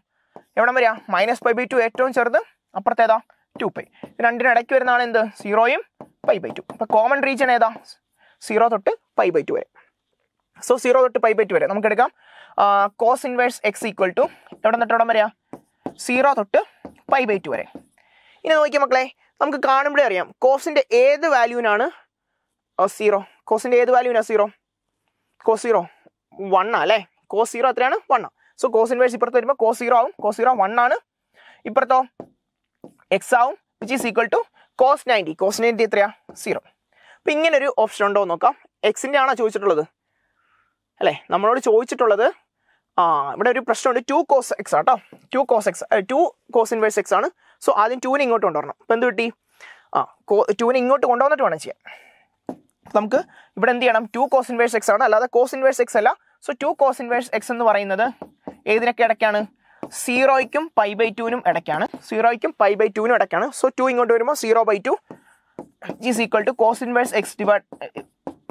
എവിടെ വരിക മൈനസ് പൈ ബൈ ടു ഏറ്റവും ചെറുത് അപ്പുറത്തേതാ ടു പൈ രണ്ടിന് ഇടയ്ക്ക് വരുന്നതാണ് എന്ത് സീറോയും പൈ ബൈ ടു അപ്പോൾ കോമൺ റീജൻ ഏതാ സീറോ തൊട്ട് പൈ ബൈ ടു വരെ സോ സീറോ തൊട്ട് പൈ ബൈ ടു വരെ നമുക്ക് എടുക്കാം cos inverse x equal to എവിടെ നിന്ന് എവിടെ വരിക സീറോ തൊട്ട് പൈ ബൈ ടു വരെ ഇനി നോക്കിയാൽ മക്കളെ നമുക്ക് കാണുമ്പോഴേ അറിയാം കോസിൻ്റെ ഏത് വാല്യൂവിനാണ് സീറോ oh, കോസിൻ്റെ ഏത് വാല്യൂവിനാ സീറോ കോസ് സീറോ വണ്ണാ അല്ലേ കോസ് സീറോ എത്രയാണ് വണ്ണാ സോ കോസ് ഇൻവേഴ്സ് ഇപ്പുറത്ത് വരുമ്പോൾ കോസ് സീറോ ആവും കോസ് സീറോ വൺ ആണ് ഇപ്പുറത്തോ എക്സ് ആവും which is equal to cos ninety cos ninety എത്രയാ സീറോ അപ്പം ഒരു ഓപ്ഷൻ ഉണ്ടോ എന്ന് നോക്കാം എക്സിൻ്റെ ആണോ ചോദിച്ചിട്ടുള്ളത് അല്ലേ നമ്മളോട് ചോദിച്ചിട്ടുള്ളത് ആ ഇവിടെ ഒരു പ്രശ്നമുണ്ട് ടു കോസ് എക്സ് ആട്ടോ two cos x two cos inverse x ആണ് സോ ആദ്യം ടൂവിന് ഇങ്ങോട്ട് കൊണ്ടുവരണം അപ്പം എന്ത് കിട്ടി ആ ടൂവിന് ഇങ്ങോട്ട് കൊണ്ടുവന്നിട്ട് വേണം ചെയ്യാം നമുക്ക് ഇവിടെ എന്ത് ചെയ്യണം ടു കോസ് ഇൻവേഴ്സ് എക്സ് ആണ് അല്ലാതെ കോസ് ഇൻവേഴ്സ് എക്സ് അല്ല so two cos inverse x എന്ന് പറയുന്നത് ഏതിനൊക്കെ ഇടയ്ക്കാണ് സീറോയ്ക്കും പൈ ബൈ ടുവിനും ഇടയ്ക്കാണ് സീറോയ്ക്കും പൈ ബൈ ടുവിനും ഇടയ്ക്കാണ് സോ ടു ഇങ്ങോട്ട് വരുമ്പോൾ zero by two is equal to cos inverse x divide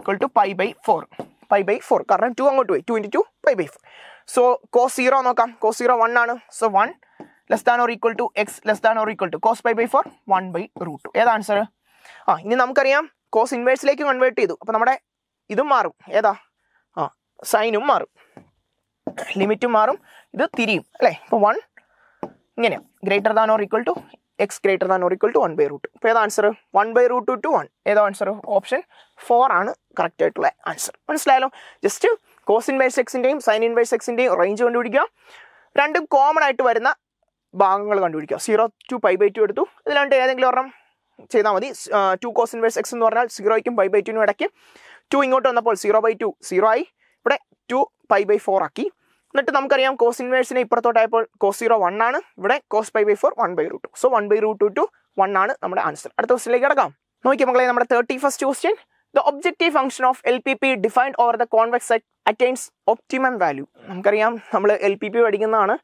equal to pi by four pi by four കാരണം two അങ്ങോട്ട് പോയി two into two pi by four so cos zero നോക്കാം cos zero one ആണ് so one less than or equal to x less than or equal to cos pi by four one by root two ഏതാണ് sir ആ ഇനി നമുക്കറിയാം cos ഇൻവേഴ്സിലേക്ക് convert ചെയ്തു അപ്പോൾ നമ്മുടെ ഇതും മാറും ഏതാ ആ സൈനും മാറും ലിമിറ്റും മാറും ഇത് തിരിയും അല്ലേ അപ്പോൾ വൺ ഇങ്ങനെയാണ് greater than or equal to x greater than or equal to one by root അപ്പോൾ ഏതാ answer one by root two two one ഏതാ ആൻസർ ഓപ്ഷൻ ഫോർ ആണ് കറക്റ്റ് ആയിട്ടുള്ള ആൻസർ മനസ്സിലായാലോ ജസ്റ്റ് കോസ് ഇൻവേഴ്സ് എക്സിൻ്റെയും സൈൻ ഇൻവേഴ്സ് എക്സിൻ്റെയും range കണ്ടുപിടിക്കുക രണ്ടും കോമൺ ആയിട്ട് വരുന്ന ഭാഗങ്ങൾ കണ്ടുപിടിക്കുക zero to pi by two എടുത്തു ഇതിലാണ്ട് ഏതെങ്കിലും ഒരെണ്ണം ചെയ്താൽ മതി ടു കോസ് ഇൻവേഴ്സ് എക്സ് എന്ന് പറഞ്ഞാൽ സീറോയ്ക്കും ബൈ ബൈ ടുവിനും ഇടയ്ക്ക് ടു ഇങ്ങോട്ട് വന്നപ്പോൾ സീറോ ബൈ ടു സീറോ ആയി ഇവിടെ ടു പൈ ബൈ ഫോർ ആക്കി എന്നിട്ട് നമുക്കറിയാം കോസ് ഇൻവേഴ്സിനെ ഇപ്പുറത്തോട്ടായപ്പോൾ കോസ് സീറോ വൺ ആണ് ഇവിടെ cos pi by four one by root two so one by root two two one ആണ് നമ്മുടെ ആൻസർ അടുത്ത ക്വസ്റ്റിനിലേക്ക് കിടക്കാം നോക്കിയാൽ മക്കളെ നമ്മുടെ thirty first question the objective function of l p p defined over the convex set attains optimum value നമുക്കറിയാം നമ്മൾ എൽ പി പി പഠിക്കുന്നതാണ്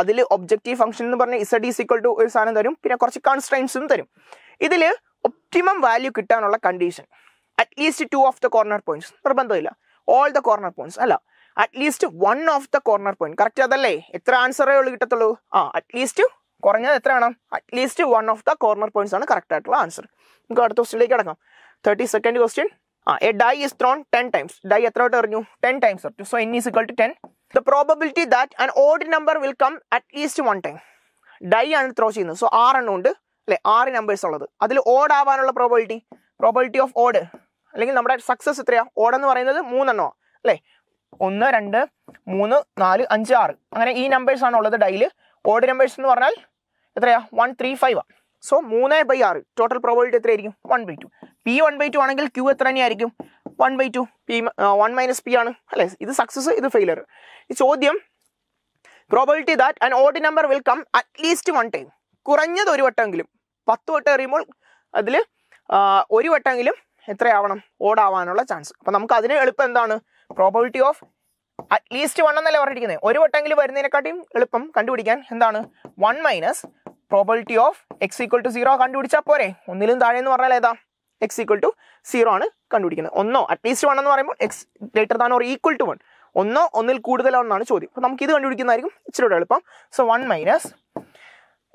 അതിൽ ഒബ്ജക്റ്റീവ് ഫംഗ്ഷൻ എന്ന് പറഞ്ഞാൽ ഇസഡ് ഈസ് ഈക്വൽ ടു ഒരു സാധനം തരും പിന്നെ കുറച്ച് കൺസ്ട്രെയിൻസും തരും ഇതിൽ ഒപ്റ്റിമം വാല്യൂ കിട്ടാനുള്ള condition at least two of the corner points നിർബന്ധമില്ല ഓൾ ദ കോർണർ പോയിന്റ്സ് അല്ല at least one of the corner point correct അതല്ലേ എത്ര ആൻസറേ ഉള്ളൂ കിട്ടത്തുള്ളൂ ആ അറ്റ്ലീസ്റ്റ് കുറഞ്ഞത് എത്ര വേണം at least one of the corner points ആണ് കറക്റ്റ് ആയിട്ടുള്ള ആൻസർ നമുക്ക് അടുത്ത ക്വസ്റ്റിലേക്ക് കിടക്കാം തേർട്ടി സെക്കൻഡ് ക്വസ്റ്റ്യൻ ആ a die is thrown ten times die എത്ര വട്ടം എറിഞ്ഞു ടെൻ ടൈംസ് എറിഞ്ഞു so n is equal to ten the probability that and odd number will come at least one time die ആണ് ത്രോ ചെയ്യുന്നത് സോ ആറ് എണ്ണം ഉണ്ട് അല്ലെ ആറ് നമ്പേഴ്സ് ഉള്ളത് അതിൽ ഓഡ് ആവാനുള്ള പ്രോബിലിറ്റി പ്രോബിലിറ്റി ഓഫ് ഓഡ് അല്ലെങ്കിൽ നമ്മുടെ സക്സസ് എത്രയാ ഓഡ് എന്ന് പറയുന്നത് മൂന്നെണ്ണോ അല്ലേ ഒന്ന് രണ്ട് മൂന്ന് നാല് അഞ്ച് ആറ് അങ്ങനെ ഈ നമ്പേഴ്സ് ആണ് ഉള്ളത് ഡൈയിൽ ഓഡ് നമ്പേഴ്സ് എന്ന് പറഞ്ഞാൽ എത്രയാ വൺ ത്രീ ഫൈവ് ആണ് സോ മൂന്ന് ബൈ ആറ് ടോട്ടൽ പ്രോബിലിറ്റി എത്രയായിരിക്കും one by two p one by two ആണെങ്കിൽ ക്യൂ എത്ര തന്നെയായിരിക്കും one by two p one minus p ആണ് അല്ലേ ഇത് സക്സസ് ഇത് ഫെയിലർ ഈ ചോദ്യം probability that and odd number will come at least one time കുറഞ്ഞത് ഒരു വട്ടമെങ്കിലും പത്ത് വട്ടം എറിയുമ്പോൾ അതിൽ ഒരു വട്ടമെങ്കിലും എത്രയാവണം ഓടാവാനുള്ള ചാൻസ് അപ്പം നമുക്ക് അതിന് എളുപ്പം എന്താണ് പ്രോബിലിറ്റി ഓഫ് അറ്റ്ലീസ്റ്റ് വൺ എന്നല്ലേ പറഞ്ഞിരിക്കുന്നത് ഒരു വട്ടമെങ്കിലും വരുന്നതിനെക്കാട്ടിയും എളുപ്പം കണ്ടുപിടിക്കാൻ എന്താണ് one minus probability of X equal to zero കണ്ടുപിടിച്ചാൽ പോരെ ഒന്നിലും താഴെ എന്ന് പറഞ്ഞാൽ ഏതാ എക്സ് ഈക്വൽ ടു സീറോ ആണ് കണ്ടുപിടിക്കുന്നത് ഒന്നോ അറ്റ്ലീസ്റ്റ് വൺ എന്ന് പറയുമ്പോൾ x greater than or equal to one ഒന്നോ ഒന്നിൽ കൂടുതലോ എന്നാണ് ചോദ്യം അപ്പോൾ നമുക്ക് ഇത് കണ്ടുപിടിക്കുന്നതായിരിക്കും ഇച്ചിരി എളുപ്പം so one minus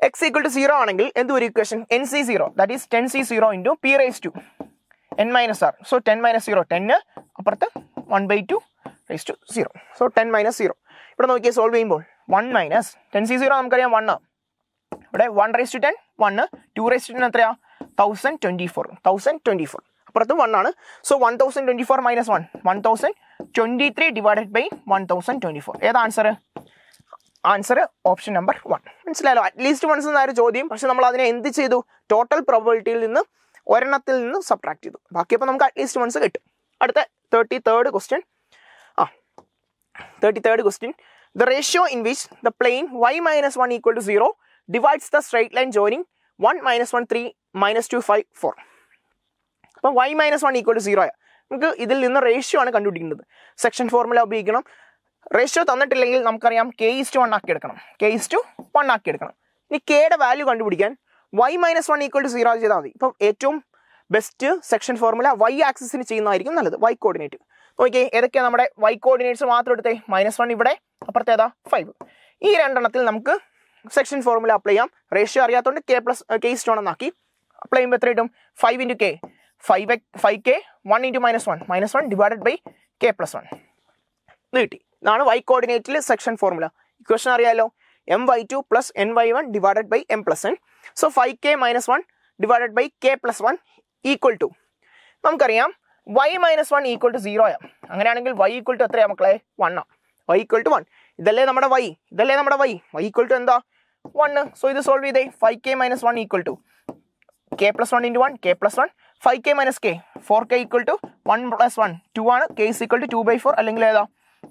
x equal to zero ആണെങ്കിൽ എന്തും ഒരു equation n c zero that is ten c zero into p raise to n minus r so ten minus zero ടെന്ന് അപ്പുറത്ത് one by two raise to zero so ten minus zero ഇവിടെ നോക്കിയാൽ solve ചെയ്യുമ്പോൾ one minus ten c zero നമുക്കറിയാം one ഇവിടെ one raise to ten one two raise to ten എത്രയാണ് thousand twenty four thousand twenty four അപ്പുറത്തും one ആണ് so one thousand twenty four minus one one thousand twenty three divided by one thousand twenty four ഏതാ answer answer option number one മനസ്സിലായല്ലോ at least once എന്നായൊരു ചോദ്യം പക്ഷെ നമ്മൾ അതിനെ എന്ത് ചെയ്തു ടോട്ടൽ പ്രോബിലിറ്റിയിൽ നിന്ന് ഒരെണ്ണത്തിൽ നിന്ന് സബ്ട്രാക്ട് ചെയ്തു ബാക്കിയപ്പോൾ നമുക്ക് അറ്റ്ലീസ്റ്റ് വൺസ് കിട്ടും അടുത്ത തേർട്ടി തേർഡ് ക്വസ്റ്റ്യൻ ആ thirty third question the ratio in which the plane y minus one equal to zero divides the straight line joining one minus one three minus two five four അപ്പം y minus one equal to zero നമുക്ക് ഇതിൽ നിന്ന് ratio ആണ് കണ്ടുപിടിക്കുന്നത് section formula ഉപയോഗിക്കണം ratio തന്നിട്ടില്ലെങ്കിൽ നമുക്കറിയാം k is to one ആക്കി എടുക്കണം കെ ഈസ് ടു വൺ ആക്കി എടുക്കണം ഇനി കെയുടെ വാല്യൂ കണ്ടുപിടിക്കാൻ y minus one equal to zero ചെയ്താൽ മതി ഇപ്പം ഏറ്റവും ബെസ്റ്റ് സെക്ഷൻ ഫോർമുല വൈ ആക്സിന് ചെയ്യുന്നതായിരിക്കും നല്ലത് വൈ കോർഡിനേറ്റ് നോക്കിയേ ഏതൊക്കെയാണ് നമ്മുടെ വൈ കോർഡിനേറ്റ്സ് മാത്രം എടുത്തേ മൈനസ് വൺ ഇവിടെ അപ്പുറത്തേതാ ഫൈവ് ഈ രണ്ടെണ്ണത്തിൽ നമുക്ക് സെക്ഷൻ ഫോർമുല അപ്ലൈ ചെയ്യാം റേഷ്യോ അറിയാത്തതുകൊണ്ട് കെ പ്ലസ് കെ വൺ എന്നാക്കി അപ്ലൈ ചെയ്യുമ്പോൾ എത്ര കിട്ടും five into k five five k one into minus one minus one divided by k plus one ഇത് കിട്ടി ഇതാണ് വൈ കോർഡിനേറ്റിൽ സെക്ഷൻ ഫോർമുല ഇക്വേഷൻ അറിയാലോ m y two plus n y one divided by m plus n so five k minus one divided by k plus one equal to നമുക്കറിയാം Y minus one equal to zero ആം അങ്ങനെയാണെങ്കിൽ y equal to എത്രയാണ് മക്കളെ one ആണ് Y equal to one ഇതല്ലേ നമ്മുടെ y ഇതല്ലേ നമ്മുടെ വൈ വൈ ഈക്വൽ ടു എന്താ വൺ സോ ഇത് സോൾവ് ചെയ്തേ five k minus one equal to k plus one into one k plus one five k minus k four k equal to one plus one two ആണ് k is equal to two by four അല്ലെങ്കിൽ ഏതാ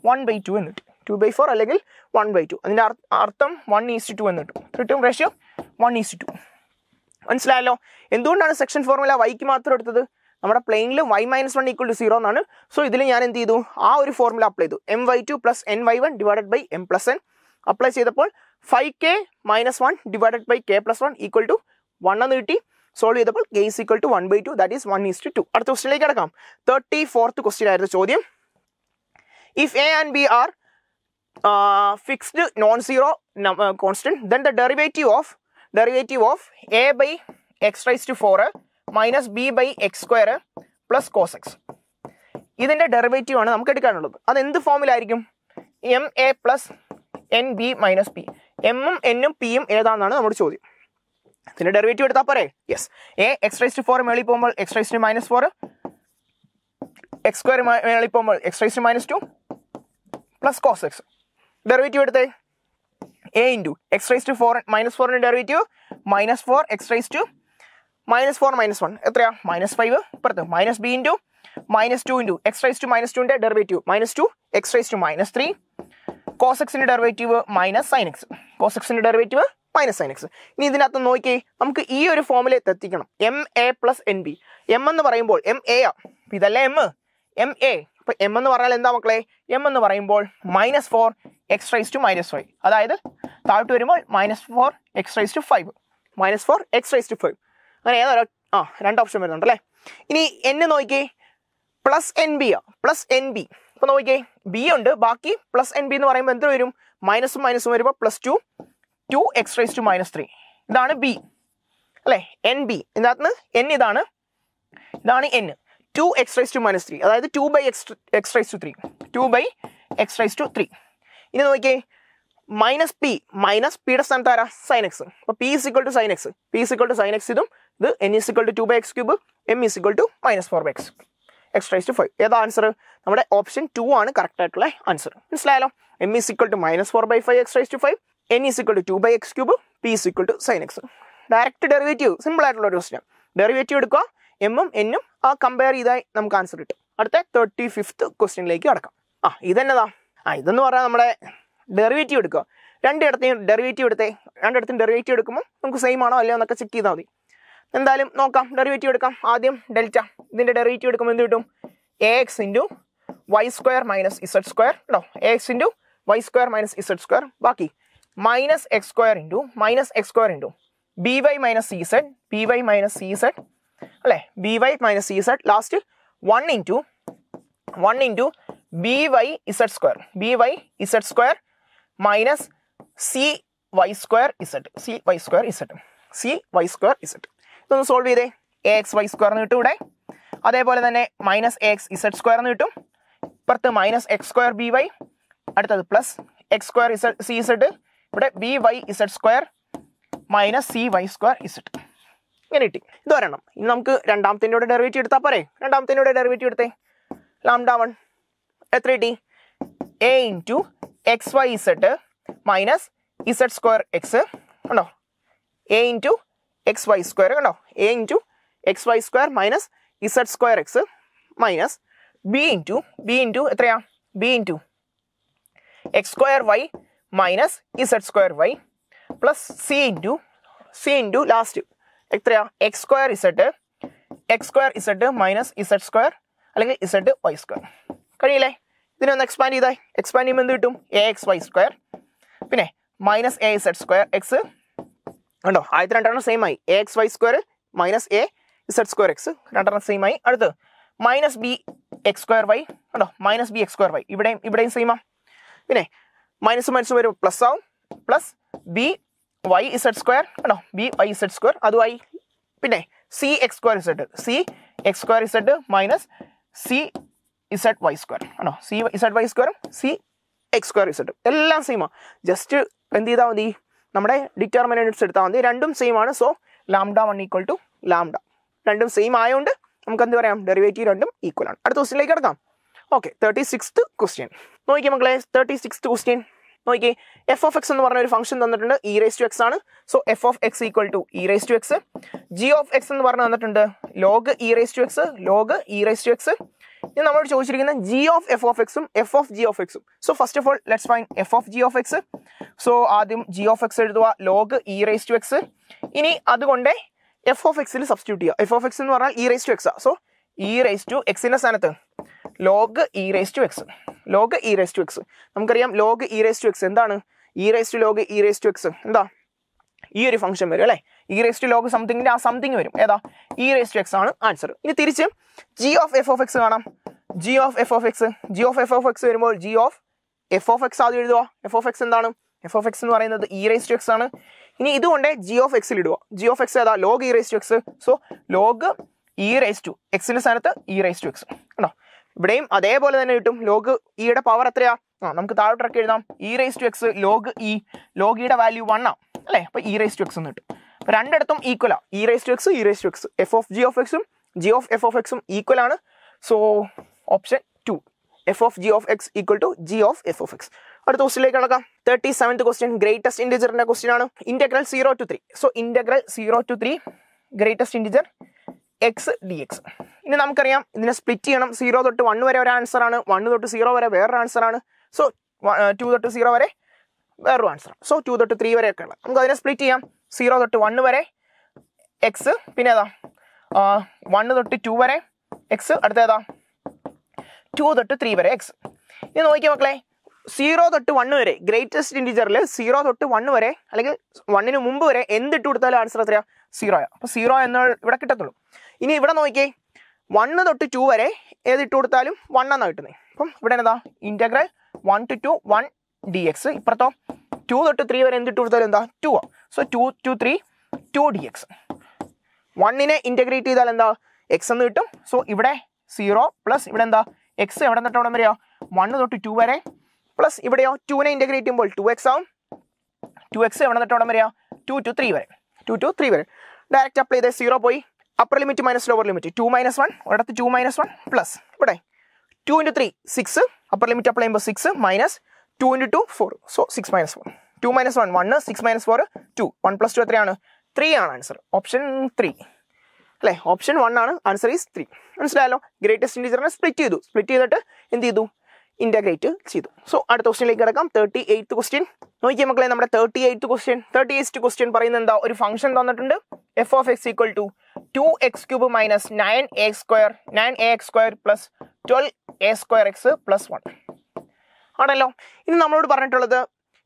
one by two എന്ന് കിട്ടും two by four അല്ലെങ്കിൽ one by two അതിൻ്റെ അർത്ഥം one is to two എന്ന് കിട്ടും return ratio one is to two മനസ്സിലായല്ലോ എന്തുകൊണ്ടാണ് സെക്ഷൻ ഫോർമുല വൈക്ക് മാത്രം എടുത്തത് നമ്മുടെ പ്ലെയിനിൽ y minus one equal to zero എന്നാണ് സോ ഇതിൽ ഞാൻ എന്ത് ചെയ്തു ആ ഒരു ഫോർമുല അപ്ലൈ ചെയ്തു m y two plus n y one divided by m plus n apply ചെയ്തപ്പോൾ five k minus one divided by k plus one equal to one എന്ന് കിട്ടി സോൾവ് ചെയ്തപ്പോൾ k is equal to one by two that is one is to two അടുത്ത ക്വസ്റ്റിനിലേക്ക് കിടക്കാം thirty fourth question ആയിരുന്നു ചോദ്യം If a and b are uh, fixed non-zero uh, constant, then the derivative of derivative of a by x raised to 4 minus b by x square plus cos x. ഇതിൻ്റെ derivative ആണ് നമുക്ക് എടുക്കാനുള്ളത് അത് എന്ത് ഫോമിലായിരിക്കും m a plus n b minus p എമ്മും എന്നും പിയും ഏതാണെന്നാണ് നമ്മുടെ ചോദ്യം ഇതിൻ്റെ ഡെറിവേറ്റീവ് എടുത്താൽ പോരെ yes a x raise to four മേളിൽ പോകുമ്പോൾ x raise to minus four x square മേളിൽ പോകുമ്പോൾ x raise to minus two plus cos x derivative എടുത്തേ a into x raise to four minus ഫോറിൻ്റെ derivative minus four x raise to minus four minus one എത്രയാ minus five പുറത്ത് minus b into minus two into x raise to minus ടുവിൻ്റെ derivative minus two x raise to minus three cos എക്സിൻ്റെ derivative minus sine x cos എക്സിൻ്റെ derivative minus sine x ഇനി ഇതിനകത്ത് നോക്കി നമുക്ക് ഈ ഒരു ഫോമിലെ എത്തിക്കണം m a plus n b m എന്ന് പറയുമ്പോൾ എം എ ആ ഇതല്ലേ എം എം എ അപ്പോൾ എം എന്ന് പറഞ്ഞാൽ എന്താ മക്കളെ എം എന്ന് പറയുമ്പോൾ minus four x raise to minus five അതായത് താഴോട്ട് വരുമ്പോൾ minus four x raise to five minus four x raise to five അങ്ങനെ ഏതൊരു ആ രണ്ട് ഓപ്ഷൻ വരുന്നുണ്ട് അല്ലേ ഇനി എന്നെ നോക്കി പ്ലസ് എൻ ബി ആ പ്ലസ് എൻ ബി ഇപ്പോൾ നോക്കിയേ ബി ഉണ്ട് ബാക്കി പ്ലസ് എൻ ബി എന്ന് പറയുമ്പോൾ എന്ത് വരും മൈനസും മൈനസും വരുമ്പോൾ plus two two x raise to minus three ഇതാണ് ബി അല്ലേ എൻ ബി ഇതിനകത്ത് എൻ ഇതാണ് ഇതാണ് n two x raise to minus three അതായത് two by x x raise to three two by x raise to three ഇനി നോക്കിയേ minus p minus പിയുടെ സ്ഥാനത്ത് ആരാ സൈൻ എക്സ് അപ്പോൾ p is equal to sine x p is equal to sine x ഇതും ഇത് n is equal to two by x cube m is equal to minus four by x x raise to five ഏതാ answer നമ്മുടെ option two ആണ് correct ആയിട്ടുള്ള answer മനസ്സിലായാലോ m is equal to minus four by five x raise to five n is equal to two by x cube p is equal to sine x direct derivative simple ആയിട്ടുള്ള ഒരു question derivative എടുക്കുക എമ്മും എന്നും ആ compare ചെയ്തായി നമുക്ക് answer കിട്ടും അടുത്ത thirty fifth ക്വസ്റ്റ്യനിലേക്ക് കടക്കാം ആ ഇതെന്നതാ ആ ഇതെന്ന് പറഞ്ഞാൽ നമ്മുടെ ഡെറിവേറ്റീവ് എടുക്കുക രണ്ടിടത്തെയും ഡെറിവേറ്റീവ് എടുത്തേ രണ്ടിടത്തും ഡെറിവേറ്റീവ് എടുക്കുമ്പോൾ നമുക്ക് സെയിം ആണോ അല്ലയോ എന്നൊക്കെ ചെക്ക് ചെയ്താൽ മതി എന്തായാലും നോക്കാം ഡെറിവേറ്റീവ് എടുക്കാം ആദ്യം ഡെൽറ്റ ഇതിൻ്റെ ഡെറിവേറ്റീവ് എടുക്കുമ്പോൾ എന്ത് കിട്ടും a x into y square minus z square കേട്ടോ a x into y square minus z square ബാക്കി minus x square into minus x square into b y minus c z b y minus c z അല്ലെ b y minus c z last one into one into b y z square b y z square minus c y square z c y square z c y square z ഇതൊന്ന് solve ചെയ്തേ a x y square എന്ന് കിട്ടും ഇവിടെ അതേപോലെ തന്നെ minus a x z square എന്ന് കിട്ടും ഇപ്പുറത്ത് minus x square b y അടുത്തത് plus x square z c z ഇവിടെ b y z square minus c y square z ഇങ്ങനെ കിട്ടി ഇത് ഒരെണ്ണം ഇനി നമുക്ക് രണ്ടാമത്തിൻ്റെ ഡെറിവേറ്റീവ് എടുത്താൽ പോരെ രണ്ടാമത്തിൻ്റെ ഡെറിവേറ്റീവ് എടുത്തേ ലാംഡ വൺ എത്ര കിട്ടി a into x y z minus z square x കണ്ടോ a into x y square കണ്ടോ a into x y square minus z square x minus b into b into എത്രയാ b into x square y minus z square y plus c into c into last എത്രയാ x square z x square z minus z square അല്ലെങ്കിൽ z y square കഴിയില്ലേ ഇതിനെ ഒന്ന് expand ചെയ്താൽ expand ചെയ്യുമ്പോൾ എന്ത് കിട്ടും എ എക്സ് വൈ സ്ക്വയർ പിന്നെ minus a z square x ഉണ്ടോ ആദ്യത്തെ രണ്ടെണ്ണം സെയിം ആയി a x y square minus a z square x രണ്ടെണ്ണം സെയിം ആയി അടുത്ത് minus b x square y ഉണ്ടോ minus b x square y ഇവിടെയും ഇവിടെയും സെയിമാ പിന്നെ മൈനസ് മൈനസ് വരും പ്ലസ് ആവും plus b y z square ആണോ ബി വൈ ഇസെഡ് സ്ക്വയർ അത് വൈ പിന്നെ c x square z c x square z minus c z y square ആണോ സി ഇസെഡ് വൈ സ്ക്വയറും സി എക്സ് സ്ക്വയർ ഇസഡും എല്ലാം same ആണ് just എന്ത് ചെയ്താൽ മതി നമ്മുടെ ഡിറ്റർമിനൻസ് എടുത്താൽ മതി രണ്ടും സെയിം ആണ് so lambda one equal to lambda രണ്ടും സെയിം ആയതുകൊണ്ട് നമുക്ക് എന്ത് പറയാം ഡെറിവേറ്റീവ് രണ്ടും ഈക്വൽ ആണ് അടുത്ത ക്വസ്റ്റിനിലേക്ക് കിടക്കാം ഓക്കെ തേർട്ടി സിക്സ് ക്വസ്റ്റ്യൻ നോക്കിയാൽ മക്കളെ തേർട്ടി സിക്സ് ക്വസ്റ്റ്യൻ നോക്കി എഫ് ഓഫ് എക്സ് എന്ന് പറഞ്ഞ ഒരു ഫംഗ്ഷൻ തന്നിട്ടുണ്ട് ഇ റേസ് ടു എക്സ് ആണ് so f of X equal to e raise to x g of x എന്ന് പറഞ്ഞ് തന്നിട്ടുണ്ട് log e raise to x log e raise to x ഇനി നമ്മൾ ചോദിച്ചിരിക്കുന്ന ജി ഓഫ് എഫ് ഓഫ് എക്സും f of g of എക്സും so first of all let's find f of g of X so ആദ്യം g of x എഴുതുക log e raise to x ഇനി അതുകൊണ്ട് f of എക്സിൽ സബ്സ്റ്റിറ്റ്യൂട്ട് ചെയ്യുക f of x എന്ന് പറഞ്ഞാൽ ഇ റേസ് ടു എക്സ് ആ സോ ഇ റേസ് ടു എക്സിൻ്റെ സ്ഥാനത്ത് log e raise to x log e raise to x നമുക്കറിയാം log e raise to x എന്താണ് e raise to log e raise to x എന്താ ഈ ഒരു function വരും അല്ലേ ഇ റേസ് ടു ലോഗ് സംതിങ്ങിൻ്റെ ആ സംതിങ് വരും ഏതാ ഇ റേസ് ടു എക്സ് ആണ് ആൻസർ ഇനി തിരിച്ച് g of f of x കാണാം g of f of x g of f of x വരുമ്പോൾ g of f of x ആദ്യം എഴുതുക എഫ് ഓഫ് എക്സ് എന്താണ് എഫ് ഓഫ് എക്സ് എന്ന് പറയുന്നത് ഇ റേസ് ടു എക്സ് ആണ് ഇനി ഇതുകൊണ്ട് ജി ഓഫ് എക്സിൽ ഇടുക ജി ഓഫ് എക്സ് ഏതാ log e raise to x so log e raise to എക്സിൻ്റെ സ്ഥാനത്ത് ഇ റേസ് ടു എക്സ് കണ്ടോ ഇവിടെയും അതേപോലെ തന്നെ കിട്ടും ലോഗ് ഇയുടെ പവർ എത്രയാ ആ നമുക്ക് താഴോട്ടിറക്കി എഴുതാം e raise to x log e log ഇയുടെ വാല്യൂ വൺ ആണ് അല്ലേ അപ്പൊ ഇ റേസ് ടു എക്സ് എന്ന് കിട്ടും അപ്പൊ രണ്ടിടത്തും ഈക്വലാ e raise to x e raise to x f of g of എക്സും ജി ഓഫ് എഫ് ഓഫ് എക്സും ഈക്വൽ ആണ് so option two f of g of X equal to g of f of x അടുത്ത ക്വസ്റ്റിലേക്ക് കിടക്കാം thirty seventh question greatest ഇൻഡിജറിന്റെ question ആണ് integral zero to three so integral zero to three greatest integer x d X ഇനി നമുക്കറിയാം ഇതിനെ split ചെയ്യണം zero തൊട്ട് വണ് വരെ ഒരു ആൻസറാണ് വൺ തൊട്ട് സീറോ വരെ വേറൊരു ആൻസറാണ് സോ ടു തൊട്ട് സീറോ വരെ വേറൊരു ആൻസർ സോ ടു തൊട്ട് ത്രീ വരെ ഒക്കെ ഉള്ളത് നമുക്ക് അതിനെ സ്പ്ലിറ്റ് ചെയ്യാം സീറോ തൊട്ട് വണ് വരെ എക്സ് പിന്നെ ഏതാ വൺ തൊട്ട് ടു വരെ എക്സ് അടുത്ത ഏതാ ടു തൊട്ട് ത്രീ വരെ എക്സ് ഇനി നോക്കിയാൽ മക്കളെ സീറോ തൊട്ട് വൺ വരെ ഗ്രേറ്റസ്റ്റ് ഇൻഡിജറിൽ സീറോ തൊട്ട് വൺ വരെ അല്ലെങ്കിൽ വണ്ണിന് മുമ്പ് വരെ എന്ത് ഇട്ട് കൊടുത്താലും ആൻസർ എത്രയാ സീറോയാണ് അപ്പോൾ സീറോ എന്നുള്ള ഇവിടെ കിട്ടത്തുള്ളൂ ഇനി ഇവിടെ നോക്കിയേ വണ്ണ് തൊട്ട് ടു വരെ ഏത് ഇട്ട് കൊടുത്താലും വൺ എന്നാണ് കിട്ടുന്നത് അപ്പം ഇവിടെ എന്താ integral one two two one d x ഇപ്പുറത്തോ ടു തൊട്ട് ത്രീ വരെ എന്ത് ഇട്ട് കൊടുത്താലും എന്താ ടു ആ so two two three two d x വണ്ണിനെ ഇൻറ്റഗ്രേറ്റ് ചെയ്താൽ എന്താ എക്സ് എന്ന് കിട്ടും സോ ഇവിടെ സീറോ പ്ലസ് ഇവിടെ എന്താ എക്സ് എവിടെ നിന്നിട്ട് അവിടെ വരെയോ വണ്ണ് തൊട്ട് ടു വരെ പ്ലസ് ഇവിടെയോ ടുവിനെ ഇൻറ്റഗ്രേറ്റ് ചെയ്യുമ്പോൾ ടു എക്സ് ആവും ടു എക്സ് എവിടെ നിന്നിട്ട് അവിടെ വരെയോ ടു ടു ത്രീ വരെ ടു ടു ത്രീ വരെ ഡയറക്റ്റ് അപ്ലൈ ചെയ്ത് സീറോ പോയി upper limit minus lower limit two minus one ഒരിടത്ത് ടു മൈനസ് വൺ പ്ലസ് ഇവിടെ two into three six upper limit apply ചെയ്യുമ്പോൾ six minus two into two four so six minus four two minus one one six minus four two one plus two എത്രയാണ് three ആണ് answer option three അല്ലേ option one ആണ് answer is three മനസ്സിലായല്ലോ greatest ഇൻറ്റീജറിനെ split ചെയ്തു split ചെയ്തിട്ട് എന്ത് ചെയ്തു ഇൻ്റഗ്രേറ്റ് ചെയ്തു സോ അടുത്ത ക്വസ്റ്റിനിലേക്ക് കിടക്കാം തേർട്ടി എയ്ത്ത് ക്വസ്റ്റ്യൻ നോക്കിയാൽ മക്കളെ നമ്മുടെ thirty eighth question thirty eight question പറയുന്ന എന്താ ഒരു ഫംഗ്ഷൻ തന്നിട്ടുണ്ട് f of X equal to two X cube minus nine a square nine a x square plus twelve a square x plus one ആണല്ലോ ഇനി നമ്മളോട് പറഞ്ഞിട്ടുള്ളത്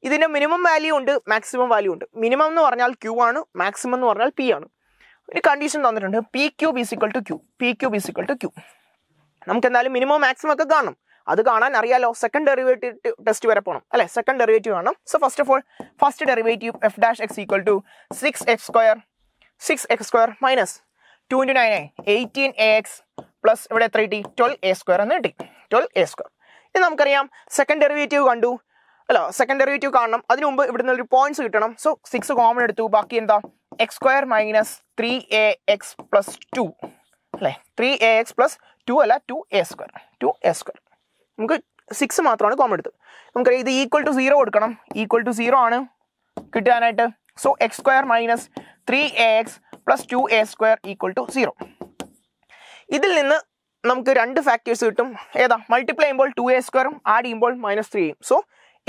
ഇതിൻ്റെ മിനിമം വാല്യൂ ഉണ്ട് മാക്സിമം വാല്യൂ ഉണ്ട് മിനിമം എന്ന് പറഞ്ഞാൽ ക്യൂ ആണ് മാക്സിമം എന്ന് പറഞ്ഞാൽ പി ആണ് ഒരു കണ്ടീഷൻ തന്നിട്ടുണ്ട് p cube is equal to q p cube is equal to q നമുക്ക് എന്തായാലും മിനിമം മാക്സിമം ഒക്കെ കാണണം അത് കാണാൻ അറിയാലോ സെക്കൻഡ് ഡെറിവേറ്റീവ് ടെസ്റ്റ് വരെ പോകണം അല്ലെ സെക്കൻഡ് ഡെറിവേറ്റീവ് കാണണം so first of all first derivative f dash X equal to six x square six x square minus two into nine eighteen a x plus ഇവിടെ എത്ര കിട്ടി ട്വൽവ് എ സ്ക്വയർ എന്ന് കിട്ടി twelve a square ഇത് നമുക്കറിയാം second derivative കണ്ടു അല്ലോ second derivative കാണണം അതിന് മുമ്പ് ഇവിടെ നിന്ന് ഒരു പോയിന്റ്സ് കിട്ടണം സോ സിക്സ് കോമൺ എടുത്തു ബാക്കി എന്താ x square minus three a x plus two അല്ലേ three a x plus two അല്ല two a square two a square നമുക്ക് സിക്സ് മാത്രമാണ് കോമൺ എടുത്തത് നമുക്കറിയാം ഇത് ഈക്വൽ ടു സീറോ കൊടുക്കണം ഈക്വൽ ടു സീറോ ആണ് കിട്ടാനായിട്ട് so x square minus three a x plus two a square equal to zero ഇതിൽ നിന്ന് നമുക്ക് രണ്ട് ഫാക്ടേഴ്സ് കിട്ടും ഏതാ മൾട്ടിപ്ലൈ ചെയ്യുമ്പോൾ ടു എ സ്ക്വയറും ആഡ് ചെയ്യുമ്പോൾ മൈനസ് ത്രീ ത്രീയും so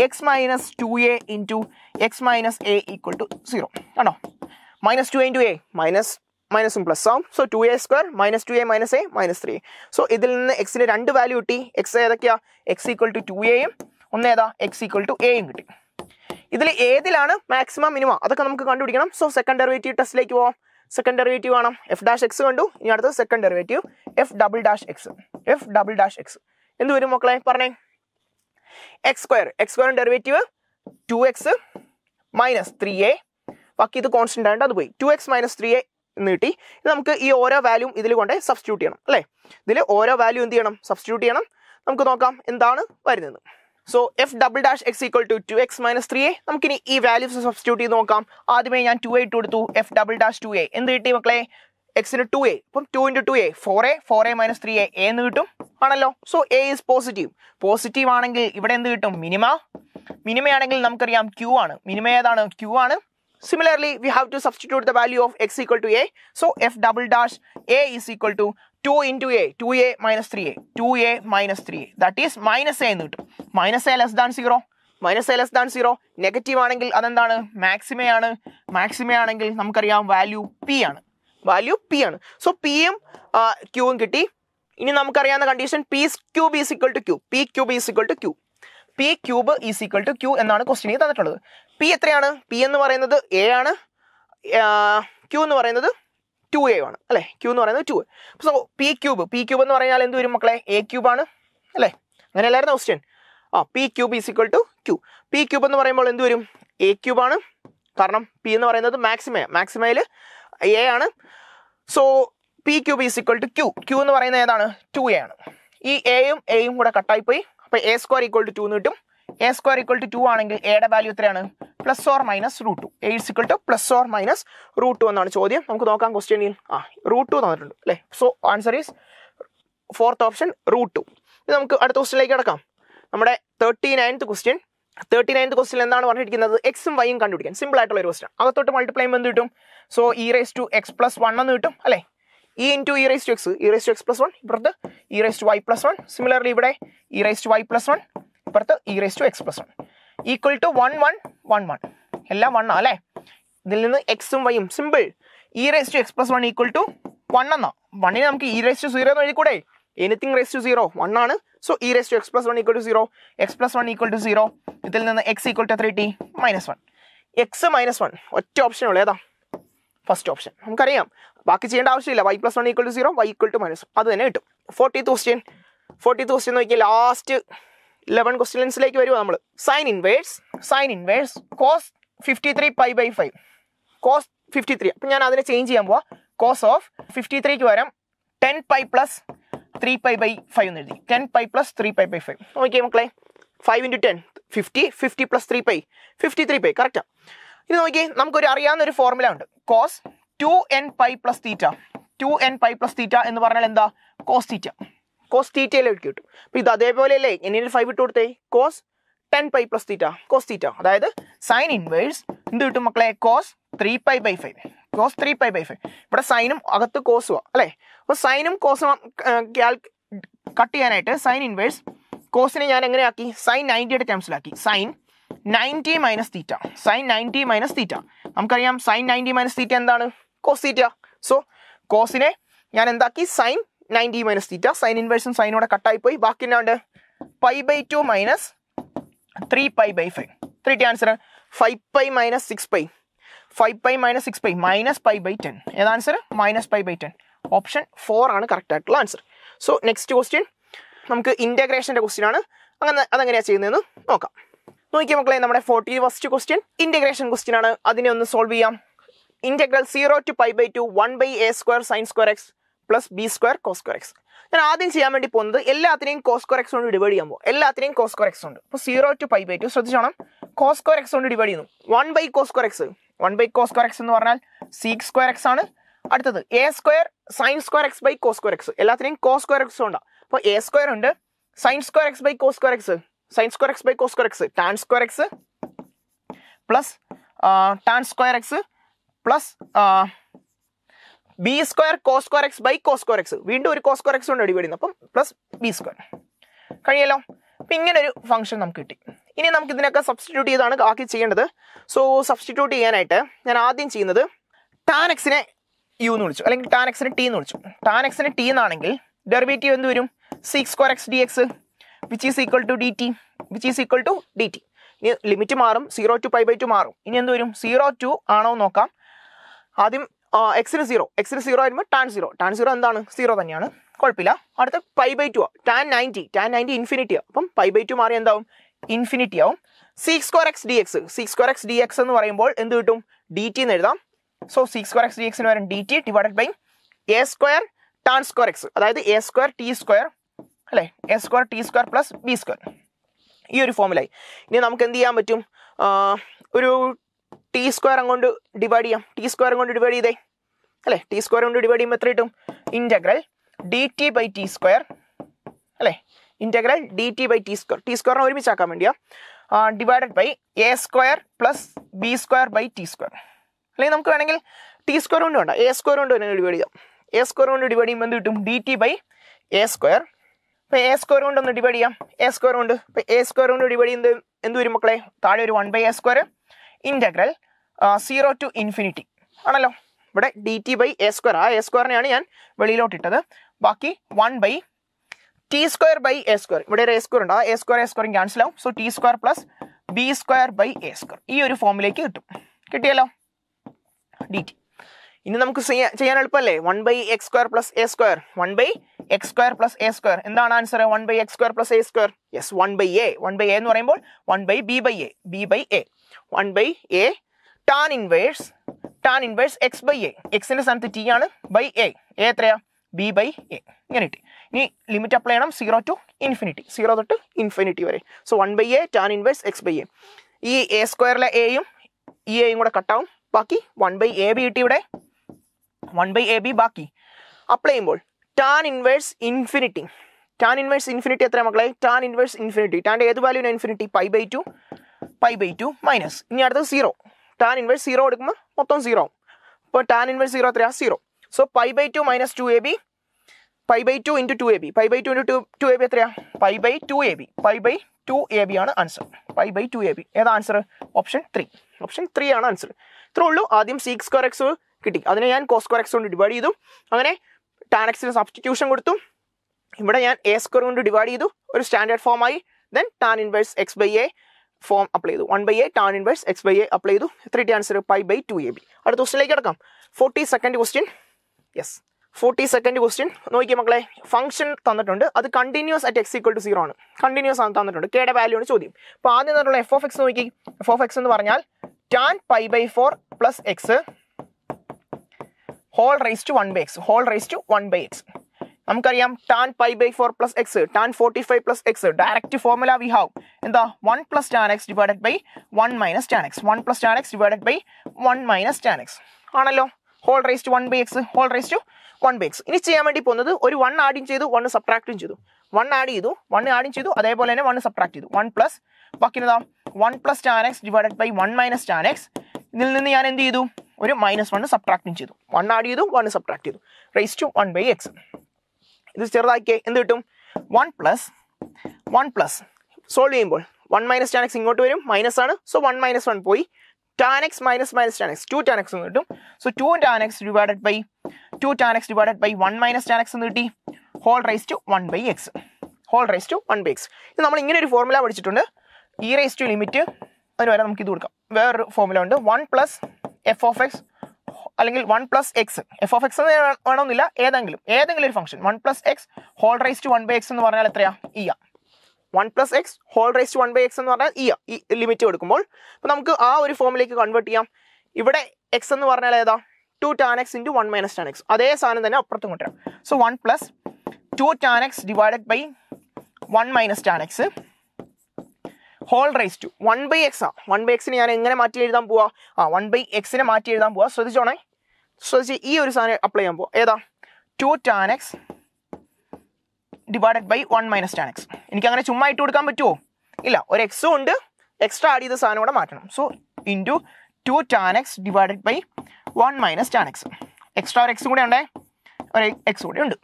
x minus two A into X minus a equal to zero ആണോ minus two into a minus മൈനസും പ്ലസ് ആവും so two a square minus two a minus a minus three so ഇതിൽ നിന്ന് എക്സിന് രണ്ട് value കിട്ടി X ഏതൊക്കെയാ X equal to to എയും ഒന്ന് ഏതാ എക്സ് ഈക്വൽ ടു എയും കിട്ടി ഇതിൽ ഏതിലാണ് മാക്സിമം മിനിമം അതൊക്കെ നമുക്ക് കണ്ടുപിടിക്കണം സോ സെക്കൻഡ് ഡെറിവേറ്റീവ് ടെസ്റ്റിലേക്ക് പോവാം സെക്കൻഡ് ഡെറിവേറ്റീവ് ആണ് എഫ് ഡാഷ് എക്സ് കണ്ടു ഇനി അടുത്തത് second derivative f double dash x f double dash x എന്ത് വരും മക്കളെ പറഞ്ഞേ x square x square derivative two x minus three a ബാക്കി ഇത് കോൺസ്റ്റൻ്റ് ആയിട്ട് അത് പോയി two x minus three a നീട്ടി നമുക്ക് ഈ ഓരോ വാല്യൂം ഇതിൽ കൊണ്ട് സബ്സ്റ്റിറ്റ്യൂട്ട് ചെയ്യണം അല്ലേ ഇതിൽ ഓരോ വാല്യൂ എന്ത് ചെയ്യണം സബ്സ്റ്റിറ്റ്യൂട്ട് ചെയ്യണം നമുക്ക് നോക്കാം എന്താണ് വരുന്നത് so F double dash X equal to two x minus three a നമുക്കിനി ഈ വാല്യൂസ് സബ്സ്റ്റിറ്റ്യൂട്ട് ചെയ്ത് നോക്കാം ആദ്യമേ ഞാൻ ടു എ ഇട്ട് കൊടുത്തു f double dash two a എന്ത് കിട്ടി മക്കളെ എക്സിന് ടു എ അപ്പം two into two a four A four A minus three a എന്ന് കിട്ടും ആണല്ലോ so A is positive positive ആണെങ്കിൽ ഇവിടെ എന്ത് കിട്ടും മിനിമ മിനിമയാണെങ്കിൽ നമുക്കറിയാം ക്യൂ ആണ് മിനിമ ഏതാണ് ക്യൂ ആണ് Similarly, we have to substitute the value of x equal to a. So f double dash a is equal to 2 into a, 2a minus 3a, 2a minus 3a. That is minus a എന്ന് കിട്ടും minus a less than zero minus a less than zero negative ആണെങ്കിൽ അതെന്താണ് മാക്സിമയാണ് മാക്സിമയാണെങ്കിൽ നമുക്കറിയാം value p ആണ് value p ആണ് so പിയും ക്യൂവും കിട്ടി ഇനി നമുക്കറിയാവുന്ന condition p cube is equal to q p cube is equal to q p cube is equal to q എന്നാണ് ക്വസ്റ്റിനിൽ തന്നിട്ടുള്ളത് പി എത്രയാണ് പി എന്ന് പറയുന്നത് എ ആണ് ക്യൂ എന്ന് പറയുന്നത് ടു എ ആണ് അല്ലേ ക്യൂ എന്ന് പറയുന്നത് two so p cube p cube എന്ന് പറഞ്ഞാൽ എന്ത് വരും മക്കളെ എ ക്യൂബാണ് അല്ലേ അങ്ങനെയല്ലായിരുന്നു ക്വസ്റ്റ്യൻ ആ p cube is equal to q p cube എന്ന് പറയുമ്പോൾ എന്ത് വരും എ ക്യൂബാണ് കാരണം പി എന്ന് പറയുന്നത് മാക്സിമയ മാക്സിമയിൽ എ ആണ് so p cube is equal to q q എന്ന് പറയുന്നത് ഏതാണ് ടു എ ആണ് ഈ എയും എയും കൂടെ കട്ടായി പോയി അപ്പോൾ a square equal to two എന്ന് കിട്ടും a square equal to two ആണെങ്കിൽ എയുടെ വാല്യൂ എത്രയാണ് plus or minus root two a is two plus or minus root two എന്നാണ് ചോദ്യം നമുക്ക് നോക്കാം ക്വസ്റ്റ്യനിൽ ആ റൂട്ട് ടു തന്നിട്ടുണ്ട് അല്ലേ so answer is fourth option root two ഇത് നമുക്ക് അടുത്ത ക്വസ്റ്റ്യനിലേക്ക് കിടക്കാം നമ്മുടെ thirty ninth question thirty ninth ക്വസ്റ്റിൽ എന്താണ് പറഞ്ഞിരിക്കുന്നത് എക്സും വൈയും കണ്ടുപിടിക്കാൻ സിമ്പിൾ ആയിട്ടുള്ള ഒരു ക്വസ്റ്റൻ അകത്തോട്ട് മൾട്ടിപ്ലൈ ചെയ്യുമ്പോൾ എന്ത് കിട്ടും so e raise to x plus one എന്ന് കിട്ടും അല്ലേ e in two e raise to x e raise to x plus one ഇപ്പുറത്ത് e raise to y plus one similarly ഇവിടെ e raise to y plus one അപ്പുറത്ത് e raise to x plus one equal to one one one one എല്ലാം one അല്ലേ ഇതിൽ നിന്ന് എക്സും വൈയും simple e raise to x plus one equal to one എന്നാ വണ്ണിന് നമുക്ക് ഇ റേസ് ടു സീറോ എന്ന് എഴുതി കൂടെ anything raise to zero one ആണ് so e raise to x plus one equal to zero X plus one equal to zero ഇതിൽ നിന്ന് x equal to three t minus one X minus one ഒറ്റ option ഉള്ളൂ ഏതാ first option നമുക്കറിയാം ബാക്കി ചെയ്യേണ്ട ആവശ്യമില്ല y plus one equal to zero y equal to minus അത് തന്നെ കിട്ടും ഫോർട്ടി ക്വസ്റ്റ്യൻ ഫോർട്ടി ക്വസ്റ്റ്യൻ നോക്കിയാൽ ലാസ്റ്റ് ലെവൻ ക്വസ്റ്റ്യൻസിലേക്ക് വരുമോ നമ്മൾ sine inverse sine inverse cos fifty three pi by five cos fifty three അപ്പം ഞാൻ അതിനെ ചേഞ്ച് ചെയ്യാൻ പോവാ കോസ് ഓഫ് ഫിഫ്റ്റി ത്രീക്ക് വരാം ten pi plus three pi by five എന്ന് എഴുതി ten pi plus three pi by five okay മക്കളെ five into ten fifty fifty plus three pi fifty three pi കറക്റ്റാ ഇത് നോക്കി നമുക്കൊരു അറിയാവുന്ന ഒരു ഫോർമുല ഉണ്ട് cos two n pi plus theta two n pi plus theta എന്ന് പറഞ്ഞാൽ എന്താ കോസ് തീറ്റ കോസ് തീറ്റയിൽ തീറ്റയിലേക്ക് കിട്ടും അപ്പോൾ ഇത് അതേപോലെയല്ലേ എന്നെ ഫൈവ് ഇട്ട് കൊടുത്തേ cos ten pi plus theta cos theta അതായത് സൈൻ ഇൻവേഴ്സ് എന്ത് കിട്ടും മക്കളെ cos three pi by five cos three pi by five ഇവിടെ സൈനും അകത്ത് കോസ് കോസുവാ അല്ലേ അപ്പോൾ സൈനും കോസും കട്ട് ചെയ്യാനായിട്ട് സൈൻ ഇൻവേഴ്സ് കോസിനെ ഞാൻ എങ്ങനെയാക്കി സൈൻ നയൻറ്റിയുടെ ടേംസിലാക്കി sine ninety minus theta sine ninety minus theta നമുക്കറിയാം സൈൻ നയൻറ്റി മൈനസ് തീറ്റ എന്താണ് കോസ് തീറ്റ സോ കോസിനെ ഞാൻ എന്താക്കി sine ninety minus theta sine ഇൻവേഴ്സും സൈനോടെ കട്ടായിപ്പോയി ബാക്കി എന്നാണ്ട് pi by two minus three pi by five three t answer five pi minus six pi five pi minus six pi minus pi by ten ഏത് answer minus pi by ten option four ആണ് correct ആയിട്ടുള്ള answer so next question നമുക്ക് ഇൻറ്റഗ്രേഷൻ്റെ question ആണ് അങ്ങനെ അതെങ്ങനെയാണ് ചെയ്യുന്നതെന്ന് നോക്കാം നോക്കിയാൽ മക്കളെ നമ്മുടെ forty first question integration question ആണ് അതിനെ ഒന്ന് സോൾവ് ചെയ്യാം integral zero to pi by two one by a square sine square x plus b square cos x ഞാൻ ആദ്യം ചെയ്യാൻ വേണ്ടി പോകുന്നത് എല്ലാത്തിനെയും കോസ്കോ എക്സ് കൊണ്ട് ഡിവൈഡ് ചെയ്യുമ്പോൾ എല്ലാത്തിനെയും കോസ്കോ എക്സ് ഉണ്ട് അപ്പോൾ zero to pi by two ശ്രദ്ധിച്ചോണം കോസ്കോ എക്സ് കൊണ്ട് ഡിവൈഡ് ചെയ്യുന്നു വൺ ബൈ കോസ്കോ എക്സ് വൺ ബൈ കോസ്കോ എക്സ് എന്ന് പറഞ്ഞാൽ സി സ്ക്വയർ എക്സ് ആണ് അടുത്തത് a square sine square x by cos x എല്ലാത്തിനെയും കോ എക്സ് ഉണ്ട് അപ്പോൾ എ സ്ക്വയർ ഉണ്ട് sine square x by cos x sine square x by cos x tan square x plus tan square x plus b square cos square x by cos square x വീണ്ടും ഒരു cos square x കൊണ്ട് divide അപ്പം plus b square കഴിയല്ലോ അപ്പം ഇങ്ങനെ ഒരു function നമുക്ക് കിട്ടി ഇനി നമുക്ക് ഇതിനൊക്കെ സബ്സ്റ്റിറ്റ്യൂട്ട് ചെയ്താണ് ബാക്കി ചെയ്യേണ്ടത് സോ സബ്സ്റ്റിറ്റ്യൂട്ട് ചെയ്യാനായിട്ട് ഞാൻ ആദ്യം ചെയ്യുന്നത് ടാൻ എക്സിനെ യു എന്ന് വിളിച്ചു അല്ലെങ്കിൽ ടാൻ എക്സിന് ടി എന്ന് വിളിച്ചു ടാൻ എക്സിന് ടി എന്നാണെങ്കിൽ ഡെറിവേറ്റീവ് എന്ത് വരും sec square x d x which is equal to d t which is equal to d t ഇനി ലിമിറ്റ് മാറും zero to pi by two മാറും ഇനി എന്ത് വരും സീറോ ടു ആണോ നോക്കാം ആദ്യം എക്സിന് സീറോ എക്സിന് സീറോ ആയിരുമ്പോൾ ടാൻ സീറോ ടാൻ സീറോ എന്താണ് സീറോ തന്നെയാണ് കുഴപ്പമില്ല അടുത്ത പൈ ബൈ ടു ആണ് tan ninety tan ninety infinity ആവും അപ്പം പൈ ബൈ ടു മാറി എന്താവും ഇൻഫിനിറ്റി ആവും sec square x d x sec square x d x എന്ന് പറയുമ്പോൾ എന്ത് കിട്ടും ഡി ടി എന്ന് എഴുതാം so sec square x d എക്സിന് വരും d t divided by a square tan square x അതായത് എ സ്ക്വയർ ടി സ്ക്വയർ അല്ലേ a square t square plus b square ഈ ഒരു ഫോമിലായി ഇനി നമുക്ക് എന്ത് ചെയ്യാൻ പറ്റും ഒരു ടി സ്ക്വയർ അങ്ങോട്ട് ഡിവൈഡ് ചെയ്യാം ടി സ്ക്വയർ അങ്ങോട്ട് ഡിവൈഡ് ചെയ്തേ അല്ലേ ടി സ്ക്വയർ കൊണ്ട് ഡിവൈഡ് ചെയ്യുമ്പോൾ എത്ര കിട്ടും integral d t by t square അല്ലേ integral d t by t square t സ്ക്വയറിനെ ആക്കാൻ വേണ്ടിയാ divided by a square plus b square by t square അല്ലെങ്കിൽ നമുക്ക് വേണമെങ്കിൽ ടി സ്ക്വയർ കൊണ്ട് വേണ്ട എ സ്ക്വയർ കൊണ്ട് വേണമെങ്കിൽ ഡിവൈഡ് ചെയ്യാം എ സ്ക്വയർ കൊണ്ട് ഡിവൈഡ് ചെയ്യുമ്പോൾ എന്ത് കിട്ടും d t by a square ഇപ്പോൾ എ സ്ക്വയർ കൊണ്ട് ഒന്ന് ഡിവൈഡ് ചെയ്യാം എ സ്ക്വയർ കൊണ്ട് ഇപ്പം എ സ്ക്വയർ കൊണ്ട് ഡിവൈഡ് ചെയ്യുന്നത് എന്ത് വരും മക്കളെ താഴെ ഒരു one by a square integral zero to infinity ആണല്ലോ ഇവിടെ d t by a square ആ എ സ്ക്വയറിനെയാണ് ഞാൻ വെളിയിലോട്ടിട്ടത് ബാക്കി one by t square by a square ഇവിടെ ഒരു എ സ്ക്വയർ ഉണ്ട് ആ എ സ്ക്വയർ എ സ്ക്വയറും ക്യാൻസൽ ആവും so t square plus b square by a square ഈ ഒരു ഫോമിലേക്ക് കിട്ടും കിട്ടിയല്ലോ ഡി ടി ഇനി നമുക്ക് ചെയ്യാൻ എളുപ്പമല്ലേ one by x square plus a square one by x square plus a square എന്താണ് answer one by x square plus a square yes one by a one by a എന്ന് പറയുമ്പോൾ one by b by a b by a one by a tan inverse tan inverse x by a എക്സിൻ്റെ സ്ഥാനത്ത് t ആണ് by a a എത്രയാ b by a ഇങ്ങനെ കിട്ടി ഇനി limit apply ചെയ്യണം സീറോ ടു ഇൻഫിനിറ്റി സീറോ തൊട്ട് infinity വരെ so one by a tan inverse x by a ഈ എ സ്ക്വയറിലെ എയും ഈ എയും കൂടെ കട്ടാവും ബാക്കി വൺ ബൈ എ ബി കിട്ടി ഇവിടെ വൺ ബൈ എ ബി ബാക്കി അപ്ലൈ ചെയ്യുമ്പോൾ tan inverse infinity tan inverse infinity എത്ര മക്കളെ ടാൻ ഇൻവേഴ്സ് ഇൻഫിനിറ്റി ടാൻ്റെ ഏത് വാല്യൂവിന് infinity pi by two pi by two minus ഇനി അടുത്തത് സീറോ ടാൻ ഇൻവേഴ്സ് സീറോ എടുക്കുമ്പോൾ മൊത്തം സീറോ ആവും അപ്പോൾ ടാൻ ഇൻവേഴ്സ് സീറോ എത്രയാ zero so pi by two minus two a b pi by two into two a b pi by two into two two a b എത്രയാ pi by two a b pi by two a b ആണ് answer pi by two a b ഏതാ answer option three option three ആണ് answer ഇത്രേ ഉള്ളൂ ആദ്യം sec square x കിട്ടി അതിനെ ഞാൻ കോസ് സ്ക്വയർ എക്സ് കൊണ്ട് ഡിവൈഡ് ചെയ്തു അങ്ങനെ ടാൻ എക്സിന് സബ്സ്റ്റിറ്റ്യൂഷൻ കൊടുത്തു ഇവിടെ ഞാൻ എ സ്ക്വയർ കൊണ്ട് ഡിവൈഡ് ചെയ്തു ഒരു സ്റ്റാൻഡേർഡ് ഫോമായി then tan inverse x by a form apply ചെയ്തു one by a tan inverse x by a apply ചെയ്തു three t answer pi by two a b അടുത്ത ക്വസ്റ്റിലേക്ക് കിടക്കാം forty second question yes forty second question നോക്കിയാൽ മക്കളെ function തന്നിട്ടുണ്ട് അത് continuous at x equal to zero ആണ് continuous ആണ് തന്നിട്ടുണ്ട് കെയുടെ വാല്യൂ ആണ് ചോദ്യം അപ്പോൾ ആദ്യം തന്നിട്ടുള്ള എഫ് ഓഫ് എക്സ് നോക്കി എഫ് ഓഫ് എക്സ് എന്ന് പറഞ്ഞാൽ tan pi by four plus x whole raise to one by x whole raise to one by x നമുക്കറിയാം tan pi by four plus x tan forty five plus x direct formula we have എന്താ one plus tan x divided by one minus tan x one plus tan x divided by one minus tan x ആണല്ലോ whole raise to one by x whole raise to one by x ഇനി ചെയ്യാൻ വേണ്ടി പോകുന്നത് ഒരു one ആഡും ചെയ്തു one സബ്ട്രാക്റ്റും ചെയ്തു വൺ ആഡ് ചെയ്തു വൺ ആഡും ചെയ്തു അതേപോലെ തന്നെ വൺ സബ്ട്രാക്ട് ചെയ്തു വൺ പ്ലസ് ബാക്കിനെന്താ one plus tan x divided by one minus tan x ഇതിൽ നിന്ന് ഞാൻ എന്ത് ചെയ്തു ഒരു മൈനസ് വൺ സബ്ട്രാക്റ്റും ചെയ്തു വൺ ആഡ് ചെയ്തു വൺ സബ്ട്രാക്ട് ചെയ്തു raise to one by x ഇത് ചെറുതാക്കിയേ എന്ത് കിട്ടും one plus one plus solve ചെയ്യുമ്പോൾ വൺ മൈനസ് ടാൻ എക്സ് ഇങ്ങോട്ട് വരും മൈനസ് ആണ് സോ വൺ മൈനസ് വൺ പോയി tan x minus minus tan x two tan x എന്ന് കിട്ടും so two tan x divided by two tan x divided by one minus tan x എന്ന് കിട്ടി whole raise to one by x whole raise to one by x ഇത് നമ്മൾ ഇങ്ങനെ ഒരു formula പഠിച്ചിട്ടുണ്ട് ഈ റൈസ് ടു ലിമിറ്റ് അതിന് വരെ നമുക്ക് ഇത് കൊടുക്കാം വേറൊരു ഫോർമുല ഉണ്ട് one plus f of x അല്ലെങ്കിൽ one plus x f of x വേണമെന്നില്ല ഏതെങ്കിലും ഏതെങ്കിലും ഒരു function one plus x whole raise to one by x എന്ന് പറഞ്ഞാൽ എത്രയാ ഇ e ആ one plus x whole raise to one by x എന്ന് പറഞ്ഞാൽ ഇ e ഈ ലിമിറ്റ് കൊടുക്കുമ്പോൾ അപ്പോൾ നമുക്ക് ആ ഒരു ഫോമിലേക്ക് കൺവേർട്ട് ചെയ്യാം ഇവിടെ എക്സ് എന്ന് പറഞ്ഞാൽ ഏതാ two tan x into one minus tan x അതേ സാധനം തന്നെ അപ്പുറത്തും കൊണ്ടുവരാം so one plus two tan x divided by one minus tan x whole raise to one by x ആ വൺ ബൈ എക്സിന് ഞാൻ എങ്ങനെ മാറ്റി എഴുതാൻ പോവാ ആ വൺ ബൈ എക്സിനെ മാറ്റി എഴുതാൻ പോവാ ശ്രദ്ധിച്ചോണേ ശ്രദ്ധിച്ച് ഈ ഒരു സാധനം അപ്ലൈ ചെയ്യാൻ പോവാ ഏതാ two tan x divided by one minus tan x എനിക്ക് അങ്ങനെ ചുമ്മാ ഇട്ട് കൊടുക്കാൻ പറ്റുമോ ഇല്ല ഒരു എക്സും ഉണ്ട് എക്സ്ട്രാ ആഡ് ചെയ്ത സാധനം കൂടെ മാറ്റണം so into two tan x divided by one minus tan x extra ഒരു എക്സും കൂടെ ഉണ്ടേ ഒരു എക്സ് കൂടെ ഉണ്ട്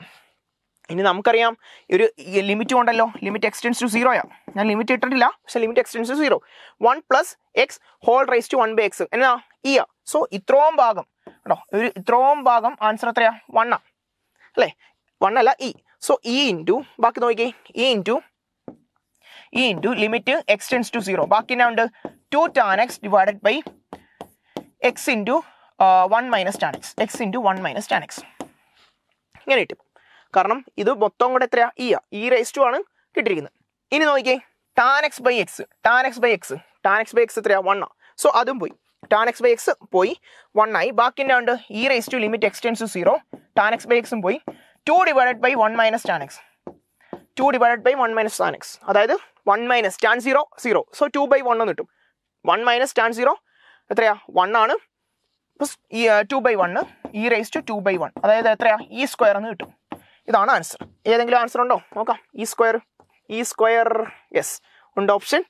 ഇനി നമുക്കറിയാം ഒരു ലിമിറ്റ് ഉണ്ടല്ലോ ലിമിറ്റ് എക്സ്റ്റെൻസ് ടു സീറോയാ ഞാൻ ലിമിറ്റ് ഇട്ടിട്ടില്ല പക്ഷെ limit x tends to zero one plus x whole raise to one by x എന്നാ ഇ ആ സോ ഇത്രയും ഭാഗം കേട്ടോ ഒരു ഇത്രയും ഭാഗം ആൻസർ എത്രയാ വൺ ആ അല്ലേ വൺ അല്ല ഇ സോ ഇ ഇൻറ്റു ബാക്കി നോക്കി e into e into limit x tends to zero ബാക്കി എന്നാ ഉണ്ട് two tan x divided by x into one minus tan x x into one minus tan x ഇങ്ങനെ കിട്ടും കാരണം ഇത് മൊത്തം കൂടെ എത്രയാ ഇ e ആ ഇ റേസ് ടു ആണ് കിട്ടിയിരിക്കുന്നത് ഇനി നോക്കിയേ tan x by x tan x by x tan x by x എത്രയാ വൺ ആ സോ അതും പോയി ടാൻ എക്സ് ബൈ എക്സ് പോയി വൺ ആയി ബാക്കി ബാക്കിൻ്റെ ഉണ്ട് e raise to limit x tends to zero tan x by എക്സും പോയി two divided by one minus tan x two divided by one minus tan x അതായത് one minus tan zero zero so two by one എന്ന് കിട്ടും one minus tan zero എത്രയാ one ആണ് two by one e raise to two by one അതായത് എത്രയാ e e square എന്ന് കിട്ടും ഇതാണ് ആൻസർ ഏതെങ്കിലും ആൻസർ ഉണ്ടോ നോക്കാം e square e square yes ഉണ്ട് ഓപ്ഷൻ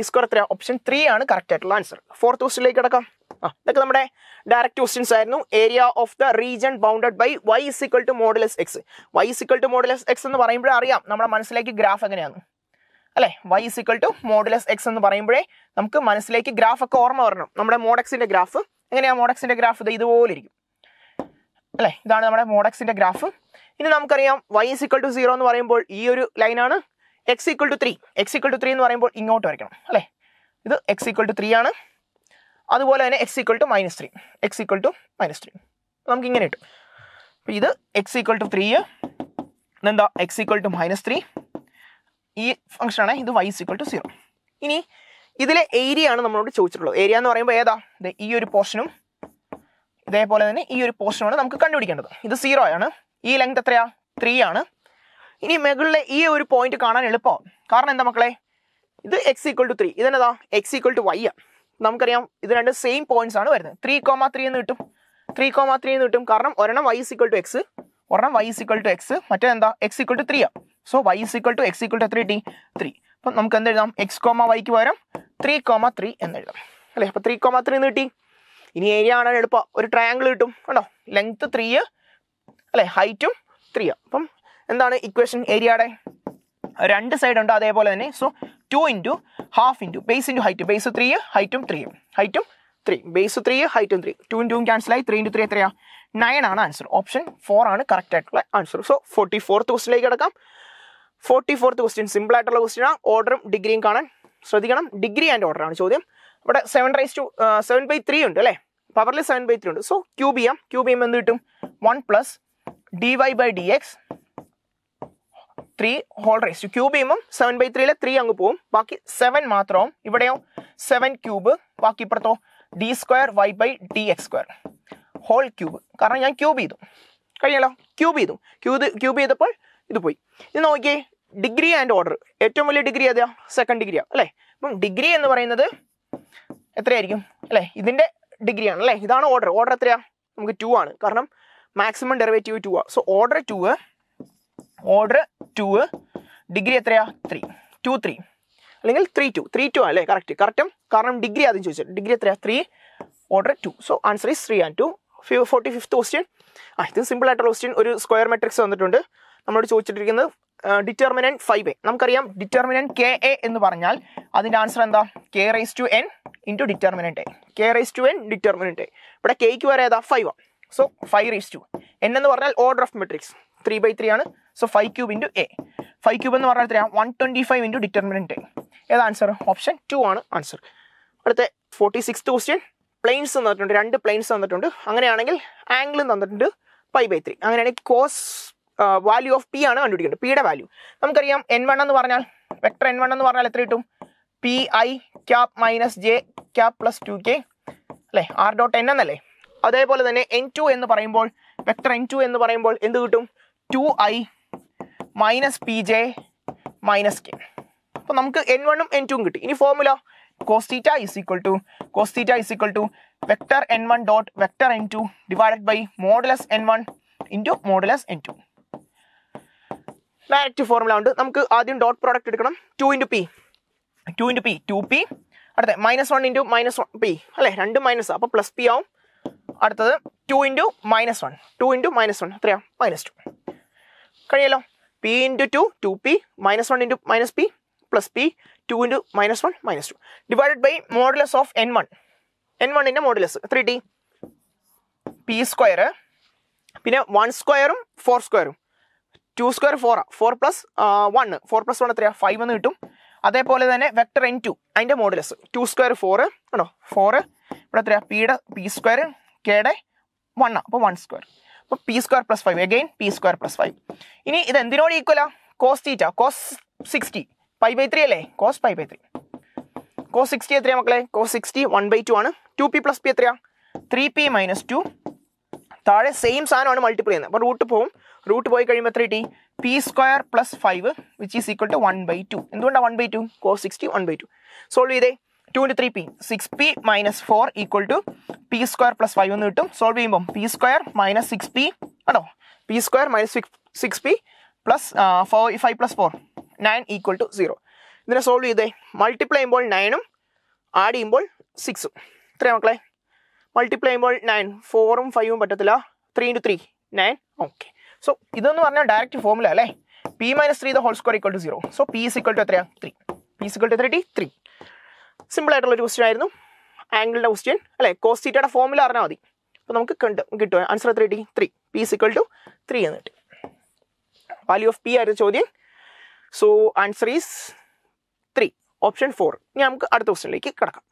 ഈ സ്ക്വയർ എത്ര ഓപ്ഷൻ ത്രീ ആണ് കറക്റ്റ് ആയിട്ടുള്ള ആൻസർ ഫോർത്ത് ക്വസ്റ്റിലേക്ക് കിടക്കാം ആ ഇതൊക്കെ നമ്മുടെ ഡയറക്റ്റ് ക്വസ്റ്റ്യൻസ് ആയിരുന്നു area of the region bounded by y is equal to modulus x y is equal to modulus x എന്ന് പറയുമ്പോഴേ അറിയാം നമ്മുടെ മനസ്സിലേക്ക് ഗ്രാഫ് എങ്ങനെയാണ് അല്ലേ y is equal to modulus x എന്ന് പറയുമ്പോഴേ നമുക്ക് മനസ്സിലേക്ക് ഗ്രാഫ് ഒക്കെ ഓർമ്മ വരണം നമ്മുടെ മോഡക്സിന്റെ ഗ്രാഫ് എങ്ങനെയാണ് മോഡക്സിന്റെ ഗ്രാഫ് ഇത് ഇതുപോലെ ഇരിക്കും അല്ലേ ഇതാണ് നമ്മുടെ മോഡക്സിന്റെ ഗ്രാഫ് ഇനി നമുക്കറിയാം y is equal to zero എന്ന് പറയുമ്പോൾ ഈ ഒരു ലൈനാണ് x equal to three x equal to three എന്ന് പറയുമ്പോൾ ഇങ്ങോട്ട് വരയ്ക്കണം അല്ലേ ഇത് എക്സ് ഇക്വൽ ടു ത്രീ ആണ് അതുപോലെ തന്നെ x equal to minus three x equal to minus three നമുക്ക് ഇങ്ങനെ കിട്ടും അപ്പം ഇത് എക്സ് ഈക്വൽ ടു ത്രീ എന്താ x equal to minus three ഈ ഫംഗ്ഷനാണ് ഇത് y is equal to zero ഇനി ഇതിലെ ഏരിയ ആണ് നമ്മളോട് ചോദിച്ചിട്ടുള്ളത് ഏരിയ എന്ന് പറയുമ്പോൾ ഏതാ ഈ ഒരു പോർഷനും ഇതേപോലെ തന്നെ ഈ ഒരു പോർഷനുമാണ് നമുക്ക് കണ്ടുപിടിക്കേണ്ടത് ഇത് സീറോ ആണ് ഈ ലെങ്ത് എത്രയാ ത്രീ ആണ് ഇനി മെഗളിലെ ഈ ഒരു പോയിന്റ് കാണാൻ എളുപ്പമാണ് കാരണം എന്താ മക്കളെ ഇത് എക്സ് ഈക്വൽ ടു ത്രീ ഇതെന്നതാ എക്സ് ഈക്വൽ ടു വൈ ആണ് നമുക്കറിയാം ഇത് രണ്ട് സെയിം പോയിന്റ്സ് ആണ് വരുന്നത് ത്രീ കോമ ത്രീ എന്ന് കിട്ടും ത്രീ കോമ ത്രീ എന്ന് കിട്ടും കാരണം ഒരെണ്ണം വൈ സിക്വൽ ടു എക്സ് ഒരെണ്ണം വൈ സിക്വൽ ടു എക്സ് മറ്റേ എന്താ എക്സ് ഇക്വൽ ടു ത്രീ ആണ് so y is equal to x equal to three ടി ത്രീ അപ്പം നമുക്ക് എന്ത് എഴുതാം എക്സ് കോമ വൈക്ക് പകരം ത്രീ കോമ ത്രീ എന്ന് എഴുതാം അല്ലേ അപ്പം ത്രീ കോമ ത്രീ എന്ന് കിട്ടി ഇനി ഏരിയ കാണാൻ എളുപ്പം ഒരു ട്രയാങ്കിൾ കിട്ടും കണ്ടോ ലെങ്ത്ത് ത്രീ അല്ലെ ഹൈറ്റും ത്രീ അപ്പം എന്താണ് ഇക്വേഷൻ ഏരിയയുടെ രണ്ട് സൈഡ് ഉണ്ട് അതേപോലെ തന്നെ so two into half into base into height base three ഹൈറ്റും ത്രീ ഹൈറ്റും ത്രീ ബേസ് ത്രീ ഹൈറ്റും ത്രീ ടു ഇൻറ്റു ക്യാൻസൽ ആയി ത്രീ ഇൻറ്റു ത്രീ എത്രയാണ് നയൻ ആണ് ആൻസർ ഓപ്ഷൻ ഫോർ ആണ് കറക്റ്റ് ആയിട്ടുള്ള ആൻസർ സോ ഫോർട്ടി ഫോർത്ത് ക്വസ്റ്റിനിലേക്ക് കിടക്കാം ഫോർട്ടി ഫോർത്ത് ക്വസ്റ്റ്യൻ സിമ്പിൾ ആയിട്ടുള്ള ആണ് ഓർഡറും ഡിഗ്രിയും കാണാൻ ശ്രദ്ധിക്കണം ഡിഗ്രി ആൻഡ് ഓർഡർ ആണ് ചോദ്യം ഇവിടെ seven raise to seven by three ഉണ്ട് അല്ലേ പവറിൽ സെവൻ ബൈ ത്രീ ഉണ്ട് സോ ക്യൂബിയം ക്യൂബിയം എന്ത് കിട്ടും one plus d y by d x three whole raise cube ചെയ്യുമ്പം സെവൻ ബൈ ത്രീയിലെ ത്രീ അങ്ങ് പോവും ബാക്കി സെവൻ മാത്രമാവും ഇവിടെയോ സെവൻ ക്യൂബ് ബാക്കി ഇപ്പുറത്തോ d square y by d x square whole cube കാരണം ഞാൻ ക്യൂബ് ചെയ്തു കഴിഞ്ഞല്ലോ ക്യൂബ് ചെയ്തു ക്യൂബ് ക്യൂബ് ചെയ്തപ്പോൾ ഇത് പോയി ഇത് നോക്കിയേ ഡിഗ്രി ആൻഡ് ഓർഡർ ഏറ്റവും വലിയ ഡിഗ്രി ഏതാ സെക്കൻഡ് ഡിഗ്രിയാണ് അല്ലേ അപ്പം ഡിഗ്രി എന്ന് പറയുന്നത് എത്രയായിരിക്കും അല്ലേ ഇതിൻ്റെ ഡിഗ്രിയാണ് അല്ലേ ഇതാണ് ഓർഡർ ഓർഡർ എത്രയാണ് നമുക്ക് ടു ആണ് കാരണം മാക്സിമം ഡെറിവേറ്റീവ് ടു ആ so order two order two degree എത്രയാ ത്രീ ടു ത്രീ അല്ലെങ്കിൽ ത്രീ ടു ത്രീ ടു അല്ലേ കറക്റ്റ് കറക്റ്റും കാരണം ഡിഗ്രി ആദ്യം ചോദിച്ചത് ഡിഗ്രി എത്രയാ three order two so answer is three and two forty fifth question ആ ഇത് സിമ്പിൾ ആയിട്ടുള്ള ക്വസ്റ്റ്യൻ ഒരു സ്ക്വയർ മെട്രിക്സ് വന്നിട്ടുണ്ട് നമ്മളോട് ചോദിച്ചിട്ടിരിക്കുന്നത് ഡിറ്റർമിനൻറ്റ് ഫൈവ് എ നമുക്കറിയാം ഡിറ്റർമിനൻറ്റ് കെ എ എന്ന് പറഞ്ഞാൽ അതിൻ്റെ ആൻസർ എന്താ k raise to n into determinant A k raise to n determinant A ഇവിടെ കെയ്ക്ക് വരെ ഏതാ ഫൈവ് ആണ് so five raise to n എന്ന് പറഞ്ഞാൽ order of matrix three by three ആണ് so five cube into A five cube എന്ന് പറഞ്ഞാൽ എത്രയാണ് one twenty five into determinant ഏതാ ആൻസർ ഓപ്ഷൻ ടു ആണ് ആൻസർ അടുത്ത ഫോർട്ടി സിക്സ് ക്വസ്റ്റ്യൻ പ്ലെയിൻസ് തന്നിട്ടുണ്ട് രണ്ട് പ്ലെയിൻസ് തന്നിട്ടുണ്ട് അങ്ങനെയാണെങ്കിൽ ആംഗിളും തന്നിട്ടുണ്ട് പൈ ബൈ ത്രീ അങ്ങനെയാണെങ്കിൽ കോസ് വാല്യൂ ഓഫ് പി ആണ് കണ്ടുപിടിക്കേണ്ടത് പിയുടെ വാല്യൂ നമുക്കറിയാം എൻ വൺ എന്ന് പറഞ്ഞാൽ വെക്ടർ എൻ വൺ എന്ന് പറഞ്ഞാൽ എത്ര കിട്ടും p i cap minus j cap plus two k അല്ലേ ആർ ഡോട്ട് എൻ എന്നല്ലേ അതേപോലെ തന്നെ എൻ ടു എന്ന് പറയുമ്പോൾ വെക്ടർ എൻ ടു എന്ന് പറയുമ്പോൾ എന്ത് കിട്ടും two I minus p j minus k അപ്പോൾ നമുക്ക് എൻ വണ്ണും എൻ ടുവും കിട്ടി ഇനി formula cos theta is equal to cos theta is equal to vector n one dot vector n two divided by modulus n one into modulus n two direct formula ഉണ്ട് നമുക്ക് ആദ്യം dot product എടുക്കണം two into p two into p two p അടുത്ത minus one into minus one p അല്ലേ രണ്ട് minus അപ്പോൾ plus p ആവും അടുത്തത് two into minus one two into minus one അത്രയാ മൈനസ് ടു കഴിയല്ലോ p into two two p minus one into minus p plus p two into minus one minus two divided by modulus of n one n വണ്ണിൻ്റെ modulus three ടി p square പിന്നെ one സ്ക്വയറും four സ്ക്വയറും two square ഫോറാണ് four plus one four plus one എത്രയാ five എന്ന് കിട്ടും അതേപോലെ തന്നെ വെക്ടർ എൻ ടു അതിൻ്റെ മോഡുലസ് ടു സ്ക്വയർ ഫോർ ആണോ ഫോർ ഇവിടെ എത്രയാ പിയുടെ പി സ്ക്വയർ കെയുടെ വൺ അപ്പോൾ വൺ സ്ക്വയർ അപ്പോൾ p square plus five again p square plus five ഇനി ഇത് എന്തിനോട് ഈക്വലാ cos theta cos sixty five by three അല്ലേ cos five by three cos sixty എത്രയാണ് മക്കളെ cos sixty one by two ആണ് ടു പി പ്ലസ് പി എത്രയാ three P minus two താഴെ സെയിം സാധനമാണ് മൾട്ടിപ്ലൈ ചെയ്യുന്നത് അപ്പോൾ റൂട്ട് പോകും റൂട്ട് പോയി കഴിയുമ്പോൾ എത്ര കിട്ടി p square plus five which is equal to one by two എന്തുകൊണ്ടാണ് one by two cos sixty one by two solve ചെയ്തേ two into three p six p minus four equal to p square plus five എന്ന് കിട്ടും solve ചെയ്യുമ്പം p square minus six p ആണോ p square minus six six p plus four five plus four nine equal to zero ഇതിനെ solve ചെയ്തേ multiply ചെയ്യുമ്പോൾ നയനും add ചെയ്യുമ്പോൾ സിക്സും ഇത്രയും മക്കളെ മൾട്ടിപ്ലൈ ചെയ്യുമ്പോൾ നയൻ ഫോറും ഫൈവും പറ്റത്തില്ല three into three nine okay so ഇതെന്ന് പറഞ്ഞാൽ ഡയറക്റ്റ് ഫോമുല അല്ലേ p minus three the whole square equal to zero so p is equal to എത്രയാണ് three p is equal to എത്ര ടി ത്രീ സിമ്പിൾ ആയിട്ടുള്ള ഒരു ക്വസ്റ്റ്യൻ ആയിരുന്നു ആംഗിളിൻ്റെ ക്വസ്റ്റ്യൻ അല്ലേ കോസ്റ്റീറ്റയുടെ തീറ്റയുടെ അറിഞ്ഞാൽ മതി അപ്പോൾ നമുക്ക് കണ്ട് കിട്ടും ആൻസർ എത്ര കിട്ടി three p is equal to three എന്ന് കിട്ടി വാല്യൂ ഓഫ് പി ആയിരുന്നു ചോദ്യം so answer is three option four ഇനി നമുക്ക് അടുത്ത ക്വസ്റ്റ്യനിലേക്ക് കിടക്കാം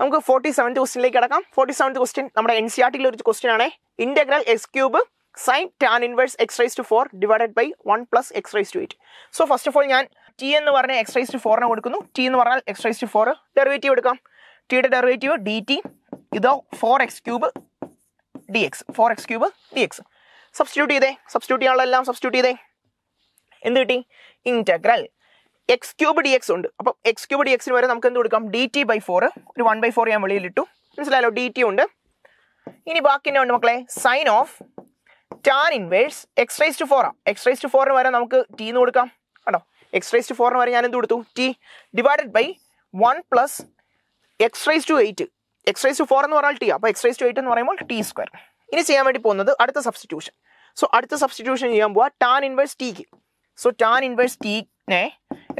നമുക്ക് ഫോർട്ടി സെവൻത് ക്വസ്റ്റിനിലേക്ക് കിടക്കാം ഫോർട്ടി സെവൻത് ക്വസ്റ്റ്യൻ നമ്മുടെ എൻ സി ആർ ടിയിലെ ഒരു ക്വസ്റ്റ്യൻ ആണ് integral x cube sine tan inverse x raise to four divided by one plus x raise to eight so first of all ഞാൻ t എന്ന് പറഞ്ഞാൽ x raise to ഫോറിനെ കൊടുക്കുന്നു t എന്ന് പറഞ്ഞാൽ x raise to four derivative എടുക്കാം ടിയുടെ derivative d t ഇതോ four x cube d x four x cube d x substitute ചെയ്തേ സബ്സ്റ്റിറ്റ്യൂട്ട് ചെയ്യാനുള്ളതെല്ലാം സബ്സ്റ്റിറ്റ്യൂട്ട് ചെയ്തേ എന്ത് കിട്ടി integral x cube d X ഉണ്ട് അപ്പം എക്സ് ക്യൂബ് ഡി എക്സിന് വരെ നമുക്ക് എന്ത് കൊടുക്കാം ഡി ടി ബൈ ഫോർ ഒരു വൺ ബൈ ഫോർ ഞാൻ വെളിയിൽ ഇട്ടു മനസ്സിലായല്ലോ ഡി ടി ഉണ്ട് ഇനി ബാക്കി എന്നാ ഉണ്ട് മക്കളെ sine of tan inverse x raise to ഫോറാണ് എക്സ് റൈസ് ടു ഫോറിന് വരെ നമുക്ക് ടി എന്ന് കൊടുക്കാം കേട്ടോ എക്സ് റൈസ് ടു ഫോറിന് വരെ ഞാൻ എന്ത് കൊടുത്തു t divided by one plus x raise to eight x raise to four എന്ന് പറഞ്ഞാൽ ടി അപ്പോൾ എക്സ് റൈസ് ടു എയ്റ്റ് എന്ന് പറയുമ്പോൾ ടി സ്ക്വയർ ഇനി ചെയ്യാൻ വേണ്ടി പോകുന്നത് അടുത്ത സബ്സ്റ്റിറ്റ്യൂഷൻ സോ അടുത്ത സബ്സ്റ്റിറ്റ്യൂഷൻ ചെയ്യാൻ പോവാ ടാൻ ഇൻവേഴ്സ് ടിക്ക് സോ ടാൻ ഇൻവേഴ്സ് ടിനെ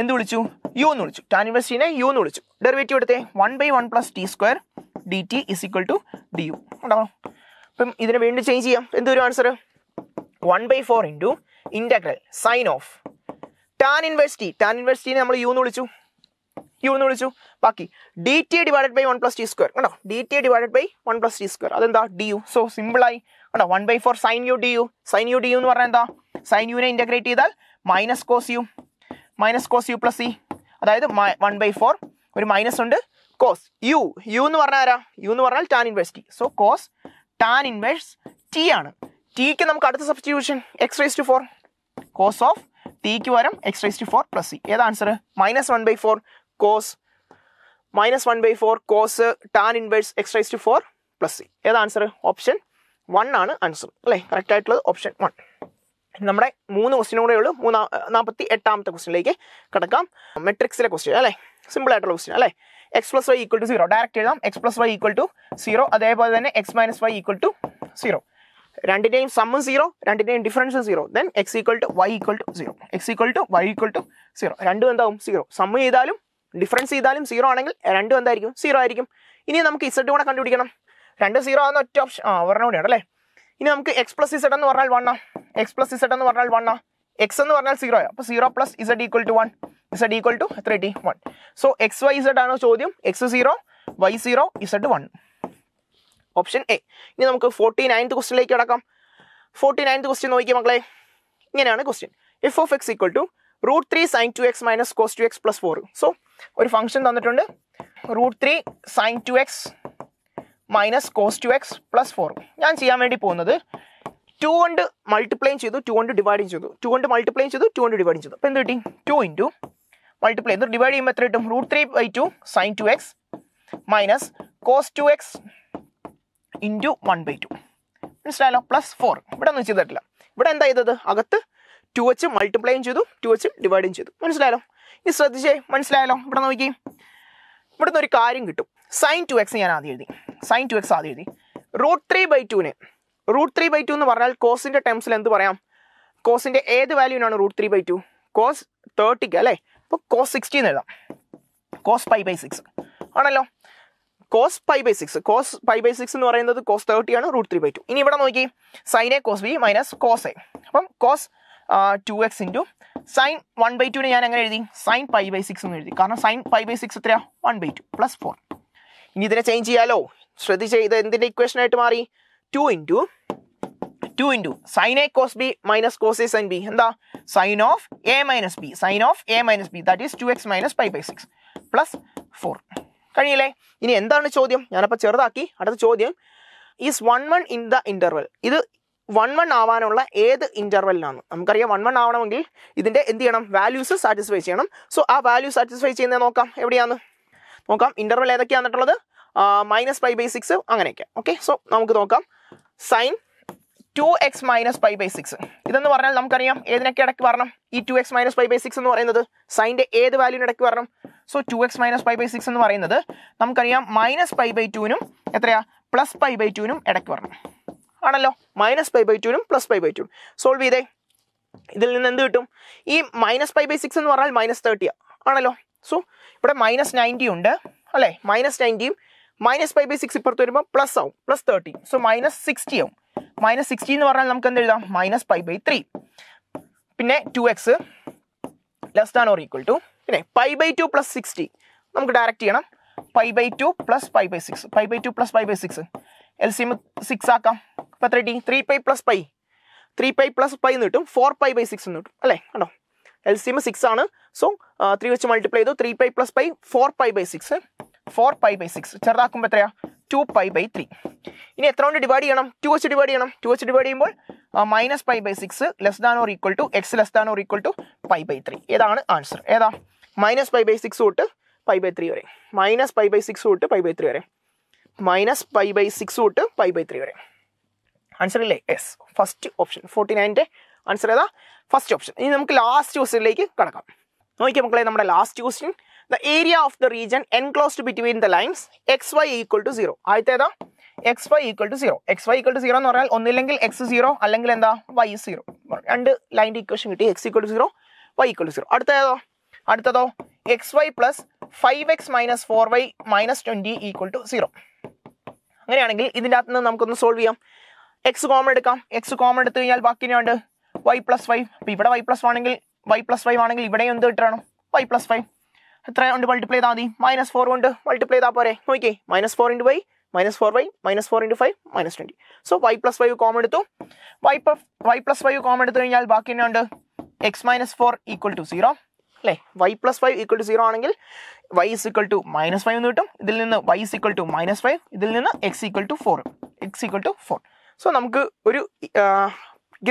എന്ത് വിളിച്ചു യു എന്ന് വിളിച്ചു ടാൻ ഇൻവേഴ്സ് ടിനെ യു എന്ന് വിളിച്ചു ഡെറിവേറ്റീവ് എടുത്തേ one by one plus t square d t is equal to d u ഉണ്ടാവും അപ്പം ഇതിനെ വീണ്ടും ചേഞ്ച് ചെയ്യാം എന്തൊരു answer one by four into integral sine of tan inverse tan inverse നമ്മൾ യു എന്ന് വിളിച്ചു യു എന്ന് വിളിച്ചു ബാക്കി d t divided by one plus t square കണ്ടോ d t divided by one plus t square അതെന്താ ഡി യു സോ സിമ്പിളായി കണ്ടോ one by four sign u d u sine u d u എന്ന് പറഞ്ഞാൽ എന്താ സൈൻ യുവിനെ integrate ചെയ്താൽ minus cos u minus cos u plus c അതായത് one by four ഒരു മൈനസ് ഉണ്ട് കോസ് യു യു എന്ന് പറഞ്ഞാൽ ആരാ യു എന്ന് പറഞ്ഞാൽ tan inverse t so cos tan inverse t ആണ് ടിക്ക് നമുക്ക് അടുത്ത substitution x raise to four cos of തീക്ക് പകരം x raise to four plus c ഏതാ answer minus one by four cos minus one by four cos tan inverse x raise to four plus c ഏതാ answer option one ആണ് answer അല്ലേ correct ആയിട്ടുള്ളത് option one നമ്മുടെ മൂന്ന് ക്വസ്റ്റിനും കൂടെ ഉള്ളൂ മൂന്നാ നാൽപ്പത്തി എട്ടാമത്തെ ക്വസ്റ്റിനിലേക്ക് കിടക്കാം മെട്രിക്സിലെ ക്വസ്റ്റ്യൻ അല്ലേ സിമ്പിൾ ആയിട്ടുള്ള ക്വസ്റ്റ്യൻ അല്ലേ X plus y equal to zero direct എഴുതാം x plus y equal to zero അതേപോലെ തന്നെ x minus y equal to zero രണ്ടിന്റെയും സമ്മും സീറോ രണ്ടിന്റെയും ഡിഫറൻസും zero then x equal to y equal to zero x equal to y equal to zero രണ്ടും എന്താവും zero sum ചെയ്താലും difference ചെയ്താലും സീറോ ആണെങ്കിൽ രണ്ടും എന്തായിരിക്കും സീറോ ആയിരിക്കും ഇനി നമുക്ക് ഇസഡ് കൂടെ കണ്ടുപിടിക്കണം രണ്ട് സീറോ ആകുന്ന ഒറ്റ ഓപ്ഷൻ ആ ഒരെണ്ണം കൂടെയാണ് അല്ലേ ഇനി നമുക്ക് എക്സ് പ്ലസ് ഇസഡ് എന്ന് പറഞ്ഞാൽ വണ്ണാ എക്സ് പ്ലസ് ഇസഡ് എന്ന് പറഞ്ഞാൽ വണ്ണാ എക്സ് എന്ന് പറഞ്ഞാൽ സീറോ അപ്പോൾ zero plus z equal to one z equal to three T one so x y z ആണോ ചോദ്യം x zero y zero z one option A ഇനി നമുക്ക് ഫോർട്ടി നയൻത് ക്വസ്റ്റിനിലേക്ക് കിടക്കാം ഫോർട്ടി നയൻത് ക്വസ്റ്റ്യൻ നോക്കിയ മക്കളെ ഇങ്ങനെയാണ് question f of X equal to root three sine two x minus cos two x plus four so ഒരു function തന്നിട്ടുണ്ട് root three sine two x minus cos two x plus four ഞാൻ ചെയ്യാൻ വേണ്ടി പോകുന്നത് to കൊണ്ട് multiply ചെയ്തു to കൊണ്ട് divide ചെയ്തു ടു കൊണ്ട് മൾട്ടിപ്ലൈ ചെയ്തു ടു കൊണ്ട് ഡിവൈഡ് ചെയ്തു അപ്പോൾ എന്ത് കിട്ടി ടു ഇൻറ്റു മൾട്ടിപ്ലൈ ഇത് ഡിവൈഡ് ചെയ്യുമ്പോൾ എത്ര കിട്ടും root three by two sine two x minus cos two x into one by two മനസ്സിലായല്ലോ പ്ലസ് ഫോർ ഇവിടെ ഒന്നും ചെയ്തിട്ടില്ല ഇവിടെ എന്താ ചെയ്തത് അകത്ത് ടു വെച്ച് മൾട്ടിപ്ലൈയും ചെയ്തു ടു വെച്ച് ഡിവൈഡും ചെയ്തു മനസ്സിലായാലോ ഇനി ശ്രദ്ധിച്ചേ മനസ്സിലായാലോ ഇവിടെ നോക്കി ഇവിടുന്ന് ഒരു കാര്യം കിട്ടും സൈൻ ടു എക്സ് ഞാൻ ആദ്യം എഴുതി സൈൻ ടു എക്സ് ആദ്യം എഴുതി റൂട്ട് ത്രീ ബൈ ടുവിന് റൂട്ട് ത്രീ ബൈ ടു എന്ന് പറഞ്ഞാൽ കോസിൻ്റെ ടേംസിൽ എന്ത് പറയാം കോസിൻ്റെ ഏത് വാല്യൂവിനാണ് root three by two cos തേർട്ടിക്ക് അല്ലേ അപ്പോൾ കോസ് സിക്സ്റ്റീന്ന് എഴുതാം കോസ് ഫൈവ് ബൈ സിക്സ് ആണല്ലോ cos pi by six cos pi by six എന്ന് പറയുന്നത് കോസ് തേർട്ടി ആണ് റൂട്ട് ത്രീ ബൈ ടു ഇനി ഇവിടെ നോക്കി sine A cos B minus cos A അപ്പം cos two x into sign one by ടുവിനെ ഞാൻ എങ്ങനെ എഴുതി സൈൻ പൈ ബൈ സിക്സ് എന്ന് എഴുതി കാരണം സൈൻ പൈ ബൈ സിക്സ് എത്രയാ one by two plus four ഇനി ഇതിനെ ചേഞ്ച് ചെയ്യാലോ ശ്രദ്ധിച്ച് ഇത് എന്തിൻ്റെ ഇക്വേഷൻ ആയിട്ട് മാറി two into two into sine A cos B minus cos A sine B എന്താ sine of A minus B sine of A minus B that is two x minus five by six plus four കഴിയില്ലേ ഇനി എന്താണ് ചോദ്യം ഞാനപ്പോൾ ചെറുതാക്കി അടുത്ത ചോദ്യം is one one in the interval ഇത് വൺ വൺ ആവാനുള്ള ഏത് ഇൻ്റർവെല്ലിനാണ് നമുക്കറിയാം വൺ വൺ ആവണമെങ്കിൽ ഇതിൻ്റെ എന്ത് ചെയ്യണം വാല്യൂസ് സാറ്റിസ്ഫൈ ചെയ്യണം സോ ആ വാല്യൂ സാറ്റിസ്ഫൈ ചെയ്യുന്നത് നോക്കാം എവിടെയാണ് നോക്കാം ഇൻ്റർവെൽ ഏതൊക്കെയാണെന്നുള്ളത് മൈനസ് ഫൈവ് ബൈ സിക്സ് അങ്ങനെയൊക്കെ ഓക്കെ സോ നമുക്ക് നോക്കാം sine two x minus five by six ഇതെന്ന് പറഞ്ഞാൽ നമുക്കറിയാം ഏതിനൊക്കെ ഇടയ്ക്ക് വരണം ഈ two x minus five by six എന്ന് പറയുന്നത് സൈൻ്റെ ഏത് വാല്യൂവിന് ഇടയ്ക്ക് വരണം so two x minus five by six എന്ന് പറയുന്നത് നമുക്കറിയാം മൈനസ് ഫൈവ് ബൈ ടുവിനും എത്രയാ പ്ലസ് ഫൈവ് ബൈ ടുവിനും ഇടയ്ക്ക് വരണം ആണല്ലോ മൈനസ് ഫൈവ് ബൈ ടുവിനും പ്ലസ് ഫൈവ് ബൈ ടുവിനും സോൾവ് ചെയ്തേ ഇതിൽ നിന്ന് എന്ത് കിട്ടും ഈ മൈനസ് ഫൈവ് ബൈ സിക്സ് എന്ന് പറഞ്ഞാൽ മൈനസ് തേർട്ടിയാണ് ആണല്ലോ സോ ഇവിടെ മൈനസ് നയൻറ്റി ഉണ്ട് അല്ലേ മൈനസ് നയൻറ്റിയും മൈനസ് ഫൈവ് ബൈ സിക്സ് ഇപ്പുറത്ത് വരുമ്പോൾ പ്ലസ് ആവും plus thirty so minus sixty ആവും മൈനസ് സിക്സ്റ്റി എന്ന് പറഞ്ഞാൽ നമുക്ക് എന്ത് എഴുതാം മൈനസ് ഫൈവ് ബൈ ത്രീ പിന്നെ two x less than or equal to പിന്നെ pi by two plus sixty നമുക്ക് ഡയറക്റ്റ് ചെയ്യണം pi by two plus pi by six pi by two plus pi by six L C M six ആക്കാം ഇപ്പം എത്ര കിട്ടി three pi plus pi three pi plus pi എന്ന് കിട്ടും four pi by six എന്ന് കിട്ടും അല്ലേ കണ്ടോ എൽ സി എം സിക്സ് ആണ് സോ ത്രീ വെച്ച് മൾട്ടിപ്ലൈ ചെയ്തു three pi plus pi four pi by six four pi by six ചെറുതാക്കുമ്പോൾ എത്രയാണ് ടു പൈ ബൈ ത്രീ ഇനി എത്ര കൊണ്ട് ഡിവൈഡ് ചെയ്യണം ടു വെച്ച് ഡിവൈഡ് ചെയ്യണം ടു വെച്ച് ഡിവൈഡ് ചെയ്യുമ്പോൾ minus pi by six less than or equal to x less than or equal to pi by three ഏതാണ് ആൻസർ ഏതാ മൈനസ് പൈ ബൈ സിക്സ് തൊട്ട് പൈ ബൈ ത്രീ വരെ minus pi by six തൊട്ട് pi by three വരെ minus pi by six തൊട്ട് pi by three വരെ answer ഇല്ലേ yes first option forty നയൻ്റെ ആൻസർ ഏതാ ഫസ്റ്റ് ഓപ്ഷൻ ഇനി നമുക്ക് ലാസ്റ്റ് ക്വസ്റ്റിനിലേക്ക് കടക്കാം നോക്കിയാൽ മക്കളെ നമ്മുടെ last question the area of the region enclosed between the lines x y equal to zero ആദ്യത്തേതാ x y equal to zero x y equal to zero എന്ന് പറഞ്ഞാൽ ഒന്നില്ലെങ്കിൽ എക്സ് സീറോ അല്ലെങ്കിൽ എന്താ വൈ സീറോ രണ്ട് ലൈൻ്റെ ഇക്വേഷൻ കിട്ടി x equal to zero y equal to zero അടുത്തതോ അടുത്തതോ x y plus five x minus four y minus twenty equal to zero അങ്ങനെയാണെങ്കിൽ ഇതിൻ്റെ അകത്ത് നിന്ന് നമുക്കൊന്ന് സോൾവ് ചെയ്യാം എക്സ് കോമൺ എടുക്കാം എക്സ് കോമൺ എടുത്തു കഴിഞ്ഞാൽ ബാക്കിനുണ്ട് വൈ പ്ലസ് ഫൈവ് ഇപ്പോൾ ഇവിടെ വൈ പ്ലസ് ആണെങ്കിൽ വൈ പ്ലസ് ഫൈവ് ആണെങ്കിൽ ഇവിടെ എന്ത് കിട്ടണം വൈ പ്ലസ് ഫൈവ് എത്ര കൊണ്ട് മൾട്ടിപ്ലൈ ചെയ്താൽ മതി മൈനസ് ഫോർ കൊണ്ട് മൾട്ടിപ്ലൈ ചെയ്താൽ പോരെ നോക്കിയേ minus four into y minus four y minus four into five minus twenty so y plus five common എടുത്തു y y plus five common എടുത്തു കഴിഞ്ഞാൽ ബാക്കി എന്നാ ഉണ്ട് x minus four equal to zero അല്ലേ y plus five equal to zero ആണെങ്കിൽ y is equal to minus five എന്ന് കിട്ടും ഇതിൽ നിന്ന് y is equal to minus five ഇതിൽ നിന്ന് x equal to four X equal to four so നമുക്ക് ഒരു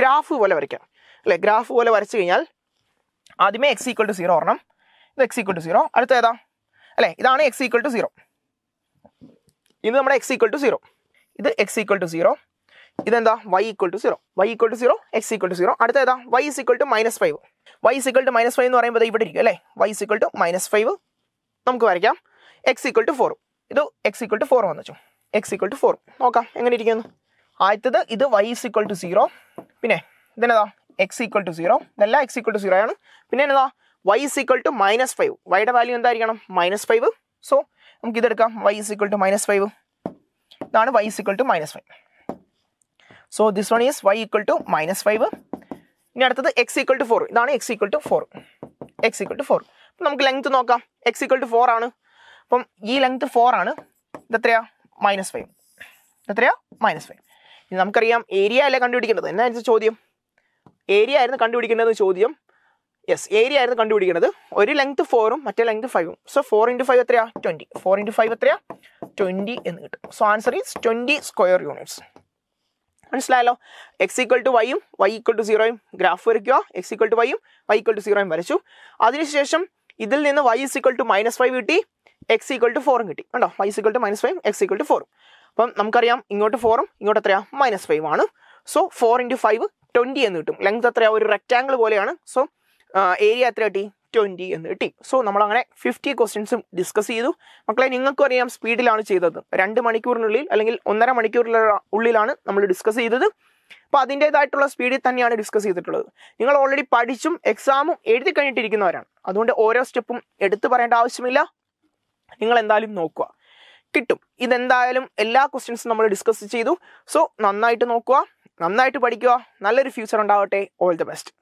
ഗ്രാഫ് പോലെ വരയ്ക്കാം അല്ലേ ഗ്രാഫ് പോലെ വരച്ചു കഴിഞ്ഞാൽ ആദ്യമേ എക്സ് ഈക്വൽ ടു സീറോ ഒരെണ്ണം ഇത് എക്സ് ഈക്വൽ ടു സീറോ അടുത്ത ഏതാ അല്ലെ ഇതാണ് എക്സ് ഈക്വൽ ടു സീറോ ഇത് നമ്മുടെ എക്സ് ഈക്വൽ ടു സീറോ ഇത് എക്സ് ഈക്വൽ ടു സീറോ ഇതെന്താ y equal to zero y equal to zero x equal to zero അടുത്ത ഏതാ y is equal to minus five y is equal to minus five എന്ന് പറയുമ്പോൾ ഇവിടെ ഇരിക്കും അല്ലേ y is equal to minus five നമുക്ക് വരയ്ക്കാം എക്സ് ഈക്വൽ ടു ഫോറും ഇത് എക്സ് ഈക്വൽ ടു ഫോറും വന്നു എക്സ് ഈക്വൽ ടു ഫോറും നോക്കാം എങ്ങനെ ഇരിക്കുന്നു ആദ്യത്തത് ഇത് y is equal to zero പിന്നെ ഇതിനെതാ എക്സ് ഈക്വൽ ടു സീറോ ഇതെല്ലാം എക്സ് ഈക്വൽ ടു സീറോ ആണ് പിന്നെ എന്താ y is equal to minus five വൈയുടെ വാല്യൂ എന്തായിരിക്കണം മൈനസ് ഫൈവ് സോ നമുക്ക് ഇതെടുക്കാം y is equal to minus five ഇതാണ് y is equal to minus five so this one is y equal to minus five ഇനി അടുത്തത് x equal to four ഇതാണ് x equal to four X equal to four അപ്പം നമുക്ക് length നോക്കാം X equal to four ആണ് അപ്പം ഈ length four ആണ് ഇതെത്രയാ മൈനസ് ഫൈവ് ഇതെത്രയാ മൈനസ് ഫൈവ് ഇനി നമുക്കറിയാം ഏരിയ അല്ലേ കണ്ടുപിടിക്കേണ്ടത് എന്നായിരുന്നു ചോദ്യം ഏരിയ ആയിരുന്നു കണ്ടുപിടിക്കേണ്ടത് ചോദ്യം യെസ് ഏരിയ ആയിരുന്നു കണ്ടുപിടിക്കേണ്ടത് ഒരു ലെങ്ത് ഫോറും മറ്റേ ലെങ്ത് ഫൈവും സോ ഫോർ ഇൻറ്റു ഫൈവ് എത്രയാ ട്വൻറ്റി ഫോർ ഇൻറ്റു ഫൈവ് എത്രയാ ട്വൻറ്റി എന്ന് കിട്ടും so answer is twenty square units മനസ്സിലായല്ലോ എക്സ് ഈക്വൽ ടു വൈയും വൈ ഈക്വൽ ടു സീറോയും ഗ്രാഫ് വരയ്ക്കുക എക്സ് ഈക്വൽ ടു വൈയും വൈ ഈക്വൽ ടു സീറോയും വരച്ചു അതിനുശേഷം ഇതിൽ നിന്ന് y is equal to minus five കിട്ടി എക്സ് ഈക്വൽ ടു ഫോറും കിട്ടി കണ്ടോ y is equal to minus five x equal to ഫോറും അപ്പം നമുക്കറിയാം ഇങ്ങോട്ട് ഫോറും ഇങ്ങോട്ട് എത്രയാ മൈനസ് ഫൈവ് ആണ് so four into five twenty എന്ന് കിട്ടും ലെങ്ത് അത്ര ഒരു റെക്റ്റാങ്കിൾ പോലെയാണ് സോ ഏരിയ എത്ര കിട്ടി ട്വൻറ്റി എന്ന് കിട്ടി സോ നമ്മളങ്ങനെ ഫിഫ്റ്റി ക്വസ്റ്റ്യൻസും ഡിസ്കസ് ചെയ്തു മക്കളെ നിങ്ങൾക്കും അറിയാം സ്പീഡിലാണ് ചെയ്തത് രണ്ട് മണിക്കൂറിനുള്ളിൽ അല്ലെങ്കിൽ ഒന്നര മണിക്കൂറിലുള്ള ഉള്ളിലാണ് നമ്മൾ ഡിസ്കസ് ചെയ്തത് അപ്പോൾ അതിൻ്റേതായിട്ടുള്ള സ്പീഡിൽ തന്നെയാണ് ഡിസ്കസ് ചെയ്തിട്ടുള്ളത് നിങ്ങൾ ഓൾറെഡി പഠിച്ചും എക്സാമും എഴുതി കഴിഞ്ഞിട്ടിരിക്കുന്നവരാണ് അതുകൊണ്ട് ഓരോ സ്റ്റെപ്പും എടുത്തു പറയേണ്ട ആവശ്യമില്ല നിങ്ങൾ എന്തായാലും നോക്കുക കിട്ടും ഇതെന്തായാലും എല്ലാ ക്വസ്റ്റ്യൻസും നമ്മൾ ഡിസ്കസ് ചെയ്തു സോ നന്നായിട്ട് നോക്കുക നന്നായിട്ട് പഠിക്കുക നല്ലൊരു ഫ്യൂച്ചർ ഉണ്ടാവട്ടെ ഓൾ ദി ബെസ്റ്റ്